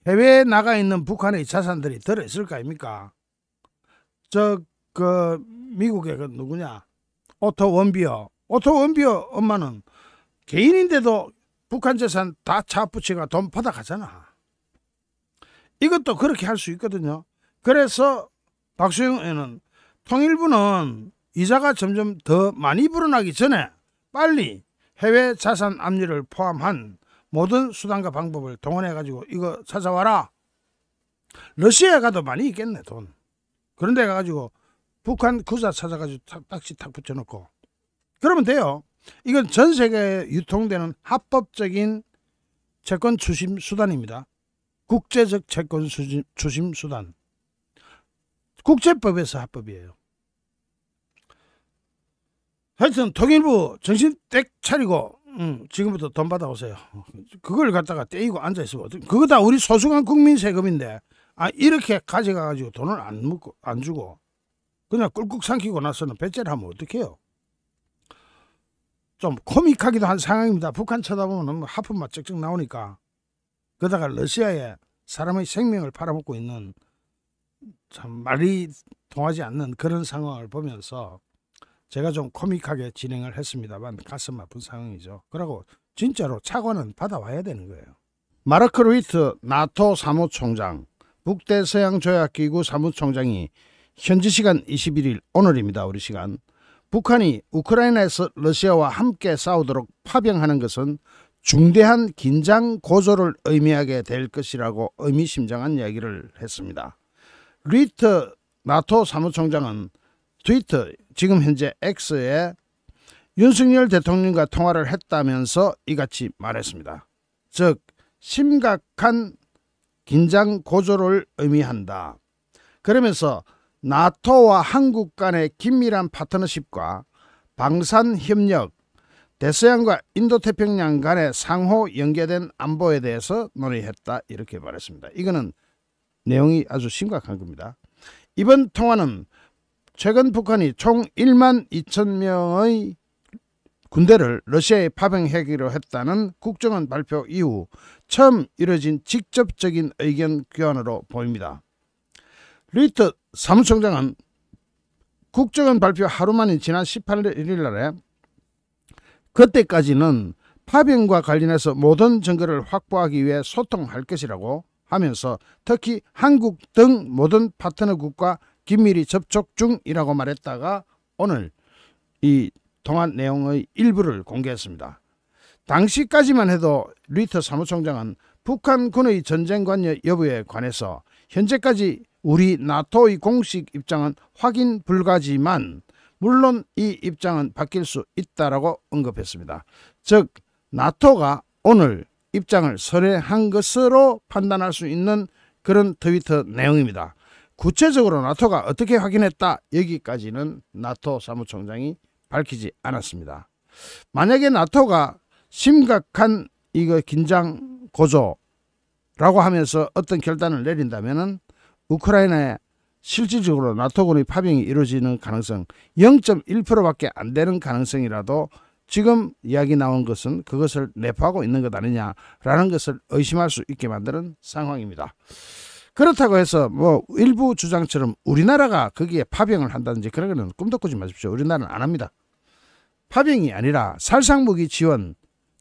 해외에 나가 있는 북한의 자산들이 들어있을 거 아닙니까? 저, 그, 미국의 그 누구냐? 오토 원비어. 오토 원비어 엄마는 개인인데도 북한 재산 다차부채가돈 받아가잖아. 이것도 그렇게 할 수 있거든요. 그래서 박수영에는 통일부는 이자가 점점 더 많이 불어나기 전에 빨리 해외 자산 압류를 포함한 모든 수단과 방법을 동원해가지고 이거 찾아와라. 러시아에 가도 많이 있겠네 돈. 그런데 가가지고 북한 구사 찾아가지고 탁, 딱지 탁 붙여놓고 그러면 돼요. 이건 전 세계에 유통되는 합법적인 채권 추심 수단입니다. 국제적 채권 추심, 추심 수단. 국제법에서 합법이에요. 하여튼 통일부 정신 땡 차리고 음, 지금부터 돈 받아오세요. 그걸 갖다가 떼이고 앉아있으면 어떡 그거 다 우리 소중한 국민 세금인데 아 이렇게 가져가가지고 돈을 안, 묻고안 주고 그냥 꿀꺽 삼키고 나서는 배째를 하면 어떡해요. 좀 코믹하기도 한 상황입니다. 북한 쳐다보면 뭐 하품만 쩍쩍 나오니까. 그러다가 러시아에 사람의 생명을 팔아먹고 있는 참 말이 통하지 않는 그런 상황을 보면서 제가 좀 코믹하게 진행을 했습니다만 가슴 아픈 상황이죠. 그리고 진짜로 차관은 받아와야 되는 거예요. 마르크 루이트 나토 사무총장 북대서양 조약기구 사무총장이 현지 시간 21일 오늘입니다. 우리 시간 북한이 우크라이나에서 러시아와 함께 싸우도록 파병하는 것은 중대한 긴장 고조를 의미하게 될 것이라고 의미심장한 이야기를 했습니다. 리트 나토 사무총장은 트위터 지금 현재 X에 윤석열 대통령과 통화를 했다면서 이같이 말했습니다. 즉 심각한 긴장 고조를 의미한다. 그러면서 나토와 한국 간의 긴밀한 파트너십과 방산 협력, 대서양과 인도태평양 간의 상호 연계된 안보에 대해서 논의했다 이렇게 말했습니다. 이거는 내용이 아주 심각한 겁니다. 이번 통화는 최근 북한이 총 1만 2천 명의 군대를 러시아에 파병하기로 했다는 국정원 발표 이후 처음 이뤄진 직접적인 의견 교환으로 보입니다. 리트 사무총장은 국정원 발표 하루 만인 지난 18일 날에 그때까지는 파병과 관련해서 모든 증거를 확보하기 위해 소통할 것이라고 하면서 특히 한국 등 모든 파트너국과 긴밀히 접촉 중이라고 말했다가 오늘 이통화 내용의 일부를 공개했습니다. 당시까지만 해도 리터 사무총장은 북한군의 전쟁관여 여부에 관해서 현재까지 우리 나토의 공식 입장은 확인 불가지만 물론 이 입장은 바뀔 수 있다라고 언급했습니다. 즉 나토가 오늘 입장을 선회한 것으로 판단할 수 있는 그런 트위터 내용입니다. 구체적으로 나토가 어떻게 확인했다 여기까지는 나토 사무총장이 밝히지 않았습니다. 만약에 나토가 심각한 이거 긴장 고조라고 하면서 어떤 결단을 내린다면 우크라이나에 실질적으로 나토군의 파병이 이루어지는 가능성 0.1%밖에 안 되는 가능성이라도 지금 이야기 나온 것은 그것을 내포하고 있는 것 아니냐라는 것을 의심할 수 있게 만드는 상황입니다. 그렇다고 해서 뭐 일부 주장처럼 우리나라가 거기에 파병을 한다든지 그런 거는 꿈도 꾸지 마십시오. 우리나라는 안 합니다. 파병이 아니라 살상무기 지원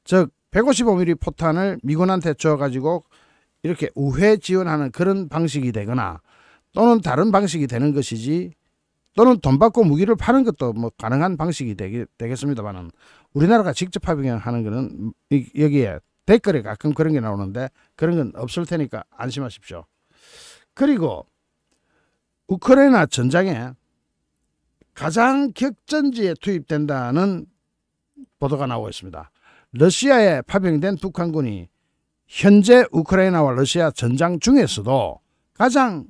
즉 155mm 포탄을 미군한테 줘가지고 이렇게 우회 지원하는 그런 방식이 되거나 또는 다른 방식이 되는 것이지 또는 돈 받고 무기를 파는 것도 뭐 가능한 방식이 되겠습니다만은 우리나라가 직접 파병하는 거는 여기에 댓글에 가끔 그런 게 나오는데 그런 건 없을 테니까 안심하십시오. 그리고 우크라이나 전장에 가장 격전지에 투입된다는 보도가 나오고 있습니다. 러시아에 파병된 북한군이 현재 우크라이나와 러시아 전장 중에서도 가장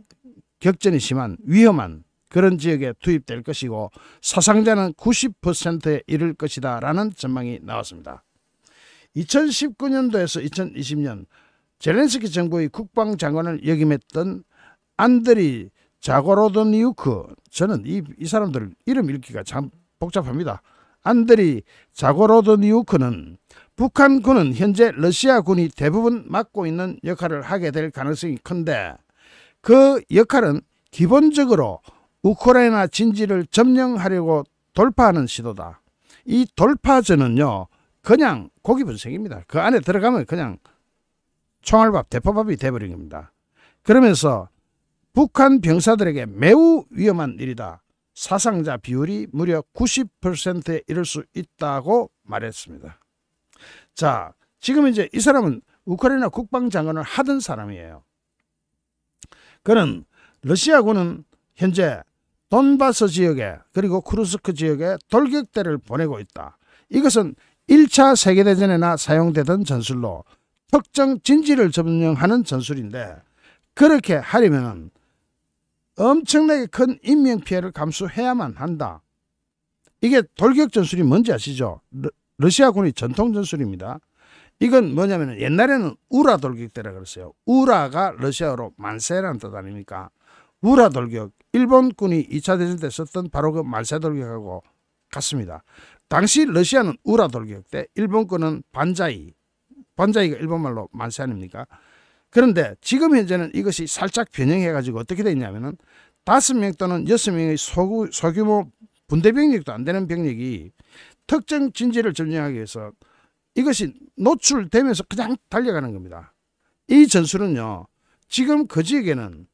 격전이 심한 위험한 그런 지역에 투입될 것이고 사상자는 90%에 이를 것이다 라는 전망이 나왔습니다. 2019년도에서 2020년 젤렌스키 정부의 국방장관을 역임했던 안드리 자고로드니우크 저는 이, 이 사람들 이름 읽기가 참 복잡합니다. 안드리 자고로드니우크는 북한군은 현재 러시아군이 대부분 맡고 있는 역할을 하게 될 가능성이 큰데 그 역할은 기본적으로 우크라이나 진지를 점령하려고 돌파하는 시도다. 이 돌파전은요. 그냥 고기 분석입니다. 그 안에 들어가면 그냥 총알밥, 대포밥이 돼버린 겁니다. 그러면서 북한 병사들에게 매우 위험한 일이다. 사상자 비율이 무려 90%에 이를 수 있다고 말했습니다. 자, 지금 이제 이 사람은 우크라이나 국방장관을 하던 사람이에요. 그는 러시아군은 현재 돈바스 지역에 그리고 크루스크 지역에 돌격대를 보내고 있다. 이것은 1차 세계대전에나 사용되던 전술로 특정 진지를 점령하는 전술인데 그렇게 하려면 엄청나게 큰 인명피해를 감수해야만 한다. 이게 돌격 전술이 뭔지 아시죠? 러, 시아군의 전통 전술입니다. 이건 뭐냐면 옛날에는 우라 돌격대라 그랬어요. 우라가 러시아어로 만세라는 뜻 아닙니까? 우라 돌격. 일본군이 2차 대전 때 썼던 바로 그 말세 돌격하고 같습니다. 당시 러시아는 우라 돌격 때 일본군은 반자이, 반자이가 일본말로 만세 아닙니까? 그런데 지금 현재는 이것이 살짝 변형해가지고 어떻게 되냐면은 다섯 명 또는 여섯 명의 소규모 분대 병력도 안 되는 병력이 특정 진지를 점령하기 위해서 이것이 노출되면서 그냥 달려가는 겁니다. 이 전술은요, 지금 그 지역에는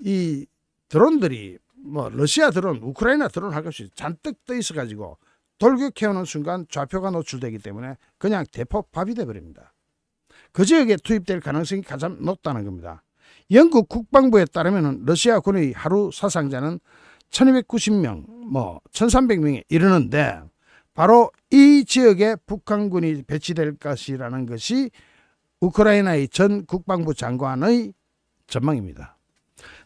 이 드론들이 뭐 러시아 드론, 우크라이나 드론 할 것이 잔뜩 떠 있어가지고 돌격해오는 순간 좌표가 노출되기 때문에 그냥 대폭 밥이 돼버립니다. 그 지역에 투입될 가능성이 가장 높다는 겁니다. 영국 국방부에 따르면 러시아 군의 하루 사상자는 1290명, 뭐 1300명에 이르는데 바로 이 지역에 북한군이 배치될 것이라는 것이 우크라이나의 전 국방부 장관의 전망입니다.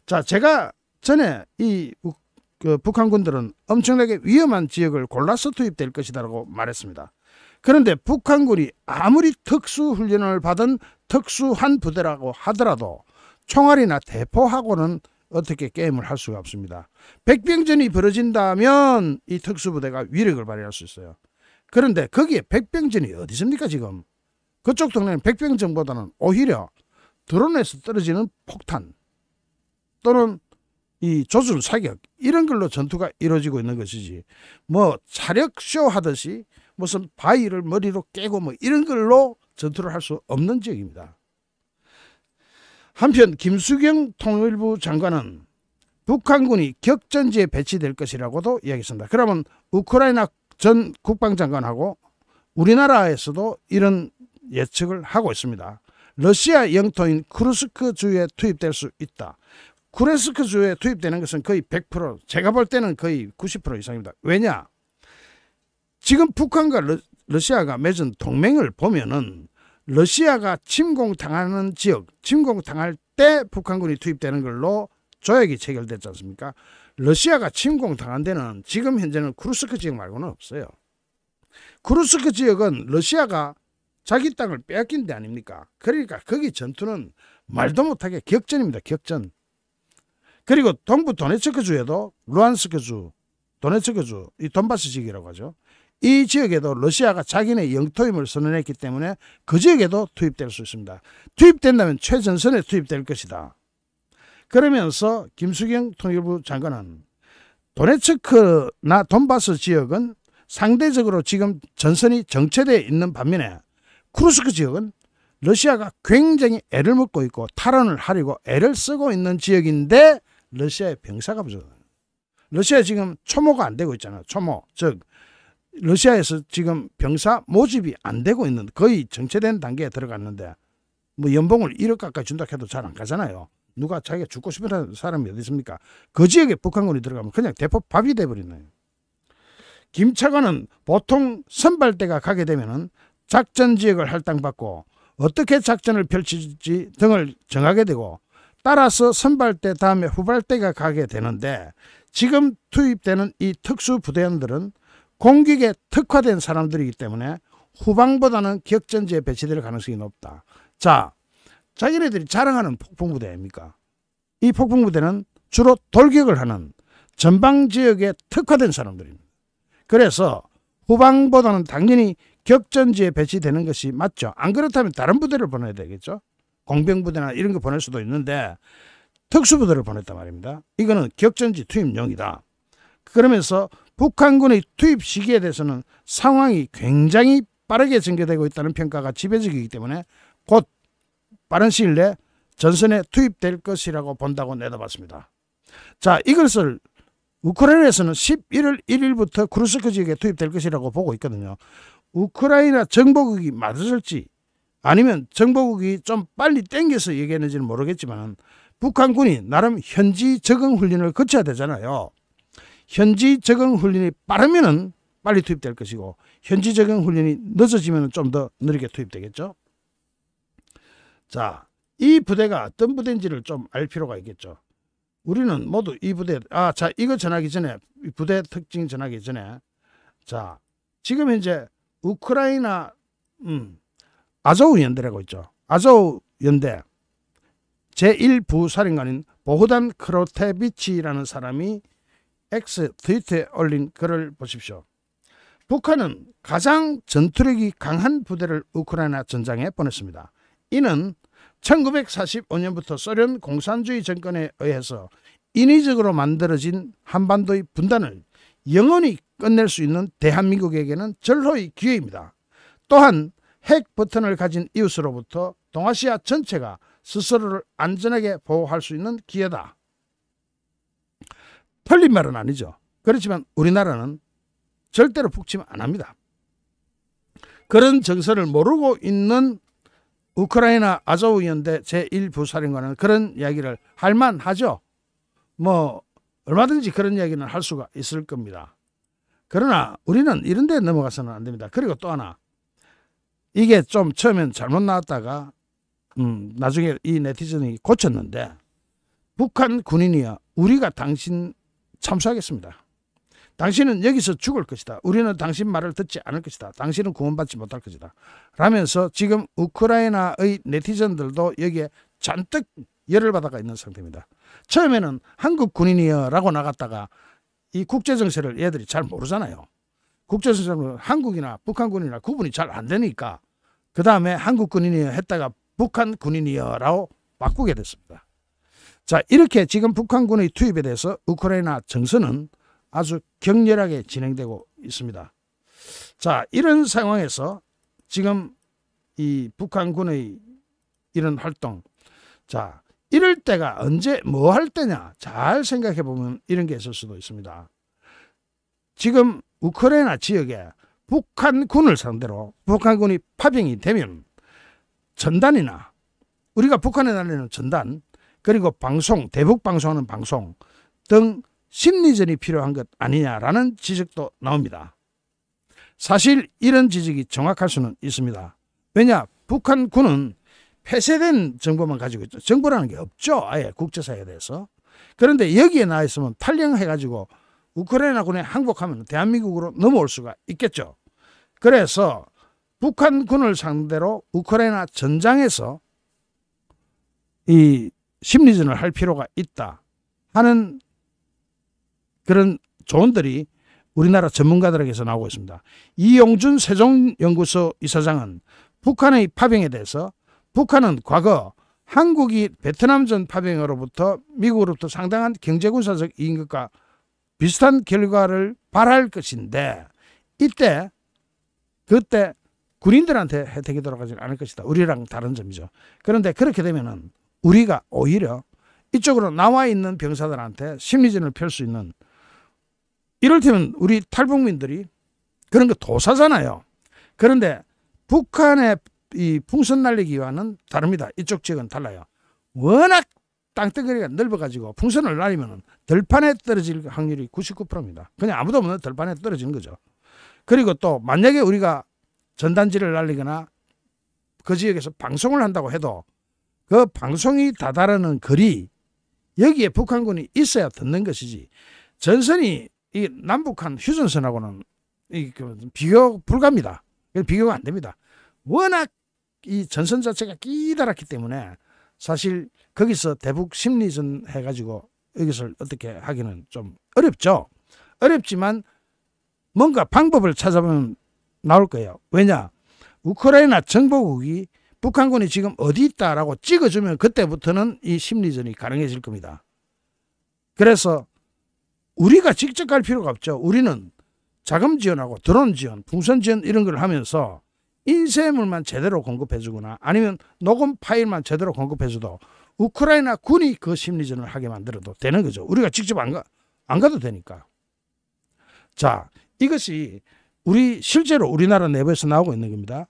자, 제가 전에 이그 북한군들은 엄청나게 위험한 지역을 골라서 투입될 것이라고 말했습니다. 그런데 북한군이 아무리 특수훈련을 받은 특수한 부대라고 하더라도 총알이나 대포하고는 어떻게 게임을 할 수가 없습니다. 백병전이 벌어진다면 이 특수부대가 위력을 발휘할 수 있어요. 그런데 거기에 백병전이 어디 있습니까 지금? 그쪽 동네는 백병전보다는 오히려 드론에서 떨어지는 폭탄 또는 이조술 사격 이런 걸로 전투가 이루어지고 있는 것이지 뭐자력쇼 하듯이 무슨 바위를 머리로 깨고 뭐 이런 걸로 전투를 할 수 없는 지역입니다. 한편 김수경 통일부 장관은 북한군이 격전지에 배치될 것이라고도 이야기했습니다. 그러면 우크라이나 전 국방장관하고 우리나라에서도 이런 예측을 하고 있습니다. 러시아 영토인 크루스크 주에 투입될 수 있다. 구레스크 주에 투입되는 것은 거의 100% 제가 볼 때는 거의 90% 이상입니다. 왜냐? 지금 북한과 러, 시아가 맺은 동맹을 보면은 러시아가 침공당하는 지역, 침공당할 때 북한군이 투입되는 걸로 조약이 체결됐지 않습니까? 러시아가 침공당한 데는 지금 현재는 크루스크 지역 말고는 없어요. 크루스크 지역은 러시아가 자기 땅을 빼앗긴 데 아닙니까? 그러니까 거기 전투는 말도 못하게 격전입니다. 격전. 그리고 동부 도네츠크주에도 루안스크주, 도네츠크주, 이 돈바스 지역이라고 하죠. 이 지역에도 러시아가 자기네 영토임을 선언했기 때문에 그 지역에도 투입될 수 있습니다. 투입된다면 최전선에 투입될 것이다. 그러면서 김수경 통일부 장관은 도네츠크나 돈바스 지역은 상대적으로 지금 전선이 정체되어 있는 반면에 쿠루스크 지역은 러시아가 굉장히 애를 먹고 있고 탈환을 하려고 애를 쓰고 있는 지역인데 러시아의 병사가 부족하다. 러시아 지금 초모가 안 되고 있잖아 초모. 즉 러시아에서 지금 병사 모집이 안 되고 있는 거의 정체된 단계에 들어갔는데 뭐 연봉을 1억 가까이 준다 해도 잘 안 가잖아요. 누가 자기가 죽고 싶은 사람이 어디 있습니까? 그 지역에 북한군이 들어가면 그냥 대폭 밥이 돼버리네요. 김차관은 보통 선발대가 가게 되면은 작전 지역을 할당받고 어떻게 작전을 펼칠지 등을 정하게 되고 따라서 선발대 다음에 후발대가 가게 되는데 지금 투입되는 이 특수부대원들은 공격에 특화된 사람들이기 때문에 후방보다는 격전지에 배치될 가능성이 높다. 자, 자기네들이 자랑하는 폭풍부대입니까? 이 폭풍부대는 주로 돌격을 하는 전방지역에 특화된 사람들입니다. 그래서 후방보다는 당연히 격전지에 배치되는 것이 맞죠. 안 그렇다면 다른 부대를 보내야 되겠죠. 공병부대나 이런 거 보낼 수도 있는데 특수부대를 보냈단 말입니다. 이거는 격전지 투입용이다. 그러면서 북한군의 투입 시기에 대해서는 상황이 굉장히 빠르게 전개되고 있다는 평가가 지배적이기 때문에 곧 빠른 시일 내 전선에 투입될 것이라고 본다고 내다봤습니다. 자 이것을 우크라이나에서는 11월 1일부터 크루스크 지역에 투입될 것이라고 보고 있거든요. 우크라이나 정보국이 맞을지 아니면 정보국이 좀 빨리 땡겨서 얘기했는지는 모르겠지만 북한군이 나름 현지 적응 훈련을 거쳐야 되잖아요. 현지 적응 훈련이 빠르면 빨리 투입될 것이고 현지 적응 훈련이 늦어지면 좀 더 느리게 투입되겠죠. 자, 이 부대가 어떤 부대인지를 좀 알 필요가 있겠죠. 우리는 모두 이 부대, 아, 자, 이거 전하기 전에, 부대 특징 전하기 전에, 자, 지금 현재 우크라이나, 음, 아조우 연대라고 있죠. 아조우 연대 제1부 살인관인 보호단 크로테비치라는 사람이 X 트위터에 올린 글을 보십시오. 북한은 가장 전투력이 강한 부대를 우크라이나 전장에 보냈습니다. 이는 1945년부터 소련 공산주의 정권에 의해서 인위적으로 만들어진 한반도의 분단을 영원히 끝낼 수 있는 대한민국에게는 절호의 기회입니다. 또한 핵 버튼을 가진 이웃으로부터 동아시아 전체가 스스로를 안전하게 보호할 수 있는 기회다. 틀린 말은 아니죠. 그렇지만 우리나라는 절대로 북침 안 합니다. 그런 정서를 모르고 있는 우크라이나 아조우연대 제1부사령관은 그런 이야기를 할 만하죠. 뭐 얼마든지 그런 이야기는 할 수가 있을 겁니다. 그러나 우리는 이런 데 넘어가서는 안 됩니다. 그리고 또 하나 이게 좀 처음엔 잘못 나왔다가 음, 나중에 이 네티즌이 고쳤는데 북한 군인이야 우리가 당신 참수하겠습니다. 당신은 여기서 죽을 것이다. 우리는 당신 말을 듣지 않을 것이다. 당신은 구원받지 못할 것이다. 라면서 지금 우크라이나의 네티즌들도 여기에 잔뜩 열을 받아가 있는 상태입니다. 처음에는 한국 군인이여라고 나갔다가 이 국제 정세를 얘들이 잘 모르잖아요. 국제 정세는 한국이나 북한 군이나 구분이 잘 안 되니까 그 다음에 한국 군인이여 했다가 북한 군인이여라고 바꾸게 됐습니다. 자 이렇게 지금 북한군의 투입에 대해서 우크라이나 정서는 아주 격렬하게 진행되고 있습니다. 자 이런 상황에서 지금 이 북한군의 이런 활동 자 이럴 때가 언제 뭐 할 때냐 잘 생각해 보면 이런 게 있을 수도 있습니다. 지금 우크라이나 지역에 북한군을 상대로 북한군이 파병이 되면 전단이나 우리가 북한에 날리는 전단 그리고 방송 대북 방송하는 방송 등 심리전이 필요한 것 아니냐라는 지적도 나옵니다. 사실 이런 지적이 정확할 수는 있습니다. 왜냐 북한군은 폐쇄된 정보만 가지고 있죠. 정보라는 게 없죠. 아예 국제사회에 대해서. 그런데 여기에 나와 있으면 탈령해가지고 우크라이나군에 항복하면 대한민국으로 넘어올 수가 있겠죠. 그래서 북한군을 상대로 우크라이나 전장에서 이 심리전을 할 필요가 있다 하는 그런 조언들이 우리나라 전문가들에게서 나오고 있습니다. 이용준 세종연구소 이사장은 북한의 파병에 대해서 북한은 과거 한국이 베트남전 파병으로부터 미국으로부터 상당한 경제군사적 이익과 비슷한 결과를 바랄 것인데 이때 그때 군인들한테 혜택이 돌아가지 않을 것이다. 우리랑 다른 점이죠. 그런데 그렇게 되면은 우리가 오히려 이쪽으로 나와 있는 병사들한테 심리전을 펼 수 있는 이를테면 우리 탈북민들이 그런 거 도사잖아요. 그런데 북한의 이 풍선 날리기와는 다릅니다. 이쪽 지역은 달라요. 워낙 땅덩어리가 넓어가지고 풍선을 날리면 들판에 떨어질 확률이 99%입니다. 그냥 아무도 없는 들판에 떨어지는 거죠. 그리고 또 만약에 우리가 전단지를 날리거나 그 지역에서 방송을 한다고 해도 그 방송이 다다르는 거리 여기에 북한군이 있어야 듣는 것이지 전선이 이 남북한 휴전선하고는 그 비교 불가입니다. 비교가 안 됩니다. 워낙 이 전선 자체가 끼다랗기 때문에 사실 거기서 대북 심리전 해가지고 여기서 어떻게 하기는 좀 어렵죠. 어렵지만 뭔가 방법을 찾아보면 나올 거예요. 왜냐? 우크라이나 정보국이 북한군이 지금 어디 있다라고 찍어주면 그때부터는 이 심리전이 가능해질 겁니다. 그래서 우리가 직접 갈 필요가 없죠. 우리는 자금 지원하고 드론 지원, 풍선 지원 이런 걸 하면서 인쇄물만 제대로 공급해주거나 아니면 녹음 파일만 제대로 공급해줘도 우크라이나 군이 그 심리전을 하게 만들어도 되는 거죠. 우리가 직접 안, 가, 안 가도 되니까. 자, 이것이 우리 실제로 우리나라 내부에서 나오고 있는 겁니다.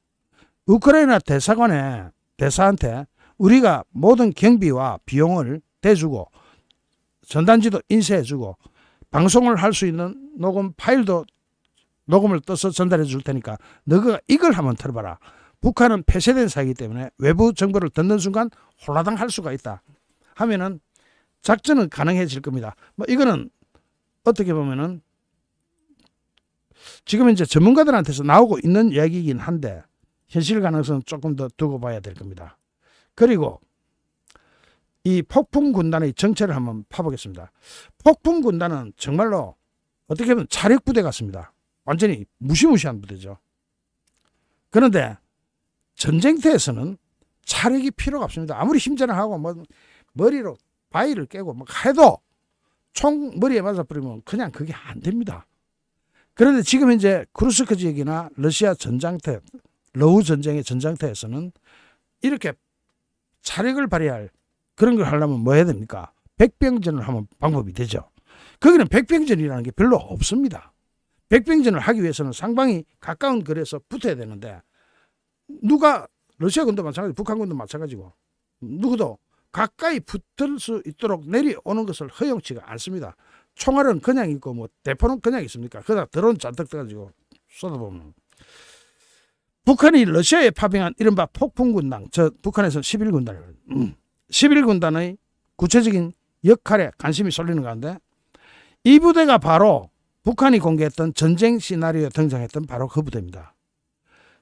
우크라이나 대사관에 대사한테 우리가 모든 경비와 비용을 대주고 전단지도 인쇄해주고 방송을 할 수 있는 녹음 파일도 녹음을 떠서 전달해 줄 테니까 너가 이걸 한번 틀어봐라. 북한은 폐쇄된 사이기 때문에 외부 정보를 듣는 순간 홀라당할 수가 있다. 하면은 작전은 가능해질 겁니다. 뭐 이거는 어떻게 보면은 지금 이제 전문가들한테서 나오고 있는 이야기이긴 한데 현실 가능성은 조금 더 두고 봐야 될 겁니다. 그리고 이 폭풍 군단의 정체를 한번 파보겠습니다. 폭풍 군단은 정말로 어떻게 보면 자력 부대 같습니다. 완전히 무시무시한 부대죠. 그런데 전쟁터에서는 차력이 필요가 없습니다. 아무리 힘전을 하고 뭐 머리로 바위를 깨고 막 뭐 해도 총 머리에 맞아버리면 그냥 그게 안 됩니다. 그런데 지금 이제 크루스크 지역이나 러시아 전장터, 러우 전쟁의 전장터에서는 이렇게 차력을 발휘할 그런 걸 하려면 뭐 해야 됩니까? 백병전을 하면 방법이 되죠. 거기는 백병전이라는 게 별로 없습니다. 백병전을 하기 위해서는 상방이 가까운 거래에서 붙어야 되는데 누가 러시아 군도 마찬가지 북한 군도 마찬가지고 누구도 가까이 붙을 수 있도록 내려오는 것을 허용치가 않습니다. 총알은 그냥 있고 뭐 대포는 그냥 있습니까? 그다 드론 잔뜩 떠가지고 쏟아보면 북한이 러시아에 파병한 이른바 폭풍군당 저 북한에서는 11군단을 음, 11군단의 구체적인 역할에 관심이 쏠리는 건데 이 부대가 바로 북한이 공개했던 전쟁 시나리오에 등장했던 바로 그 부대입니다.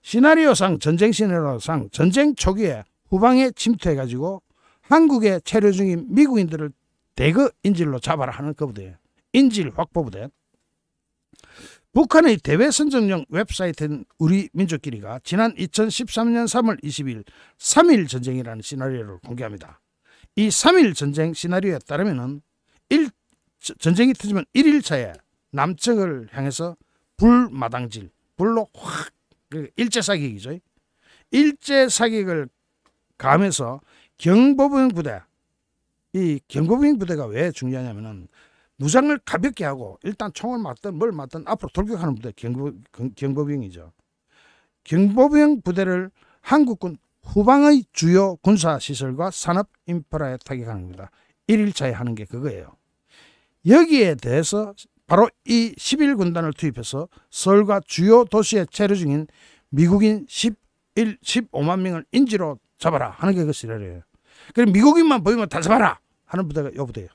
시나리오상 전쟁 시나리오상 전쟁 초기에 후방에 침투해가지고 한국에 체류 중인 미국인들을 대거 인질로 잡아라 하는 그 부대 인질 확보 부대 북한의 대외 선전용 웹사이트인 우리 민족끼리가 지난 2013년 3월 20일 3일 전쟁이라는 시나리오를 공개합니다. 이 3일 전쟁 시나리오에 따르면 전쟁이 터지면 1일차에 남측을 향해서 불마당질, 불로 확 그 일제 사격이죠. 일제 사격을 감해서 경보병 부대, 이경보병 부대가 왜 중요하냐면은 무장을 가볍게 하고 일단 총을 맞든 뭘 맞든 앞으로 돌격하는 부대 경보, 경보병이죠. 경보병 부대를 한국군 후방의 주요 군사시설과 산업 인프라에 타격하는 겁니다. 1일차에 하는 게 그거예요. 여기에 대해서 바로 이 11군단을 투입해서 서울과 주요 도시에 체류 중인 미국인 11, 15만 명을 인지로 잡아라 하는 게그시이래요 그럼 미국인만 보이면 다 잡아라 하는 부대가 요부대요자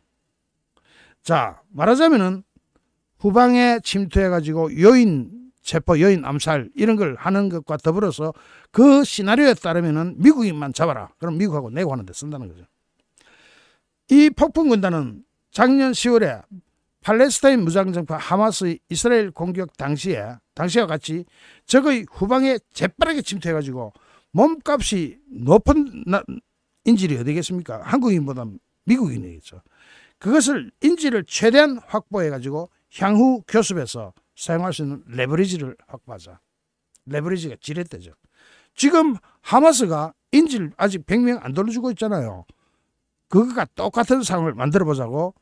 말하자면은 후방에 침투해가지고 여인 체포, 여인 암살 이런 걸 하는 것과 더불어서 그 시나리오에 따르면은 미국인만 잡아라. 그럼 미국하고 내고 하는데 쓴다는 거죠. 이 폭풍 군단은 작년 10월에 팔레스타인 무장정파 하마스 이스라엘 공격 당시에 당시와 같이 적의 후방에 재빠르게 침투해가지고 몸값이 높은 인질이 어디겠습니까? 한국인보다 미국인이겠죠. 그것을 인질을 최대한 확보해가지고 향후 교습에서 사용할 수 있는 레버리지를 확보하자. 레버리지가 지렛대죠. 지금 하마스가 인질 아직 100명 안 돌려주고 있잖아요. 그것과 똑같은 상황을 만들어 보자고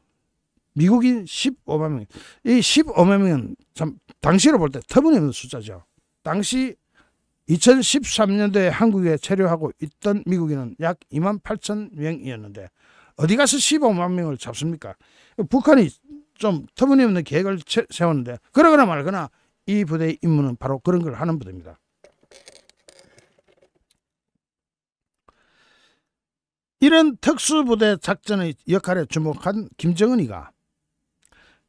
미국인 15만 명. 이 15만 명은 참 당시로 볼 때 터무니없는 숫자죠. 당시 2013년도에 한국에 체류하고 있던 미국인은 약 2만 8천 명이었는데 어디 가서 15만 명을 잡습니까? 북한이 좀 터무니없는 계획을 세웠는데 그러거나 말거나 이 부대의 임무는 바로 그런 걸 하는 부대입니다. 이런 특수부대 작전의 역할에 주목한 김정은이가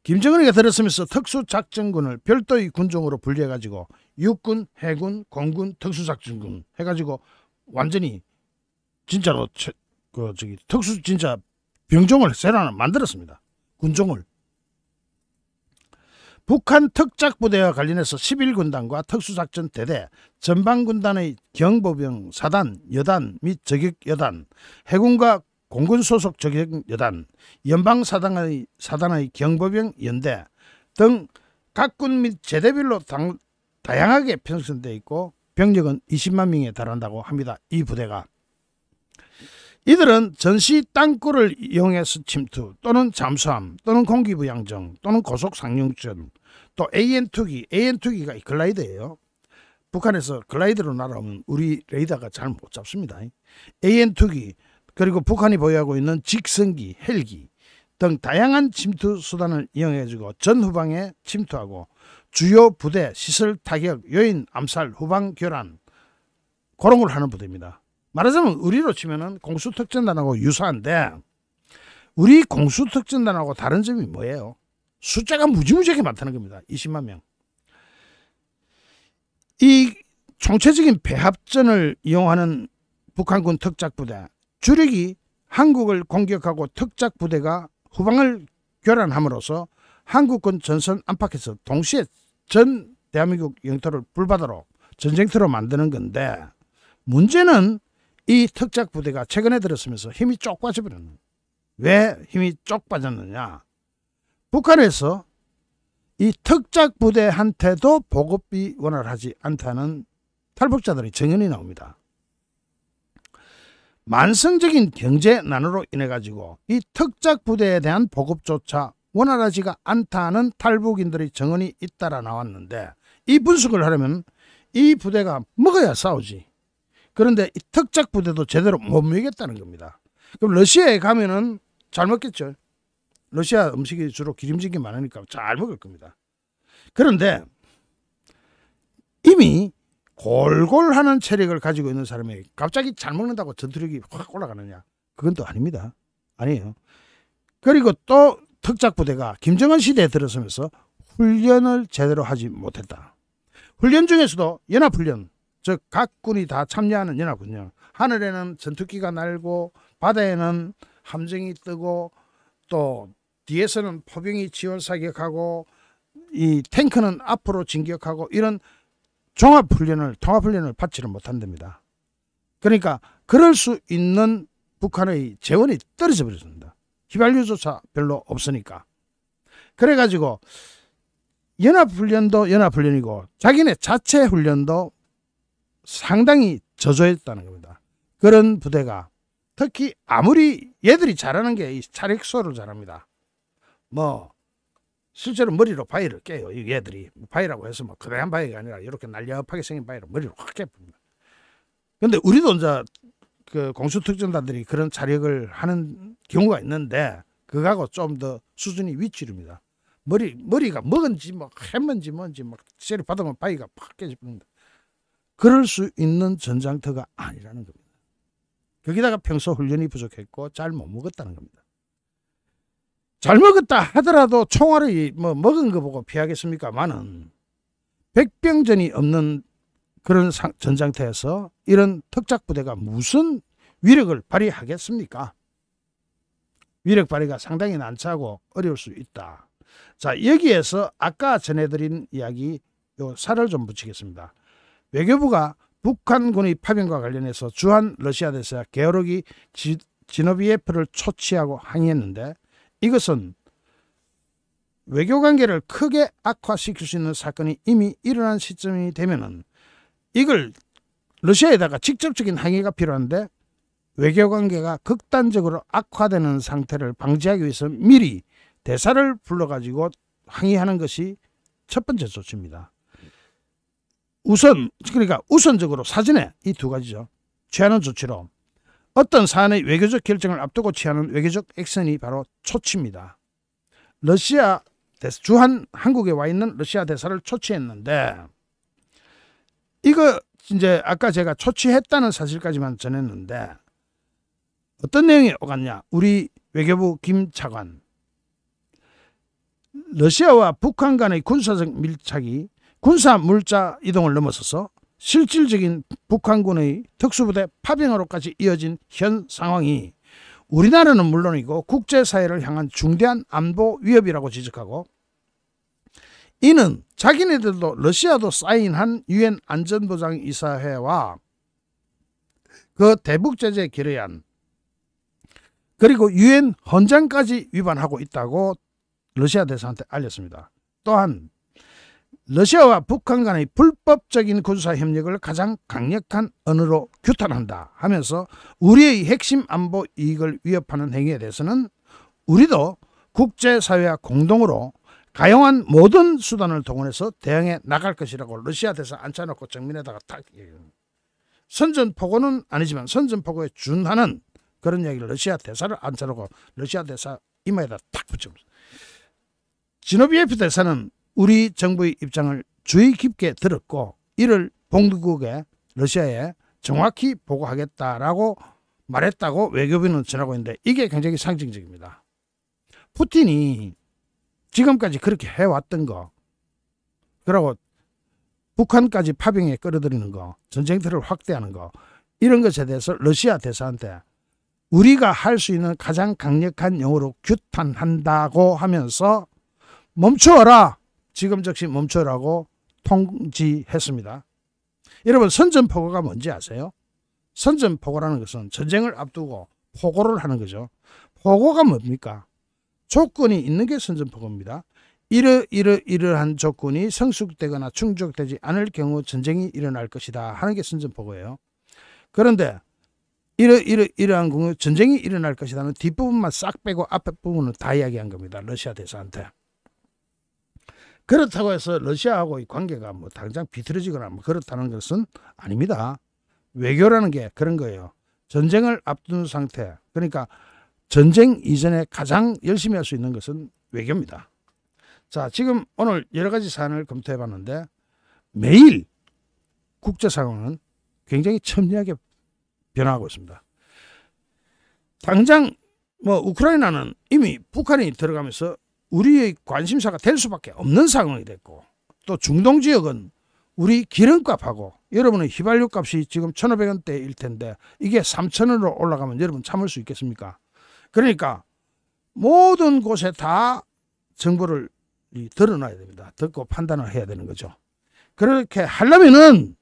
김정은에게들었으면서 특수작전군을 별도의 군종으로 분리해가지고 육군, 해군, 공군, 특수작전군 해가지고 완전히 진짜로 체, 그 저기 특수 진짜 병종을 세라는 만들었습니다. 군종을 북한 특작부대와 관련해서 11군단과 특수작전 대대, 전방군단의 경보병 사단, 여단 및 저격여단, 해군과 공군 소속 적격 여단, 연방 사단의 사단의 경보병 연대 등 각 군 및 제대별로 당, 다양하게 편성되어 있고 병력은 20만 명에 달한다고 합니다. 이 부대가 이들은 전시 땅굴을 이용해서 침투 또는 잠수함 또는 공기부양정 또는 고속상륙전 또 AN2기, AN2기가 글라이더예요. 북한에서 글라이더로 날아오면 우리 레이더가 잘 못 잡습니다. AN2기, 그리고 북한이 보유하고 있는 직성기, 헬기 등 다양한 침투 수단을 이용해주고 전후방에 침투하고 주요 부대, 시설 타격, 요인, 암살, 후방 교란 그런 걸 하는 부대입니다. 말하자면 우리로 치면은 공수특전단하고 유사한데 우리 공수특전단하고 다른 점이 뭐예요? 숫자가 무지무지하게 많다는 겁니다. 20만 명. 이 총체적인 배합전을 이용하는 북한군 특작부대 주력이 한국을 공격하고 특작 부대가 후방을 교란함으로써 한국군 전선 안팎에서 동시에 전 대한민국 영토를 불바다로 전쟁터로 만드는 건데 문제는 이 특작 부대가 최근에 들었으면서 힘이 쪽 빠져버렸는 왜 힘이 쪽 빠졌느냐 북한에서 이 특작 부대한테도 보급비 원활하지 않다는 탈북자들의 증언이 나옵니다. 만성적인 경제난으로 인해 가지고 이 특작 부대에 대한 보급조차 원활하지가 않다는 탈북인들의 정언이 잇따라 나왔는데 이 분석을 하려면 이 부대가 먹어야 싸우지. 그런데 이 특작 부대도 제대로 못먹겠다는 겁니다. 그럼 러시아에 가면은 잘 먹겠죠. 러시아 음식이 주로 기름진 게 많으니까 잘 먹을 겁니다. 그런데 이미 골골하는 체력을 가지고 있는 사람이 갑자기 잘 먹는다고 전투력이 확 올라가느냐 그건 또 아닙니다 아니에요 그리고 또 특작부대가 김정은 시대에 들어서면서 훈련을 제대로 하지 못했다 훈련 중에서도 연합훈련 즉 각 군이 다 참여하는 연합훈련 하늘에는 전투기가 날고 바다에는 함정이 뜨고 또 뒤에서는 포병이 지원 사격하고 이 탱크는 앞으로 진격하고 이런 종합훈련을 통합훈련을 받지를 못한답니다. 그러니까 그럴 수 있는 북한의 재원이 떨어져 버렸습니다. 휘발유조차 별로 없으니까. 그래가지고 연합훈련도 연합훈련이고 자기네 자체 훈련도 상당히 저조했다는 겁니다. 그런 부대가 특히 아무리 얘들이 잘하는 게이 차력소를 잘합니다. 뭐 실제로 머리로 바위를 깨요. 이 얘들이 바위라고 해서 뭐 그대한 바위가 아니라 이렇게 날렵하게 생긴 바위로 머리로 확 깨봅니다. 근데 우리도 이제 그 공수특전단들이 그런 자력을 하는 경우가 있는데 그거하고 좀 더 수준이 위치릅니다. 머리 머리가 먹은지 뭐 했는지 뭔지 막 세를 받으면 바위가 팍 깨집니다. 그럴 수 있는 전장터가 아니라는 겁니다. 거기다가 평소 훈련이 부족했고 잘 못 먹었다는 겁니다. 잘 먹었다 하더라도 총알을 뭐 먹은 거 보고 피하겠습니까만은 백병전이 없는 그런 상, 전장태에서 이런 특작부대가 무슨 위력을 발휘하겠습니까? 위력 발휘가 상당히 난처하고 어려울 수 있다. 자 여기에서 아까 전해드린 이야기 요 살을 좀 붙이겠습니다. 외교부가 북한군의 파병과 관련해서 주한 러시아 대사 게오르기 지노비예프를 초치하고 항의했는데 이것은 외교관계를 크게 악화시킬 수 있는 사건이 이미 일어난 시점이 되면은 이걸 러시아에다가 직접적인 항의가 필요한데 외교관계가 극단적으로 악화되는 상태를 방지하기 위해서 미리 대사를 불러가지고 항의하는 것이 첫 번째 조치입니다. 우선 그러니까 우선적으로 사전에 이 두 가지죠. 취하는 조치로 어떤 사안의 외교적 결정을 앞두고 취하는 외교적 액션이 바로 초치입니다. 러시아 대사, 주한 한국에 와 있는 러시아 대사를 초치했는데 이거 이제 아까 제가 초치했다는 사실까지만 전했는데 어떤 내용이 오갔냐? 우리 외교부 김 차관 러시아와 북한 간의 군사적 밀착이 군사 물자 이동을 넘어서서 실질적인 북한군의 특수부대 파병으로까지 이어진 현 상황이 우리나라는 물론이고 국제사회를 향한 중대한 안보 위협이라고 지적하고 이는 자기네들도 러시아도 사인한 유엔 안전보장이사회와 그 대북제재 결의안 그리고 유엔 헌장까지 위반하고 있다고 러시아 대사한테 알렸습니다. 또한 러시아와 북한 간의 불법적인 군사 협력을 가장 강력한 언어로 규탄한다 하면서 우리의 핵심 안보 이익을 위협하는 행위에 대해서는 우리도 국제사회와 공동으로 가용한 모든 수단을 동원해서 대응해 나갈 것이라고 러시아 대사 앉혀놓고 정민에다가 탁 선전포고는 아니지만 선전포고에 준하는 그런 이야기를 러시아 대사를 앉혀놓고 러시아 대사 이마에다 탁 붙여놓습니다. 지노비에프 대사는 우리 정부의 입장을 주의 깊게 들었고 이를 봉두국에 러시아에 정확히 보고하겠다라고 말했다고 외교부는 전하고 있는데 이게 굉장히 상징적입니다. 푸틴이 지금까지 그렇게 해왔던 거 그리고 북한까지 파병에 끌어들이는 거 전쟁터를 확대하는 거 이런 것에 대해서 러시아 대사한테 우리가 할 수 있는 가장 강력한 용어로 규탄한다고 하면서 멈추어라 지금 즉시 멈춰라고 통지했습니다. 여러분 선전포고가 뭔지 아세요? 선전포고라는 것은 전쟁을 앞두고 포고를 하는 거죠. 포고가 뭡니까? 조건이 있는 게 선전포고입니다. 이러 이러 이러한 조건이 성숙되거나 충족되지 않을 경우 전쟁이 일어날 것이다 하는 게 선전포고예요. 그런데 이러 이러 이러한 경우 전쟁이 일어날 것이다는 뒷부분만 싹 빼고 앞에 부분은 다 이야기한 겁니다. 러시아 대사한테. 그렇다고 해서 러시아하고의 관계가 뭐 당장 비틀어지거나 뭐 그렇다는 것은 아닙니다. 외교라는 게 그런 거예요. 전쟁을 앞둔 상태. 그러니까 전쟁 이전에 가장 열심히 할 수 있는 것은 외교입니다. 자, 지금 오늘 여러 가지 사안을 검토해 봤는데 매일 국제 상황은 굉장히 첨예하게 변화하고 있습니다. 당장 뭐 우크라이나는 이미 북한이 들어가면서 우리의 관심사가 될 수밖에 없는 상황이 됐고 또 중동 지역은 우리 기름값하고 여러분의 휘발유 값이 지금 1,500원대일 텐데 이게 3,000원으로 올라가면 여러분 참을 수 있겠습니까? 그러니까 모든 곳에 다 정보를 드러놔야 됩니다. 듣고 판단을 해야 되는 거죠. 그렇게 하려면은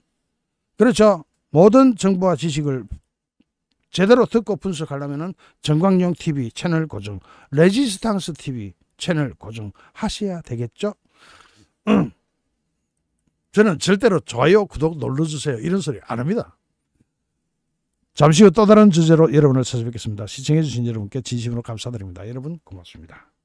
그렇죠. 모든 정보와 지식을 제대로 듣고 분석하려면은 정광용 TV 채널 고정, 레지스탕스 TV 채널 고정하셔야 되겠죠? 음. 저는 절대로 좋아요, 구독 눌러주세요 이런 소리 안 합니다. 잠시 후 또 다른 주제로 여러분을 찾아뵙겠습니다. 시청해주신 여러분께 진심으로 감사드립니다. 여러분 고맙습니다.